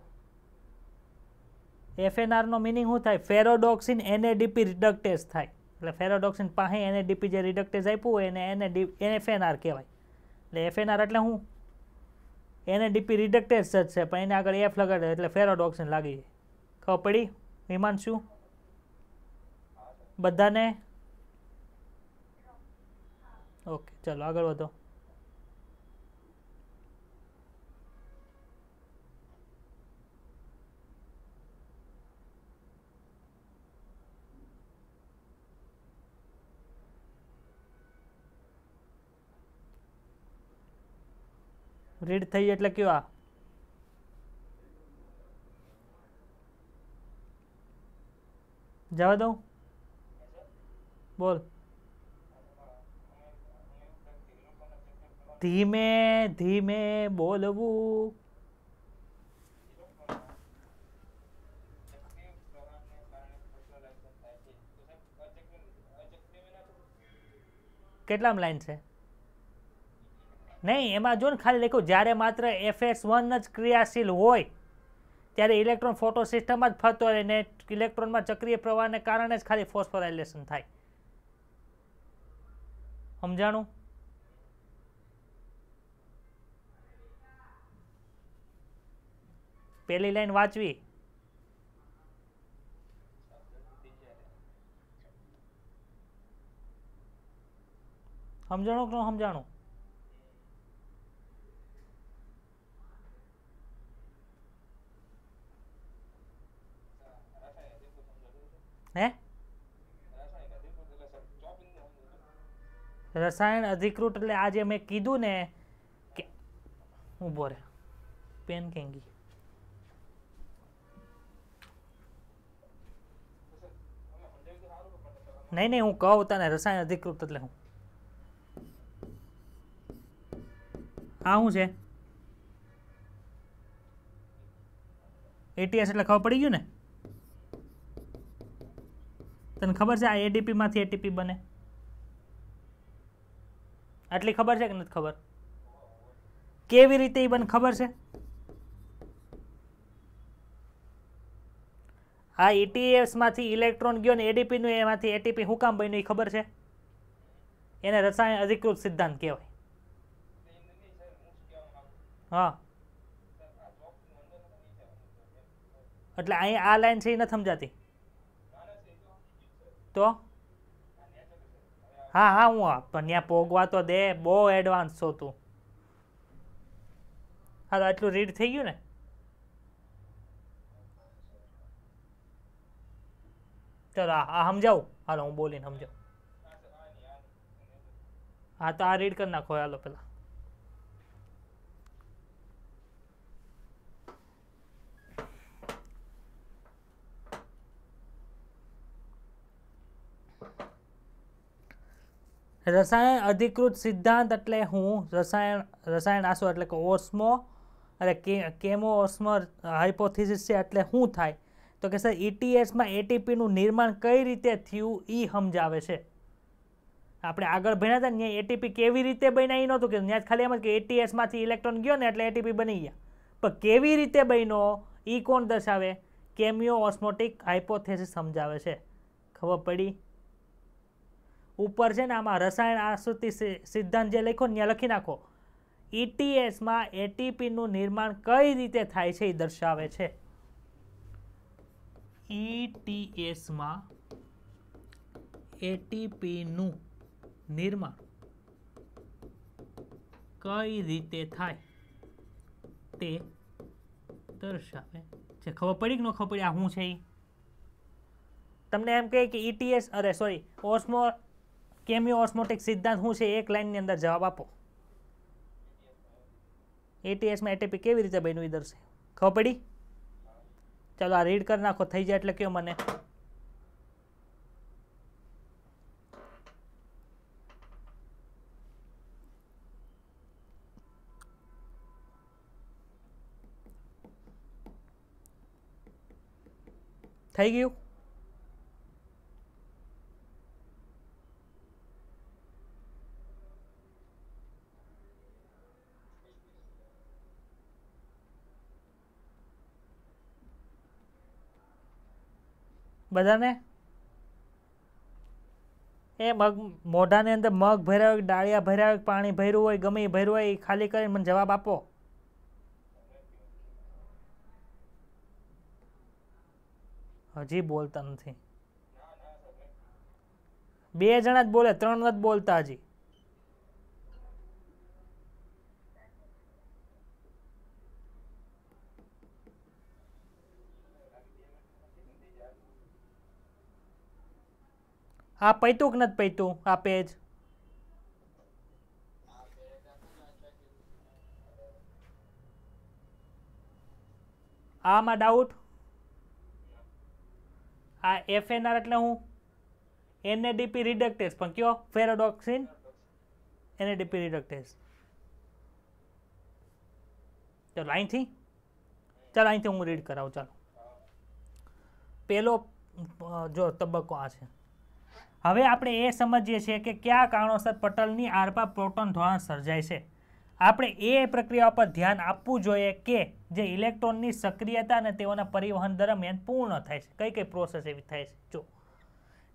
એફએનઆરનો મિનિંગ શું થાય ફેરોડોક્સિન ડીપી રિડક્ટેસ થાય એટલે ફેરોડોક્સિન પાસે ડીપી જે રિડક્ટેસ આપ્યું હોય એને એને એફએનઆર કહેવાય એટલે એફએનઆર એટલે શું ડીપી રિડક્ટેસ જ છે પણ એને આગળ એફ લગાડે એટલે ફેરોડોક્સિન લાગી ખબર પડી વિમાન શું बद्दा ने ओके चलो આગળ વધો રીડ થઈ એટલે ક્યો આ જવા દો બોલ ધીમે ધીમે બોલવું કેટલામ લાઈન છે નહીં એમાં જો ને ખાલી લખ્યું જ્યારે માત્ર એફએસ વન જ ક્રિયાશીલ હોય ત્યારે ઇલેક્ટ્રોન ફોટો સિસ્ટમમાં જ ફરતો રહે ને ઇલેક્ટ્રોનમાં ચક્રીય પ્રવાહને કારણે જ ખાલી ફોસ્ફોરાઇલેશન થાય સમજાણું પેલી લાઈન વાંચવી સમજાણું કે ન સમજાણું હે રસાયણ અધિકૃત એટલે આજે મેં કીધું ને કે ઊભો રહે પેન કેંગી નહીં નહીં હું કહું તને રસાયણ અધિકૃત એટલે હું આ શું છે એટીએસ એટલે ખબર પડી ગયું ને તને ખબર છે આ એડીપીમાંથી એટીપી બને આટલી ખબર છે કે નથી ખબર કેવી રીતે એ બને ખબર છે આ ઈટીએફમાંથી e ઇલેક્ટ્રોન ગયો ને એડીપીનું એમાંથી એટીપી હું કામ બન્યું એ ખબર છે એને રસાયણ અધિકૃત સિદ્ધાંત કહેવાય હા એટલે અહીં આ લાઈન છે એ નથી સમજાતી તો હા હા હું પણ ત્યાં પોગવા તો દે બહુ એડવાન્સ છો તું હા તો આટલું રીડ થઈ ગયું ને ચલો આ સમજાવું હાલો હું બોલીને સમજાવું હા તો આ રીડ કરી નાખો હાલો પેલા રસાયણ અધિકૃત સિદ્ધાંત એટલે હું રસાયણ રસાયણ આસો એટલે કે ઓસ્મો એટલે કેમો ઓસ્મો હાઇપોથિસિસ છે એટલે શું થાય તો કે સર ઇટીએસમાં e એટીપીનું નિર્માણ કઈ રીતે થયું એ સમજાવે છે આપણે આગળ ભણ્યા હતા ને એટીપી કેવી રીતે બન્યા એ નહોતું કે ત્યાં ખાલી એમ જ કે એટીએસમાંથી e ઇલેક્ટ્રોન ગયો ને એટલે એટીપી બની ગયા પણ કેવી રીતે બન્યો એ કોણ દર્શાવે કેમિયો ઓસ્મોટિક હાઇપોથેસિસ સમજાવે છે ખબર પડી ઉપર છે ને આમાં રસાયણ આસુતિ સિદ્ધાંત જે લખો ત્યાં લખી નાખો ઇટીએસમાં e એટીપીનું નિર્માણ કઈ રીતે થાય છે એ દર્શાવે છે ઇટીએસમાં e એટીપીનું નિર્માણ કઈ રીતે થાય તે દર્શાવે છે ખબર પડી કે ન ખબર પડી આ શું છે એ તમને એમ કહે કે ઇટીએસ e અરે સોરી ઓસ્મો કેમિયો ઓસ્મોટિક સિદ્ધાંત શું છે એક લાઇનની અંદર જવાબ આપો એટીએસમાં એટીપી કેવી રીતે બન્યું એ ખબર પડી ચાલો આ રીડ કરી નાખો થઈ જાય એટલે કયો મને થઈ ગયું બધાને એ મગ મોઢાની અંદર મગ ભર્યા હોય ડાળિયા ભર્યા હોય પાણી ભર્યું હોય ગમે ભર્યું હોય ખાલી કરીને મને જવાબ આપો હજી બોલતા નથી બે જણા જ બોલે ત્રણ જ બોલતા હજી આ પૈતું કે નથી પૈતું આ પેજ આમાં ડાઉટ આ એફએનઆર એટલે હું એનએડીપી રિડક્ટેસ પણ કયો ફેરોડોક્સિન એનએડીપી રિડક્ટેસ ચાલો અહીંથી ચાલો અહીંથી હું રીડ કરાવું ચાલો પહેલો જો તબક્કો આ છે હવે આપણે એ સમજીએ છીએ કે કયા કારણોસર પટલની આરપા પ્રોટોન ધોરણ સર્જાય છે આપણે એ પ્રક્રિયા પર ધ્યાન આપવું જોઈએ કે જે ઇલેક્ટ્રોનની સક્રિયતા અને તેઓના પરિવહન દરમિયાન પૂર્ણ થાય છે કઈ કઈ પ્રોસેસ એવી થાય છે જો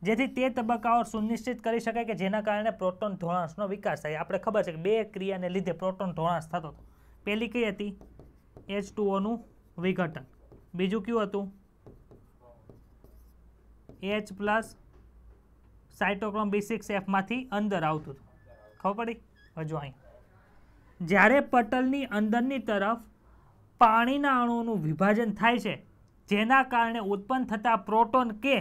જેથી તે તબક્કાઓ સુનિશ્ચિત કરી શકાય કે જેના કારણે પ્રોટોન ધોળાંશનો વિકાસ થાય આપણે ખબર છે કે બે ક્રિયાને લીધે પ્રોટોન ધોળાંશ થતો હતો પહેલી કઈ હતી એચ ટુઓનું વિઘટન બીજું કયું હતું H plus cytochrome B six એફમાંથી અંદર આવતું હતું ખબર પડી હજુ અહીં જ્યારે પટલની અંદરની તરફ પાણીના અણુઓનું વિભાજન થાય છે જેના કારણે ઉત્પન્ન થતા પ્રોટોન કે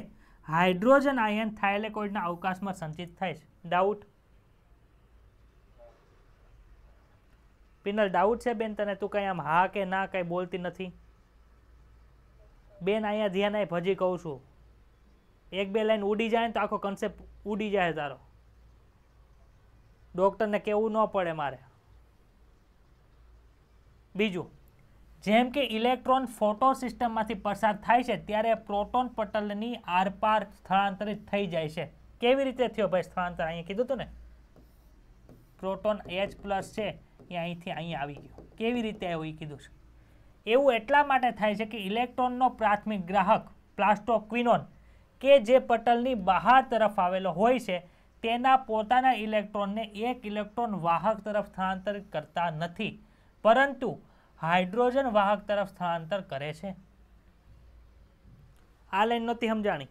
હાઇડ્રોજન આયન થાયલેકોઇડના અવકાશમાં સંચિત થાય છે ડાઉટ પિનલ ડાઉટ છે બેન તને તું કંઈ આમ હા કે ના કંઈ બોલતી નથી બેન અહીંયા ધ્યાન આય ભજી કહું છું એક બે લાઈન ઉડી જાય ને તો આખો કન્સેપ્ટ ઉડી જાય તારો ડૉક્ટરને કેવું ન પડે મારે બીજું જેમ કે ઇલેક્ટ્રોન ફોટો સિસ્ટમમાંથી પસાર થાય છે ત્યારે પ્રોટોન પટલની આરપાર સ્થળાંતરિત થઈ જાય છે કેવી રીતે થયો ભાઈ સ્થળાંતર અહીંયા કીધું હતું ને પ્રોટોન એચ પ્લસ છે એ અહીંથી અહીં આવી ગયો કેવી રીતે આવ્યું એ કીધું છે એવું એટલા માટે થાય છે કે ઇલેક્ટ્રોનનો પ્રાથમિક ગ્રાહક પ્લાસ્ટોક્વિનોન કે જે પટલની બહાર તરફ આવેલો હોય છે તેના પોતાના ઇલેક્ટ્રોનને એક ઇલેક્ટ્રોન વાહક તરફ સ્થળાંતરિત કરતા નથી પરંતુ હાઇડ્રોજન વાહક તરફ સ્થળાંતર કરે છે આ લાઈન નહોતી સમજાણી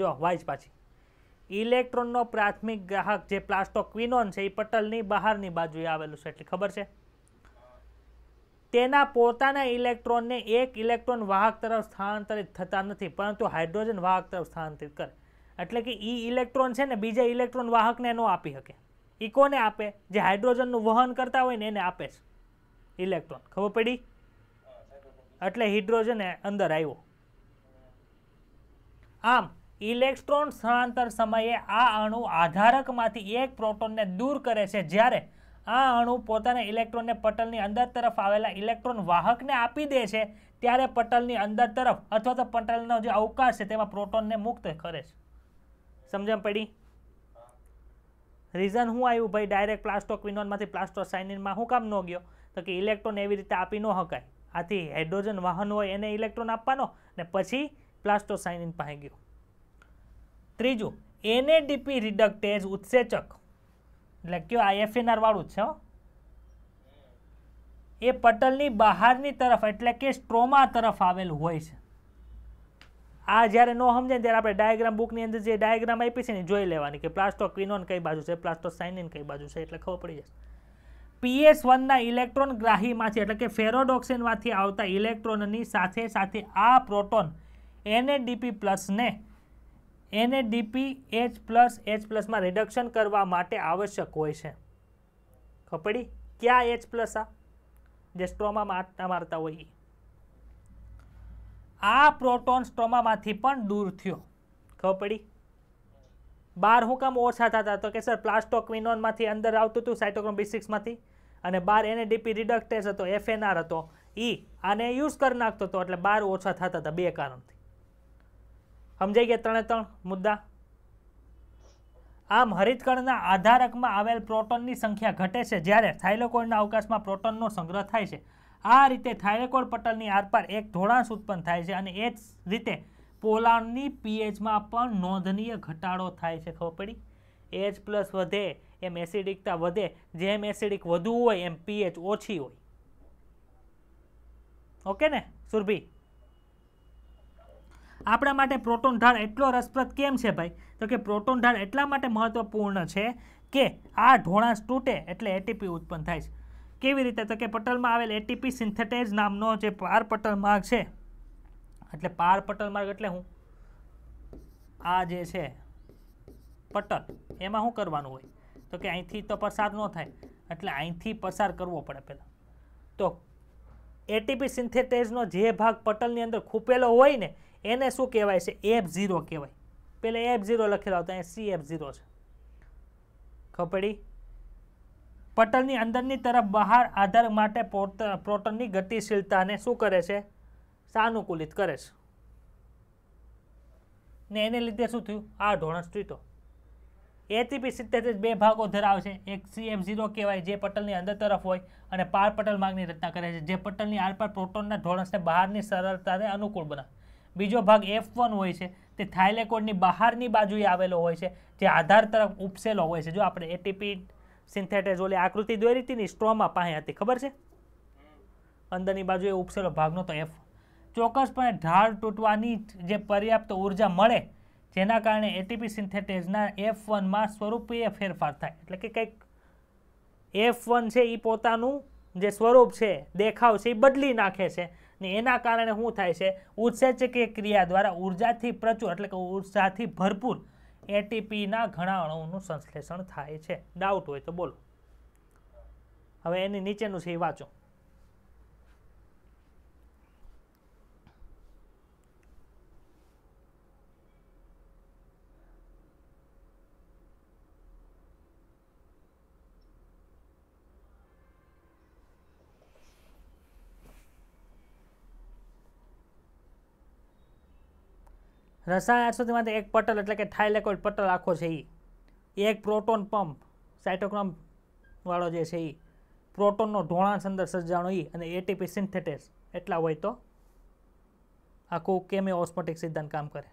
જો વાઇજ પાછી ઇલેક્ટ્રોનનો પ્રાથમિક ગ્રાહક જે પ્લાસ્ટોક્વિનોન છે એ પટલની બહારની બાજુએ આવેલું છે એટલે ખબર છે તેના પોતાના ઇલેક્ટ્રોનને એક ઇલેક્ટ્રોન વાહક તરફ સ્થાનાંતરિત થતા નથી પરંતુ હાઇડ્રોજન વાહક તરફ સ્થાનાંતરિત કરે એટલે કે એ ઇલેક્ટ્રોન છે ને બીજા ઇલેક્ટ્રોન વાહકને ન આપી શકે એ કોને આપે જે હાઇડ્રોજનનું વહન કરતા હોય ને એને આપે છે ઇલેક્ટ્રોન ખબર પડી એટલે હાઇડ્રોજન અંદર આવ્યો આમ ઇલેક્ટ્રોન સ્થળાંતર સમયે આ અણુ આધારકમાંથી એક પ્રોટોનને દૂર કરે છે જ્યારે આ અણુ પોતાના ઇલેક્ટ્રોનને પટલની અંદર તરફ આવેલા ઇલેક્ટ્રોન વાહકને આપી દે છે ત્યારે પટલની અંદર તરફ અથવા તો પટલનો જે અવકાશ છે તેમાં પ્રોટોનને મુક્ત કરે છે સમજણ પડી રીઝન હું આવ્યું ભાઈ ડાયરેક્ટ પ્લાસ્ટોક્વિનોનમાંથી પ્લાસ્ટોસાઇનિનમાં હું કામ ન ગયો તો કે ઇલેક્ટ્રોન એવી રીતે આપી ન શકાય આથી હાઇડ્રોજન વાહન હોય એને ઇલેક્ટ્રોન આપવાનો ને પછી પ્લાસ્ટોસાઇનિન પાસે ગયું ત્રીજું એનએડીપી રિડક્ટેઝ ઉત્સેચક એટલે કયો આ વાળું જ છે એ પટલની બહારની તરફ એટલે કે સ્ટ્રોમા તરફ આવેલું હોય છે આ જ્યારે ન સમજાય ત્યારે આપણે ડાયગ્રામ બુકની અંદર જે ડાયગ્રામ આપી છે ને જોઈ લેવાની કે પ્લાસ્ટો ક્વિનોન કઈ બાજુ છે પ્લાસ્ટો સાઇનિન કઈ બાજુ છે એટલે ખબર પડી જશે પીએસ વનના ઇલેક્ટ્રોન ગ્રાહીમાંથી એટલે કે ફેરોડોક્સિનમાંથી આવતા ઇલેક્ટ્રોનની સાથે સાથે આ પ્રોટોન એનએડીપી પ્લસને એને ડીપી એચ પ્લસ એચ પ્લસમાં રિડક્શન કરવા માટે આવશ્યક હોય છે ખપડી ક્યાં એચ પ્લસ આ જે સ્ટ્રોમાં મારતા મારતા હોય આ પ્રોટોન સ્ટ્રોમામાંથી પણ દૂર થયો ખપડી બાર હું કામ ઓછા થતા તો કે સર પ્લાસ્ટોક્વિનોનમાંથી અંદર આવતું હતું સાયટોક્રોમ બી સિક્સમાંથી અને બાર એને ડીપી રિડક્ટેસ હતો એફએનઆર હતો ઈ આને યુઝ કરી નાખતો હતો એટલે બાર ઓછા થતા હતા બે કારણથી સમજાઈ ગયા ત્રણે ત્રણ મુદ્દા આમ હરિતકણના આધારકમાં આવેલ પ્રોટોનની સંખ્યા ઘટે છે જ્યારે થાઇલેકોઇડના અવકાશમાં પ્રોટોનનો સંગ્રહ થાય છે આ રીતે થાઇલેકોઇડ પટલની આરપાર એક ઢોળાંશ ઉત્પન્ન થાય છે અને એ જ રીતે પોલાણની પીએચમાં પણ નોંધનીય ઘટાડો થાય છે ખબર પડી એચ પ્લસ વધે એમ એસિડિકતા વધે જેમ એસિડિક વધુ હોય એમ પીએચ ઓછી હોય ઓકે ને સુરભી આપણા માટે પ્રોટોન ઢાળ એટલો રસપ્રદ કેમ છે ભાઈ તો કે પ્રોટોન ઢાળ એટલા માટે મહત્વપૂર્ણ છે કે આ ઢોળાંસ તૂટે એટલે એટીપી ઉત્પન્ન થાય છે કેવી રીતે તો કે પટલમાં આવેલ એટીપી સિન્થેટેજ નામનો જે પાર પટલ માર્ગ છે એટલે પાર પટલ માર્ગ એટલે હું આ જે છે પટલ એમાં શું કરવાનું હોય તો કે અહીંથી તો પસાર ન થાય એટલે અહીંથી પસાર કરવો પડે પહેલાં તો એટીપી સિન્થેટેઝનો જે ભાગ પટલની અંદર ખૂપેલો હોય ને એને શું કહેવાય છે એફ ઝીરો કહેવાય પહેલાં એફ ઝીરો લખેલો હતો એ સી એફ ઝીરો છે ખપડી પટલની અંદરની તરફ બહાર આધાર માટે પ્રોટનની ગતિશીલતાને શું કરે છે સાનુકૂલિત કરે છે ને એને લીધે શું થયું આ ઢોળણ સ્ટ્રીટો એટીપી સિત્તેર બે ભાગો ધરાવે છે એક સી સીએફ ઝીરો કહેવાય જે પટલની અંદર તરફ હોય અને પાર પટલ માર્ગની રચના કરે છે જે પટલની આરપાર પ્રોટોનના ધોરણને બહારની સરળતાને અનુકૂળ બનાવે બીજો ભાગ એફ હોય છે તે થાઇલેકોડની બહારની બાજુએ આવેલો હોય છે જે આધાર તરફ ઉપસેલો હોય છે જો આપણે એટીપી સિન્થેટેઝ ઓલી આકૃતિ દોરી હતી ને સ્ટ્રોમાં પાસે હતી ખબર છે અંદરની બાજુએ ઉપસેલો ભાગનો તો એફ ચોક્કસપણે ઢાળ તૂટવાની જે પર્યાપ્ત ઉર્જા મળે જેના કારણે એટીપી સિન્થેટેઝના એફ વનમાં સ્વરૂપીય ફેરફાર થાય એટલે કે કંઈક એફ વન છે એ પોતાનું જે સ્વરૂપ છે દેખાવ છે એ બદલી નાખે છે ને એના કારણે શું થાય છે ઉત્સેચકીય ક્રિયા દ્વારા ઉર્જાથી પ્રચુર એટલે કે ઉર્જાથી ભરપૂર એટીપીના ઘણા અણુઓનું સંશ્લેષણ થાય છે ડાઉટ હોય તો બોલો હવે એની નીચેનું છે એ વાંચો રસાયણ આઠસોથીમાંથી એક પટલ એટલે કે થાઇલેકોઇડ પટલ આખો છે એ એક પ્રોટોન પંપ સાયટોક્રોમ વાળો જે છે એ પ્રોટોનનો ઢોળાંસ અંદર સજ્જાણો એ અને એટીપી સિન્થેટિક્સ એટલા હોય તો આખું કેમે ઓસ્મોટિક સિદ્ધાંત કામ કરે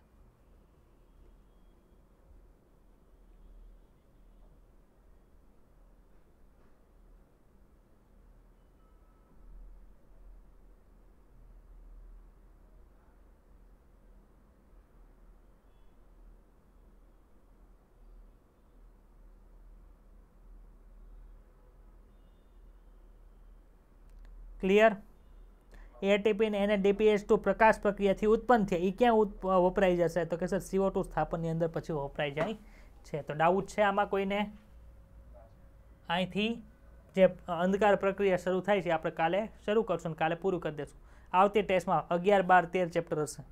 ક્લિયર એટીપી ને એને ડીપીએચ ટુ પ્રકાશ પ્રક્રિયાથી ઉત્પન્ન થયા એ ક્યાં વપરાઈ જશે તો કે સર સીઓ ટુ સ્થાપનની અંદર પછી વપરાઈ જાય છે તો ડાઉટ છે આમાં કોઈને અહીંથી જે અંધકાર પ્રક્રિયા શરૂ થાય છે આપણે કાલે શરૂ કરશું કાલે પૂરું કરી દઈશું આવતી ટેસ્ટમાં અગિયાર બાર તેર ચેપ્ટર હશે